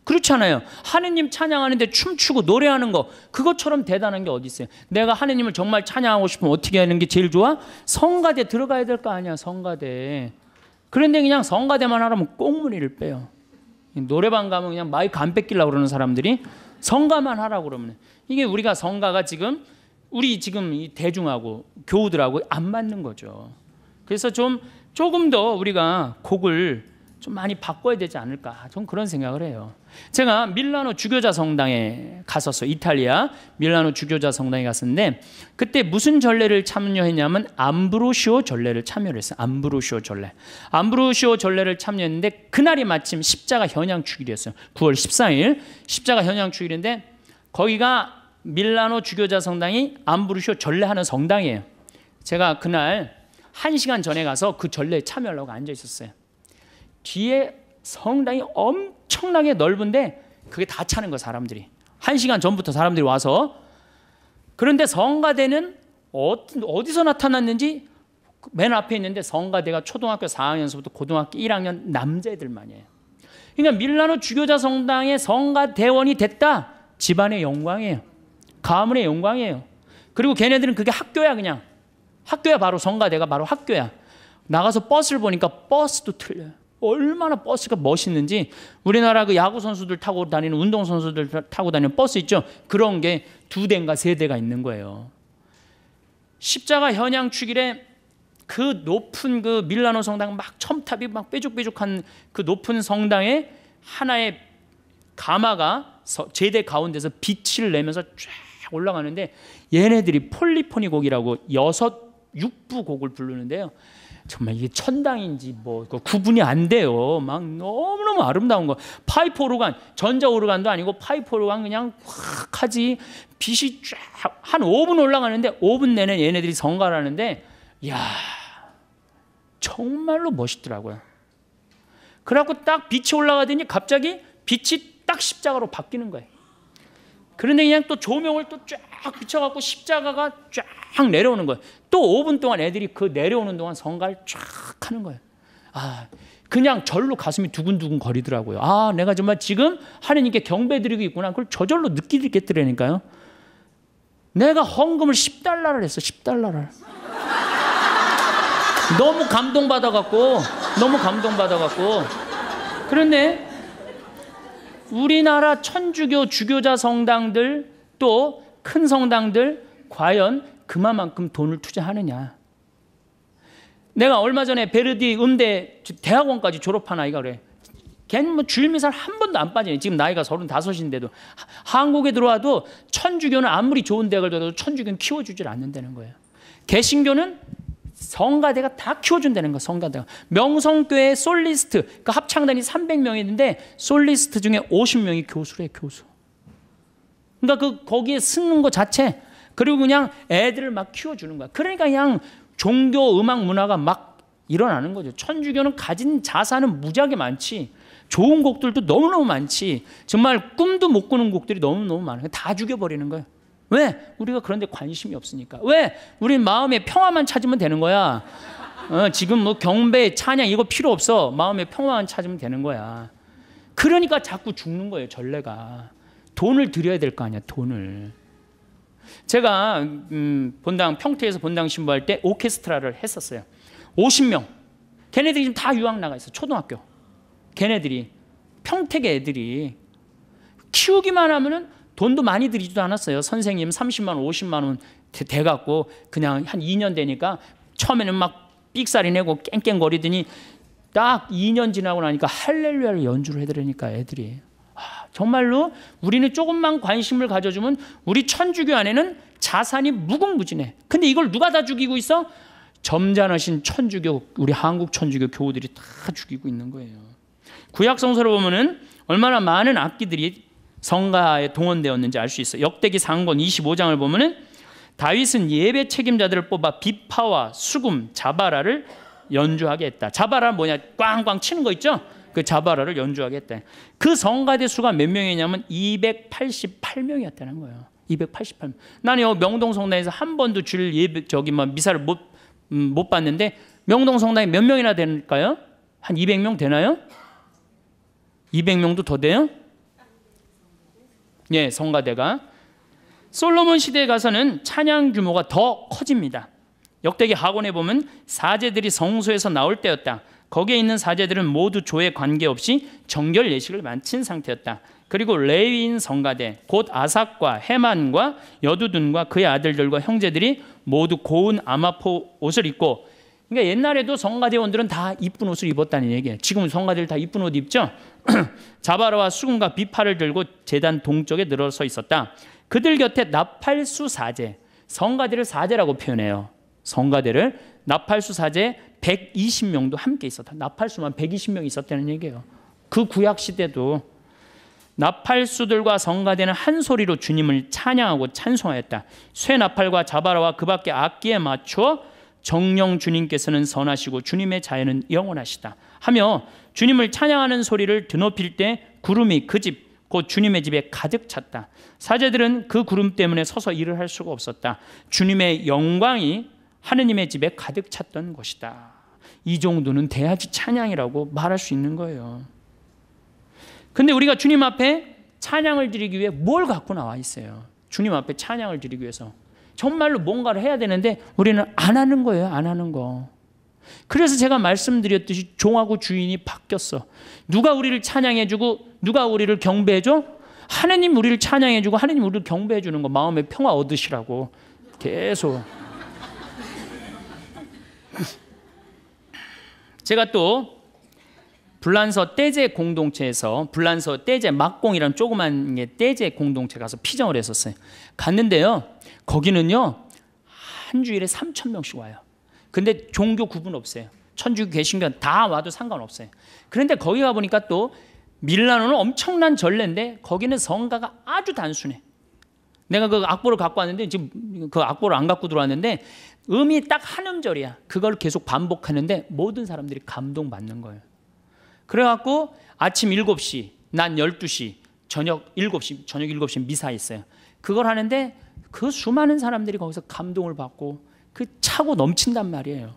그렇잖아요. 하느님 찬양하는데 춤추고 노래하는 거 그것처럼 대단한 게 어디 있어요? 내가 하느님을 정말 찬양하고 싶으면 어떻게 하는 게 제일 좋아? 성가대 들어가야 될 거 아니야 성가대. 그런데 그냥 성가대만 하라면 꽁무니를 빼요. 노래방 가면 그냥 마이크 안 뺏기려고 그러는 사람들이 성가만 하라고 그러면 이게 우리가 성가가 지금 우리 지금 이 대중하고 교우들하고 안 맞는 거죠. 그래서 좀 조금 더 우리가 곡을 좀 많이 바꿔야 되지 않을까. 좀 그런 생각을 해요. 제가 밀라노 주교자 성당에 갔었어요. 이탈리아 밀라노 주교자 성당에 갔었는데 그때 무슨 전례를 참여했냐면 암브로시오 전례를 참여를 했어요. 암브로시오 전례. 암브로시오 전례를 참여했는데 그날이 마침 십자가 현양 축일이었어요. 9월 14일 십자가 현양 축일인데 거기가 밀라노 주교자 성당이 암브로시오 전례하는 성당이에요. 제가 그날 1시간 전에 가서 그 전례에 참여하려고 앉아 있었어요. 뒤에 성당이 엄청나게 넓은데 그게 다 차는 거 사람들이 한 시간 전부터 사람들이 와서 그런데 성가대는 어디서 나타났는지 맨 앞에 있는데 성가대가 초등학교 4학년서부터 고등학교 1학년 남자애들만이에요. 그러니까 밀라노 주교자 성당의 성가대원이 됐다. 집안의 영광이에요. 가문의 영광이에요. 그리고 걔네들은 그게 학교야 그냥. 학교야 바로 성가대가 바로 학교야. 나가서 버스를 보니까 버스도 틀려요. 얼마나 버스가 멋있는지 우리나라 그 야구 선수들 타고 다니는 운동 선수들 타고 다니는 버스 있죠. 그런 게 두 대인가 세 대가 있는 거예요. 십자가 현양 축일에 그 높은 그 밀라노 성당 막 첨탑이 막 뾰족뾰족한 그 높은 성당에 하나의 가마가 제대 가운데서 빛을 내면서 쫙 올라가는데 얘네들이 폴리포니곡이라고 여섯 육부 곡을 부르는데요. 정말 이게 천당인지 뭐 그 구분이 안 돼요. 막 너무너무 아름다운 거. 파이프 오르간, 전자 오르간도 아니고 파이프 오르간 그냥 확 하지 빛이 쫙 한 5분 올라가는데 5분 내내 얘네들이 성가하는데 야 정말로 멋있더라고요. 그래갖고 딱 빛이 올라가더니 갑자기 빛이 딱 십자가로 바뀌는 거예요. 그런데 그냥 또 조명을 또쫙 붙여갖고 십자가가 쫙 내려오는 거예요. 또 5분 동안 애들이 그 내려오는 동안 성가를 쫙 하는 거예요. 아, 그냥 절로 가슴이 두근두근 거리더라고요. 아, 내가 정말 지금 하느님께 경배드리고 있구나. 그걸 저절로 느끼겠더라니까요. 내가 헌금을 10달러를 했어, 10달러를. 너무 감동받아갖고, 너무 감동받아갖고. 그런데 우리나라 천주교 주교자 성당들 또큰 성당들 과연 그만큼 돈을 투자하느냐. 내가 얼마 전에 베르디 음대 대학원까지 졸업한 아이가 그래. 걔는 뭐 주일미사를 한 번도 안 빠지네. 지금 나이가 서른다섯인데도 한국에 들어와도 천주교는 아무리 좋은 대학을 들어도 천주교는 키워주질 않는다는 거예요. 개신교는 성가대가 다 키워준다는 거 성가대가 명성교회 솔리스트 그 합창단이 3 0 0명 있는데 솔리스트 중에 50명이 교수래 교수 그러니까 그 거기에 쓰는 것 자체 그리고 그냥 애들을 막 키워주는 거야. 그러니까 그냥 종교 음악 문화가 막 일어나는 거죠. 천주교는 가진 자산은 무지하게 많지. 좋은 곡들도 너무너무 많지. 정말 꿈도 못 꾸는 곡들이 너무너무 많아요. 다 죽여버리는 거예요. 왜? 우리가 그런데 관심이 없으니까. 왜? 우리 마음의 평화만 찾으면 되는 거야. 어, 지금 뭐 경배, 찬양 이거 필요 없어. 마음의 평화만 찾으면 되는 거야. 그러니까 자꾸 죽는 거예요, 전례가. 돈을 드려야 될 거 아니야, 돈을. 제가 음, 본당 평택에서 본당 신부할 때 오케스트라를 했었어요. 50명. 걔네들이 지금 다 유학 나가 있어. 초등학교. 걔네들이 평택 애들이 키우기만 하면은 돈도 많이 들이지도 않았어요. 선생님 30만 원, 50만 원돼 갖고 그냥 한 2년 되니까 처음에는 막 삑사리 내고 깽깽거리더니 딱 2년 지나고 나니까 할렐루야를 연주를 해드리니까 애들이 아, 정말로 우리는 조금만 관심을 가져주면 우리 천주교 안에는 자산이 무궁무진해. 근데 이걸 누가 다 죽이고 있어? 점잖으신 천주교 우리 한국 천주교 교우들이 다 죽이고 있는 거예요. 구약 성서를 보면은 얼마나 많은 악기들이 성가에 동원되었는지 알 수 있어. 역대기 상권 25장을 보면은 다윗은 예배 책임자들을 뽑아 비파와 수금, 자바라를 연주하게 했다. 자바라 뭐냐? 꽝꽝 치는 거 있죠? 그 자바라를 연주하겠대그 성가대 수가 몇 명이냐면 288명이었다는 거예요. 288명. 나는 명동 성당에서 한 번도 주 예배 저기만 뭐 미사를 못, 음, 못 봤는데 명동 성당에 몇 명이나 될까요? 한 200명 되나요? 200명도 더 돼요? 예, 성가대가 솔로몬 시대에 가서는 찬양 규모가 더 커집니다. 역대기 학원에 보면 사제들이 성소에서 나올 때였다. 거기에 있는 사제들은 모두 조에 관계없이 정결 예식을 마친 상태였다. 그리고 레위인 성가대 곧 아삭과 헤만과 여두둔과 그의 아들들과 형제들이 모두 고운 아마포 옷을 입고 그러니까 옛날에도 성가대원들은 다 이쁜 옷을 입었다는 얘기예요. 지금 성가대들 다 이쁜 옷 입죠? *clears throat* 자바라와 수금과 비파를 들고 재단 동쪽에 늘어서 있었다. 그들 곁에 나팔수 사제, 성가대를 사제라고 표현해요. 성가대를 나팔수 사제, 120명도 함께 있었다. 나팔수만 120명 있었다는 얘기예요. 그 구약 시대도 나팔수들과 성가대는 한 소리로 주님을 찬양하고 찬송하였다. 쇠 나팔과 자바라와 그밖에 악기에 맞춰 정령 주님께서는 선하시고 주님의 자애는 영원하시다 하며 주님을 찬양하는 소리를 드높일 때 구름이 그 집 곧 주님의 집에 가득 찼다. 사제들은 그 구름 때문에 서서 일을 할 수가 없었다. 주님의 영광이 하느님의 집에 가득 찼던 것이다. 이 정도는 돼야지 찬양이라고 말할 수 있는 거예요. 근데 우리가 주님 앞에 찬양을 드리기 위해 뭘 갖고 나와 있어요? 주님 앞에 찬양을 드리기 위해서 정말로 뭔가를 해야 되는데 우리는 안 하는 거예요. 안 하는 거. 그래서 제가 말씀드렸듯이 종하고 주인이 바뀌었어. 누가 우리를 찬양해주고 누가 우리를 경배해줘? 하느님 우리를 찬양해주고 하느님 우리를 경배해주는 거 마음의 평화 얻으시라고 계속 제가 또 불란서 떼제 공동체에서 불란서 떼제 막공이라는 조그만 떼제 공동체 가서 피정을 했었어요. 갔는데요. 거기는요. 한 주일에 3천 명씩 와요. 근데 종교 구분 없어요. 천주교 개신교 다 와도 상관없어요. 그런데 거기 가 보니까 또 밀라노는 엄청난 전례인데 거기는 성가가 아주 단순해. 내가 그 악보를 갖고 왔는데 지금 그 악보를 안 갖고 들어왔는데 음이 딱 한 음절이야. 그걸 계속 반복하는데 모든 사람들이 감동받는 거예요. 그래갖고 아침 7시, 난 12시, 저녁 7시, 저녁 7시 미사 했어요 그걸 하는데 그 수많은 사람들이 거기서 감동을 받고 그 차고 넘친단 말이에요.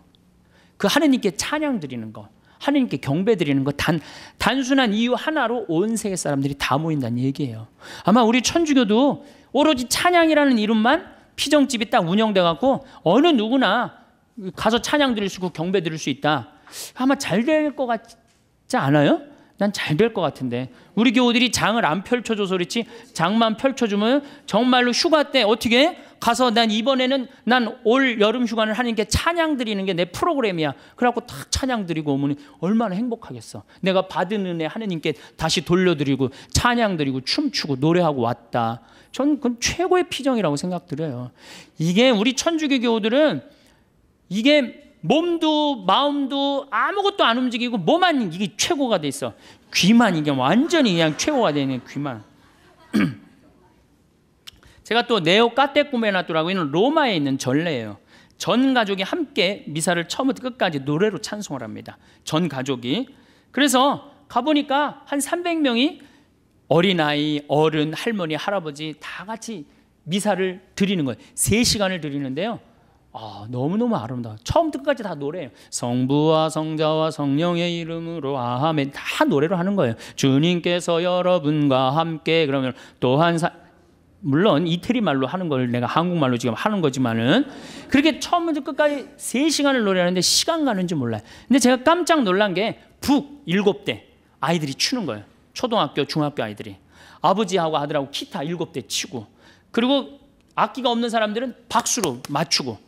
그 하느님께 찬양 드리는 거, 하느님께 경배 드리는 거 단, 단순한 이유 하나로 온 세계 사람들이 다 모인다는 얘기예요. 아마 우리 천주교도 오로지 찬양이라는 이름만 피정집이 딱 운영돼 갖고 어느 누구나 가서 찬양 드릴 수 있고 경배 드릴 수 있다. 아마 잘될것 같지 않아요? 난 잘될것 같은데 우리 교우들이 장을 안 펼쳐줘서 그렇지 장만 펼쳐주면 정말로 휴가 때 어떻게 해? 가서 난 이번에는 난 올 여름 휴가를 하는 게 찬양 드리는 게 내 프로그램이야 그래갖고 탁 찬양 드리고 오면 얼마나 행복하겠어 내가 받은 은혜 하느님께 다시 돌려드리고 찬양 드리고 춤추고 노래하고 왔다 전 그건 최고의 피정이라고 생각드려요. 이게 우리 천주교 교우들은 이게 몸도 마음도 아무것도 안 움직이고 뭐만 이게 최고가 돼 있어. 귀만 이게 완전히 그냥 최고가 되는 귀만. *clears throat* 제가 또 네오 까떼꾸메나토라고 있는 로마에 있는 전례예요. 전 가족이 함께 미사를 처음부터 끝까지 노래로 찬송을 합니다. 전 가족이. 그래서 가보니까 한 300명이 어린아이, 어른, 할머니, 할아버지 다 같이 미사를 드리는 거예요. 3시간을 드리는데요. 아, 너무너무 아름다워. 처음부터 끝까지 다 노래예요. 성부와 성자와 성령의 이름으로 아멘. 다 노래로 하는 거예요. 주님께서 여러분과 함께 그러면 또한 사, 물론 이태리 말로 하는 걸 내가 한국말로 지금 하는 거지만은 그렇게 처음부터 끝까지 3시간을 노래하는데 시간 가는 줄 몰라요. 근데 제가 깜짝 놀란 게 북일대 아이들이 추는 거예요. 초등학교, 중학교 아이들이 아버지하고 아들하고 기타 일곱 대 치고 그리고 악기가 없는 사람들은 박수로 맞추고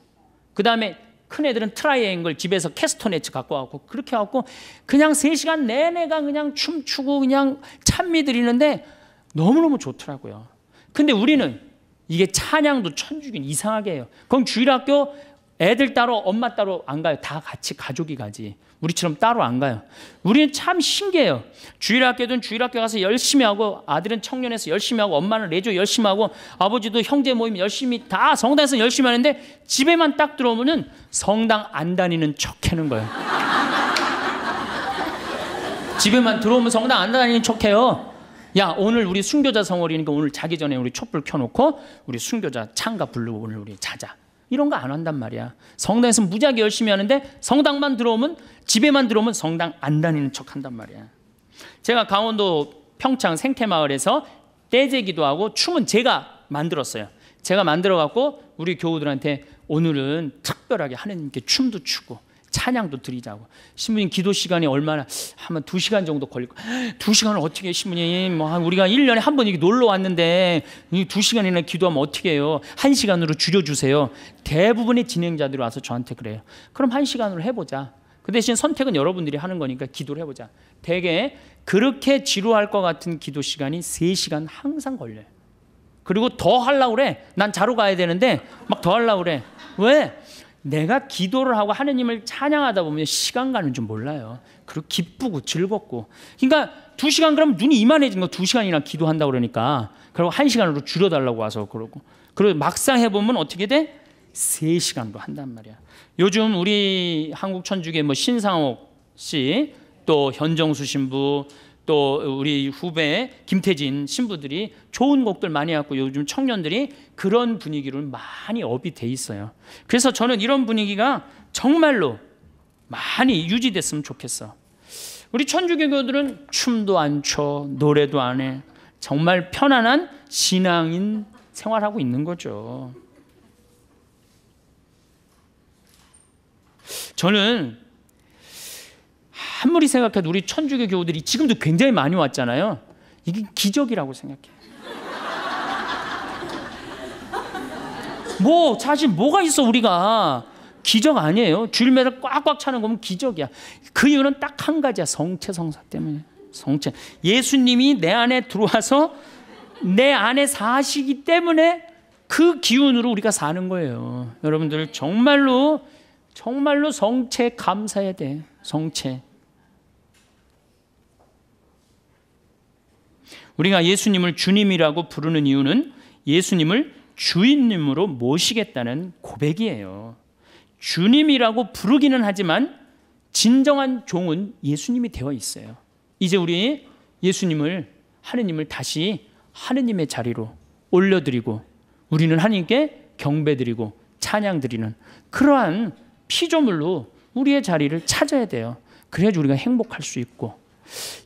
그 다음에 큰 애들은 트라이앵글 집에서 캐스터네츠 갖고 와고 그렇게 해갖고 그냥 세시간 내내가 그냥 춤추고 그냥 찬미 드리는데 너무너무 좋더라고요. 근데 우리는 이게 찬양도 천주교 이상하게 해요. 그럼 주일학교 애들 따로 엄마 따로 안 가요. 다 같이 가족이 가지. 우리처럼 따로 안 가요. 우리는 참 신기해요. 주일 학교든 주일 학교 가서 열심히 하고 아들은 청년에서 열심히 하고 엄마는 레조 열심히 하고 아버지도 형제 모임 열심히 다 성당에서 열심히 하는데 집에만 딱 들어오면은 성당 안 다니는 척하는 거예요. *laughs* 집에만 들어오면 성당 안 다니는 척해요. 야 오늘 우리 순교자 성월이니까 오늘 자기 전에 우리 촛불 켜놓고 우리 순교자 창가 부르고 오늘 우리 자자. 이런 거 안 한단 말이야. 성당에서 무지하게 열심히 하는데 성당만 들어오면 집에만 들어오면 성당 안 다니는 척 한단 말이야. 제가 강원도 평창 생태마을에서 떼제기도 하고 춤은 제가 만들었어요. 제가 만들어 갖고 우리 교우들한테 오늘은 특별하게 하나님께 춤도 추고 찬양도 드리자고. 신부님 기도 시간이 얼마나 한번두 시간 정도 걸릴까두 시간을 어떻게 신부님 뭐 우리가 1년에 한 번 이렇게 놀러 왔는데 두 시간이나 기도하면 어떻게 해요? 한 시간으로 줄여주세요. 대부분의 진행자들이 와서 저한테 그래요. 그럼 한 시간으로 해보자. 그 대신 선택은 여러분들이 하는 거니까 기도를 해보자. 대개 그렇게 지루할 것 같은 기도 시간이 3시간 항상 걸려요. 그리고 더 하려고 그래. 난 자러 가야 되는데 막 더 하려고 그래. 왜? 내가 기도를 하고 하느님을 찬양하다 보면 시간 가는 줄 몰라요. 그리고 기쁘고 즐겁고. 그러니까 두 시간 그러면 눈이 이만해진 거두 시간이나 기도한다 그러니까. 그리고 한 시간으로 줄여달라고 와서 그러고. 그리고 막상 해보면 어떻게 돼? 세 시간도 한단 말이야. 요즘 우리 한국 천주교 뭐 신상옥 씨, 또 현정수 신부, 또 우리 후배 김태진 신부들이 좋은 곡들 많이 갖고 요즘 청년들이 그런 분위기로 많이 업이 돼 있어요. 그래서 저는 이런 분위기가 정말로 많이 유지됐으면 좋겠어. 우리 천주교교들은 춤도 안 춰, 노래도 안 해. 정말 편안한 신앙인 생활하고 있는 거죠. 저는 아무리 생각해도 우리 천주교 교우들이 지금도 굉장히 많이 왔잖아요. 이게 기적이라고 생각해. 뭐 사실 뭐가 있어 우리가 기적 아니에요. 줄매를 꽉꽉 차는 거면 기적이야. 그 이유는 딱 한 가지야. 성체 성사 때문에. 성체. 예수님이 내 안에 들어와서 내 안에 사시기 때문에 그 기운으로 우리가 사는 거예요. 여러분들 정말로 정말로 성체 감사해야 돼. 성체. 우리가 예수님을 주님이라고 부르는 이유는 예수님을 주인님으로 모시겠다는 고백이에요. 주님이라고 부르기는 하지만 진정한 종은 예수님이 되어 있어요. 이제 우리 예수님을 하느님을 다시 하느님의 자리로 올려드리고 우리는 하나님께 경배드리고 찬양드리는 그러한 피조물로 우리의 자리를 찾아야 돼요. 그래야 우리가 행복할 수 있고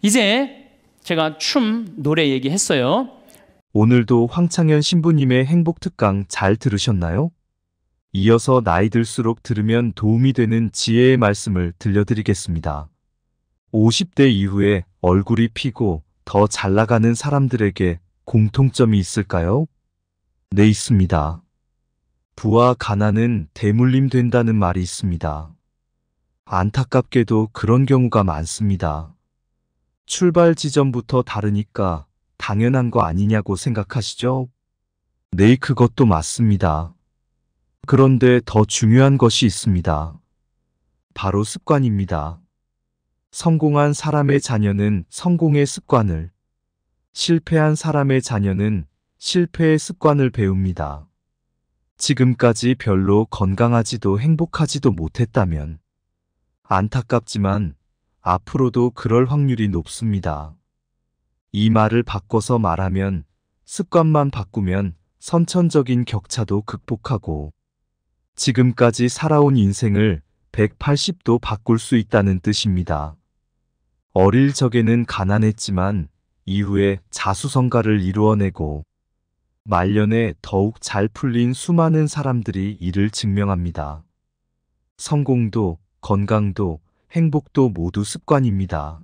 이제 제가 춤, 노래 얘기했어요. 오늘도 황창현 신부님의 행복 특강 잘 들으셨나요? 이어서 나이 들수록 들으면 도움이 되는 지혜의 말씀을 들려드리겠습니다. 50대 이후에 얼굴이 피고 더 잘 나가는 사람들에게 공통점이 있을까요? 네, 있습니다. 부와 가난은 대물림 된다는 말이 있습니다. 안타깝게도 그런 경우가 많습니다. 출발 지점부터 다르니까 당연한 거 아니냐고 생각하시죠? 네, 그것도 맞습니다. 그런데 더 중요한 것이 있습니다. 바로 습관입니다. 성공한 사람의 자녀는 성공의 습관을, 실패한 사람의 자녀는 실패의 습관을 배웁니다. 지금까지 별로 건강하지도 행복하지도 못했다면 안타깝지만 앞으로도 그럴 확률이 높습니다. 이 말을 바꿔서 말하면 습관만 바꾸면 선천적인 격차도 극복하고 지금까지 살아온 인생을 180도 바꿀 수 있다는 뜻입니다. 어릴 적에는 가난했지만 이후에 자수성가를 이루어내고 말년에 더욱 잘 풀린 수많은 사람들이 이를 증명합니다. 성공도 건강도 행복도 모두 습관입니다.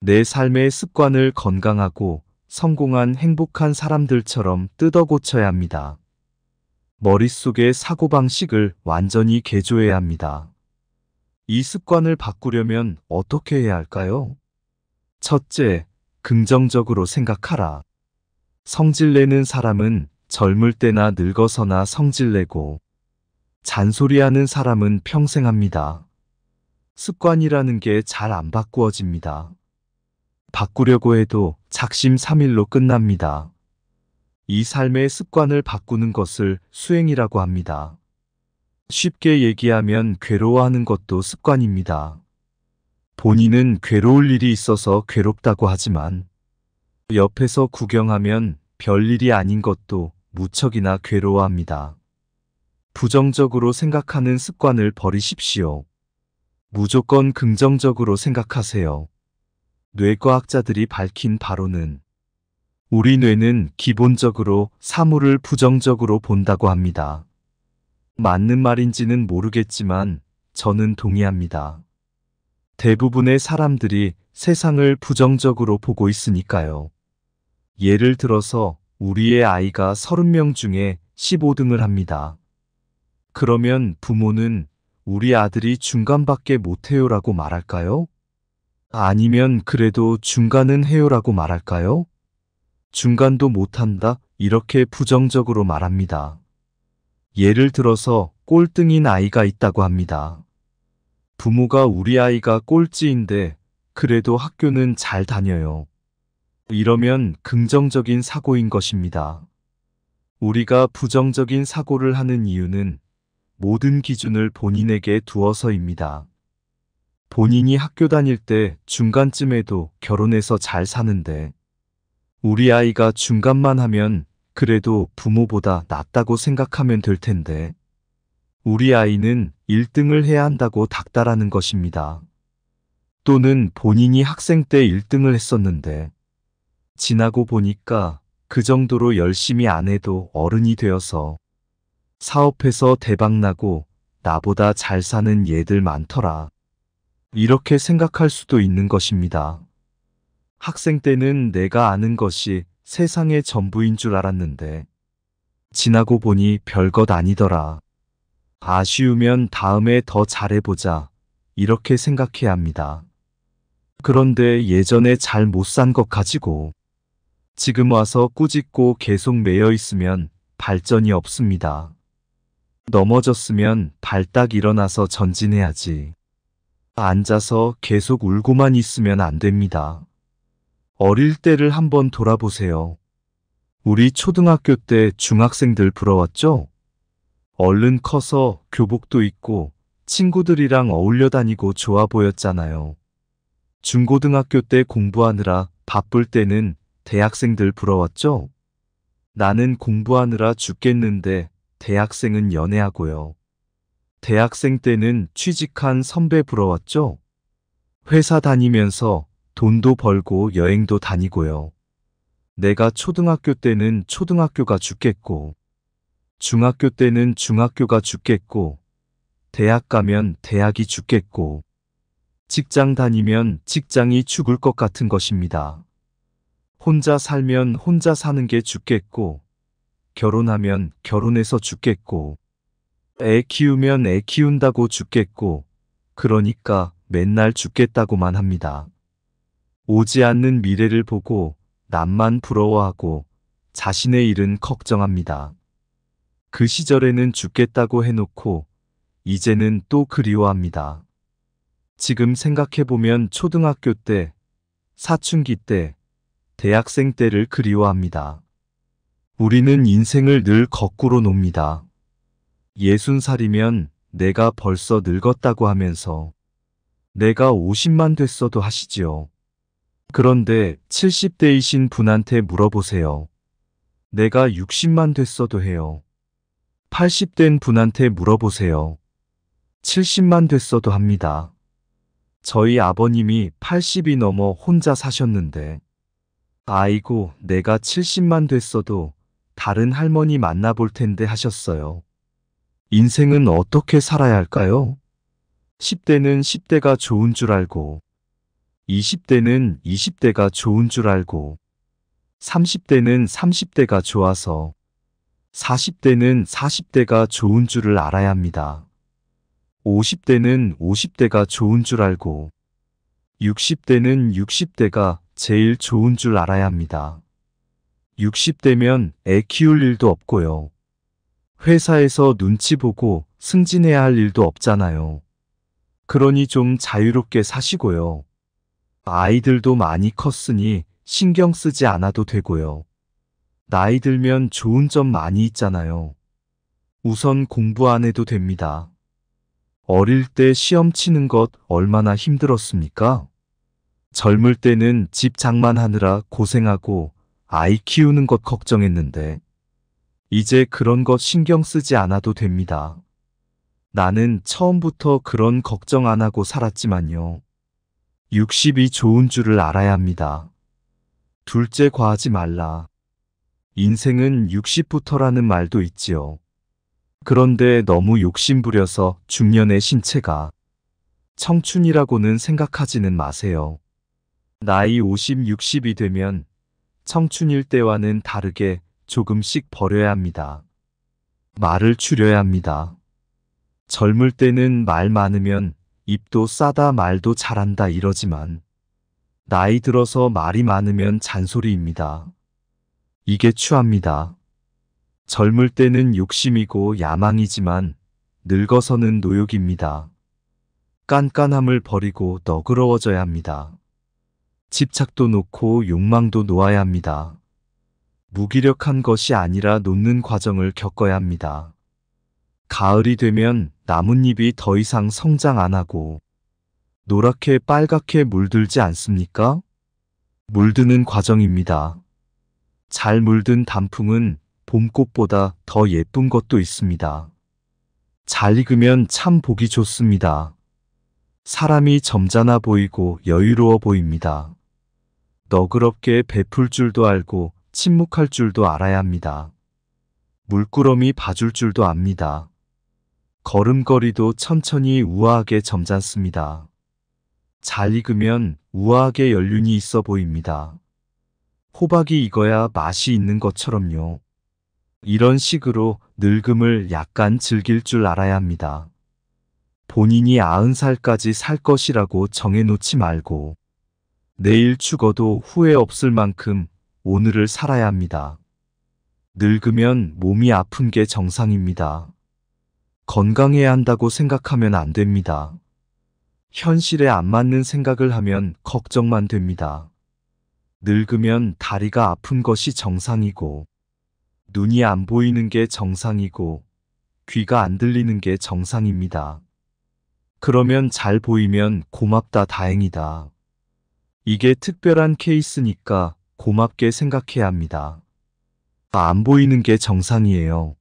내 삶의 습관을 건강하고 성공한 행복한 사람들처럼 뜯어 고쳐야 합니다. 머릿속의 사고방식을 완전히 개조해야 합니다. 이 습관을 바꾸려면 어떻게 해야 할까요? 첫째, 긍정적으로 생각하라. 성질내는 사람은 젊을 때나 늙어서나 성질내고 잔소리하는 사람은 평생합니다. 습관이라는 게 잘 안 바꾸어집니다. 바꾸려고 해도 작심3일로 끝납니다. 이 삶의 습관을 바꾸는 것을 수행이라고 합니다. 쉽게 얘기하면 괴로워하는 것도 습관입니다. 본인은 괴로울 일이 있어서 괴롭다고 하지만 옆에서 구경하면 별일이 아닌 것도 무척이나 괴로워합니다. 부정적으로 생각하는 습관을 버리십시오. 무조건 긍정적으로 생각하세요. 뇌과학자들이 밝힌 바로는 우리 뇌는 기본적으로 사물을 부정적으로 본다고 합니다. 맞는 말인지는 모르겠지만 저는 동의합니다. 대부분의 사람들이 세상을 부정적으로 보고 있으니까요. 예를 들어서 우리의 아이가 30명 중에 15등을 합니다. 그러면 부모는 우리 아들이 중간밖에 못해요라고 말할까요? 아니면 그래도 중간은 해요라고 말할까요? 중간도 못한다 이렇게 부정적으로 말합니다. 예를 들어서 꼴등인 아이가 있다고 합니다. 부모가 우리 아이가 꼴찌인데 그래도 학교는 잘 다녀요. 이러면 긍정적인 사고인 것입니다. 우리가 부정적인 사고를 하는 이유는 모든 기준을 본인에게 두어서입니다. 본인이 학교 다닐 때 중간쯤에도 결혼해서 잘 사는데 우리 아이가 중간만 하면 그래도 부모보다 낫다고 생각하면 될 텐데 우리 아이는 1등을 해야 한다고 닥달하는 것입니다. 또는 본인이 학생 때 1등을 했었는데 지나고 보니까 그 정도로 열심히 안 해도 어른이 되어서 사업해서 대박나고 나보다 잘 사는 얘들 많더라. 이렇게 생각할 수도 있는 것입니다. 학생 때는 내가 아는 것이 세상의 전부인 줄 알았는데 지나고 보니 별것 아니더라. 아쉬우면 다음에 더 잘해보자. 이렇게 생각해야 합니다. 그런데 예전에 잘 못 산 것 가지고 지금 와서 꾸짖고 계속 매여 있으면 발전이 없습니다. 넘어졌으면 발딱 일어나서 전진해야지. 앉아서 계속 울고만 있으면 안 됩니다. 어릴 때를 한번 돌아보세요. 우리 초등학교 때 중학생들 부러웠죠? 얼른 커서 교복도 입고 친구들이랑 어울려 다니고 좋아 보였잖아요. 중고등학교 때 공부하느라 바쁠 때는 대학생들 부러웠죠? 나는 공부하느라 죽겠는데 대학생은 연애하고요. 대학생 때는 취직한 선배 부러웠죠? 회사 다니면서 돈도 벌고 여행도 다니고요. 내가 초등학교 때는 초등학교가 죽겠고, 중학교 때는 중학교가 죽겠고, 대학 가면 대학이 죽겠고, 직장 다니면 직장이 죽을 것 같은 것입니다. 혼자 살면 혼자 사는 게 죽겠고, 결혼하면 결혼해서 죽겠고, 애 키우면 애 키운다고 죽겠고, 그러니까 맨날 죽겠다고만 합니다. 오지 않는 미래를 보고 남만 부러워하고 자신의 일은 걱정합니다. 그 시절에는 죽겠다고 해놓고 이제는 또 그리워합니다. 지금 생각해보면 초등학교 때, 사춘기 때, 대학생 때를 그리워합니다. 우리는 인생을 늘 거꾸로 놉니다. 60살이면 내가 벌써 늙었다고 하면서 내가 50만 됐어도 하시지요. 그런데 70대이신 분한테 물어보세요. 내가 60만 됐어도 해요. 80된 분한테 물어보세요. 70만 됐어도 합니다. 저희 아버님이 80이 넘어 혼자 사셨는데 아이고 내가 70만 됐어도 다른 할머니 만나볼 텐데 하셨어요. 인생은 어떻게 살아야 할까요? 10대는 10대가 좋은 줄 알고, 20대는 20대가 좋은 줄 알고, 30대는 30대가 좋아서, 40대는 40대가 좋은 줄을 알아야 합니다. 50대는 50대가 좋은 줄 알고, 60대는 60대가 제일 좋은 줄 알아야 합니다. 60대면 애 키울 일도 없고요. 회사에서 눈치 보고 승진해야 할 일도 없잖아요. 그러니 좀 자유롭게 사시고요. 아이들도 많이 컸으니 신경 쓰지 않아도 되고요. 나이 들면 좋은 점 많이 있잖아요. 우선 공부 안 해도 됩니다. 어릴 때 시험 치는 것 얼마나 힘들었습니까? 젊을 때는 집 장만하느라 고생하고 아이 키우는 것 걱정했는데 이제 그런 거 신경 쓰지 않아도 됩니다. 나는 처음부터 그런 걱정 안 하고 살았지만요. 60이 좋은 줄을 알아야 합니다. 둘째 과하지 말라. 인생은 60부터라는 말도 있지요. 그런데 너무 욕심부려서 중년의 신체가 청춘이라고는 생각하지는 마세요. 나이 50, 60이 되면 청춘일 때와는 다르게 조금씩 버려야 합니다. 말을 추려야 합니다. 젊을 때는 말 많으면 입도 싸다 말도 잘한다 이러지만 나이 들어서 말이 많으면 잔소리입니다. 이게 추합니다. 젊을 때는 욕심이고 야망이지만 늙어서는 노욕입니다. 깐깐함을 버리고 너그러워져야 합니다. 집착도 놓고 욕망도 놓아야 합니다. 무기력한 것이 아니라 놓는 과정을 겪어야 합니다. 가을이 되면 나뭇잎이 더 이상 성장 안 하고 노랗게 빨갛게 물들지 않습니까? 물드는 과정입니다. 잘 물든 단풍은 봄꽃보다 더 예쁜 것도 있습니다. 잘 익으면 참 보기 좋습니다. 사람이 점잖아 보이고 여유로워 보입니다. 너그럽게 베풀 줄도 알고 침묵할 줄도 알아야 합니다. 물끄러미 봐줄 줄도 압니다. 걸음걸이도 천천히 우아하게 점잖습니다. 잘 익으면 우아하게 연륜이 있어 보입니다. 호박이 익어야 맛이 있는 것처럼요. 이런 식으로 늙음을 약간 즐길 줄 알아야 합니다. 본인이 아흔 살까지 살 것이라고 정해놓지 말고 내일 죽어도 후회 없을 만큼 오늘을 살아야 합니다. 늙으면 몸이 아픈 게 정상입니다. 건강해야 한다고 생각하면 안 됩니다. 현실에 안 맞는 생각을 하면 걱정만 됩니다. 늙으면 다리가 아픈 것이 정상이고, 눈이 안 보이는 게 정상이고, 귀가 안 들리는 게 정상입니다. 그러면 잘 보이면 고맙다 다행이다. 이게 특별한 케이스니까 고맙게 생각해야 합니다. 안 보이는 게 정상이에요.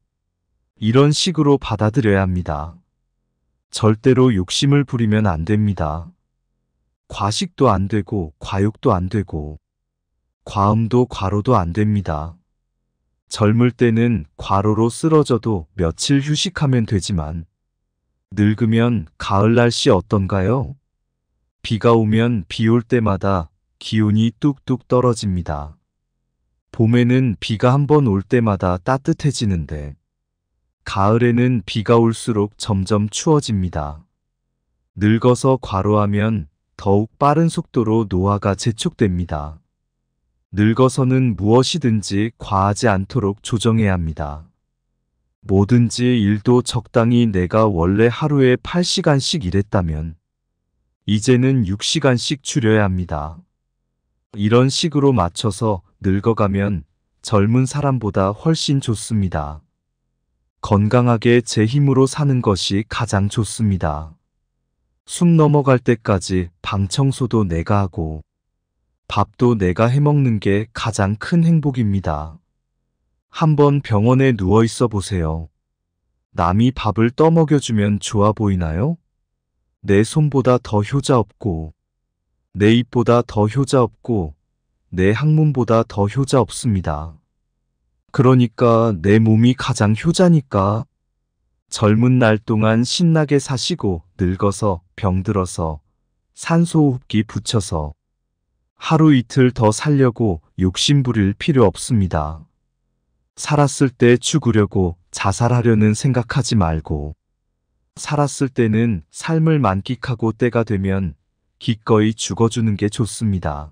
이런 식으로 받아들여야 합니다. 절대로 욕심을 부리면 안 됩니다. 과식도 안 되고 과욕도 안 되고 과음도 과로도 안 됩니다. 젊을 때는 과로로 쓰러져도 며칠 휴식하면 되지만 늙으면 가을 날씨 어떤가요? 비가 오면 비 올 때마다 기온이 뚝뚝 떨어집니다. 봄에는 비가 한번 올 때마다 따뜻해지는데 가을에는 비가 올수록 점점 추워집니다. 늙어서 과로하면 더욱 빠른 속도로 노화가 재촉됩니다. 늙어서는 무엇이든지 과하지 않도록 조정해야 합니다. 뭐든지 일도 적당히 내가 원래 하루에 8시간씩 일했다면 이제는 6시간씩 줄여야 합니다. 이런 식으로 맞춰서 늙어가면 젊은 사람보다 훨씬 좋습니다. 건강하게 제 힘으로 사는 것이 가장 좋습니다. 숨 넘어갈 때까지 방 청소도 내가 하고 밥도 내가 해먹는 게 가장 큰 행복입니다. 한번 병원에 누워 있어 보세요. 남이 밥을 떠먹여주면 좋아 보이나요? 내 손보다 더 효자 없고 내 입보다 더 효자 없고 내 학문보다 더 효자 없습니다. 그러니까 내 몸이 가장 효자니까 젊은 날 동안 신나게 사시고 늙어서 병들어서 산소호흡기 붙여서 하루 이틀 더 살려고 욕심 부릴 필요 없습니다. 살았을 때 죽으려고 자살하려는 생각하지 말고 살았을 때는 삶을 만끽하고 때가 되면 기꺼이 죽어주는 게 좋습니다.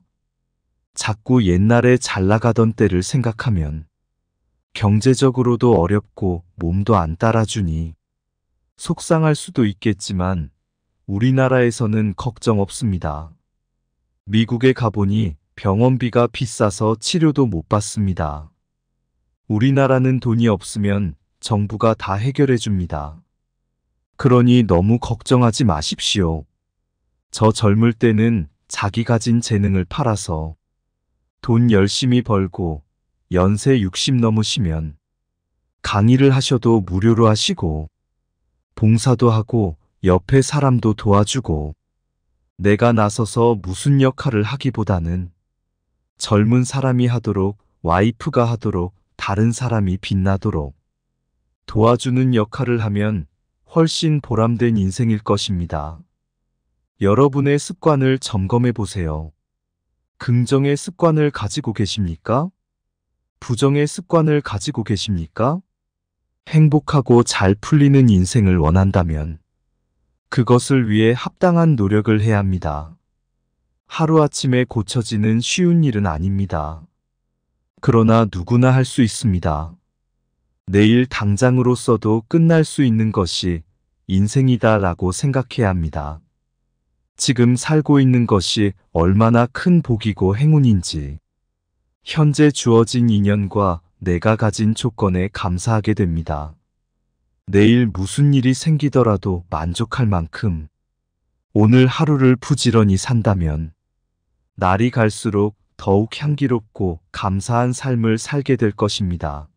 자꾸 옛날에 잘 나가던 때를 생각하면 경제적으로도 어렵고 몸도 안 따라주니 속상할 수도 있겠지만 우리나라에서는 걱정 없습니다. 미국에 가보니 병원비가 비싸서 치료도 못 받습니다. 우리나라는 돈이 없으면 정부가 다 해결해 줍니다. 그러니 너무 걱정하지 마십시오. 저 젊을 때는 자기 가진 재능을 팔아서 돈 열심히 벌고 연세 60 넘으시면 강의를 하셔도 무료로 하시고 봉사도 하고 옆에 사람도 도와주고 내가 나서서 무슨 역할을 하기보다는 젊은 사람이 하도록 와이프가 하도록 다른 사람이 빛나도록 도와주는 역할을 하면 훨씬 보람된 인생일 것입니다. 여러분의 습관을 점검해 보세요. 긍정의 습관을 가지고 계십니까? 부정의 습관을 가지고 계십니까? 행복하고 잘 풀리는 인생을 원한다면 그것을 위해 합당한 노력을 해야 합니다. 하루아침에 고쳐지는 쉬운 일은 아닙니다. 그러나 누구나 할 수 있습니다. 내일 당장으로 써도 끝날 수 있는 것이 인생이다 라고 생각해야 합니다. 지금 살고 있는 것이 얼마나 큰 복이고 행운인지, 현재 주어진 인연과 내가 가진 조건에 감사하게 됩니다. 내일 무슨 일이 생기더라도 만족할 만큼 오늘 하루를 부지런히 산다면 날이 갈수록 더욱 향기롭고 감사한 삶을 살게 될 것입니다.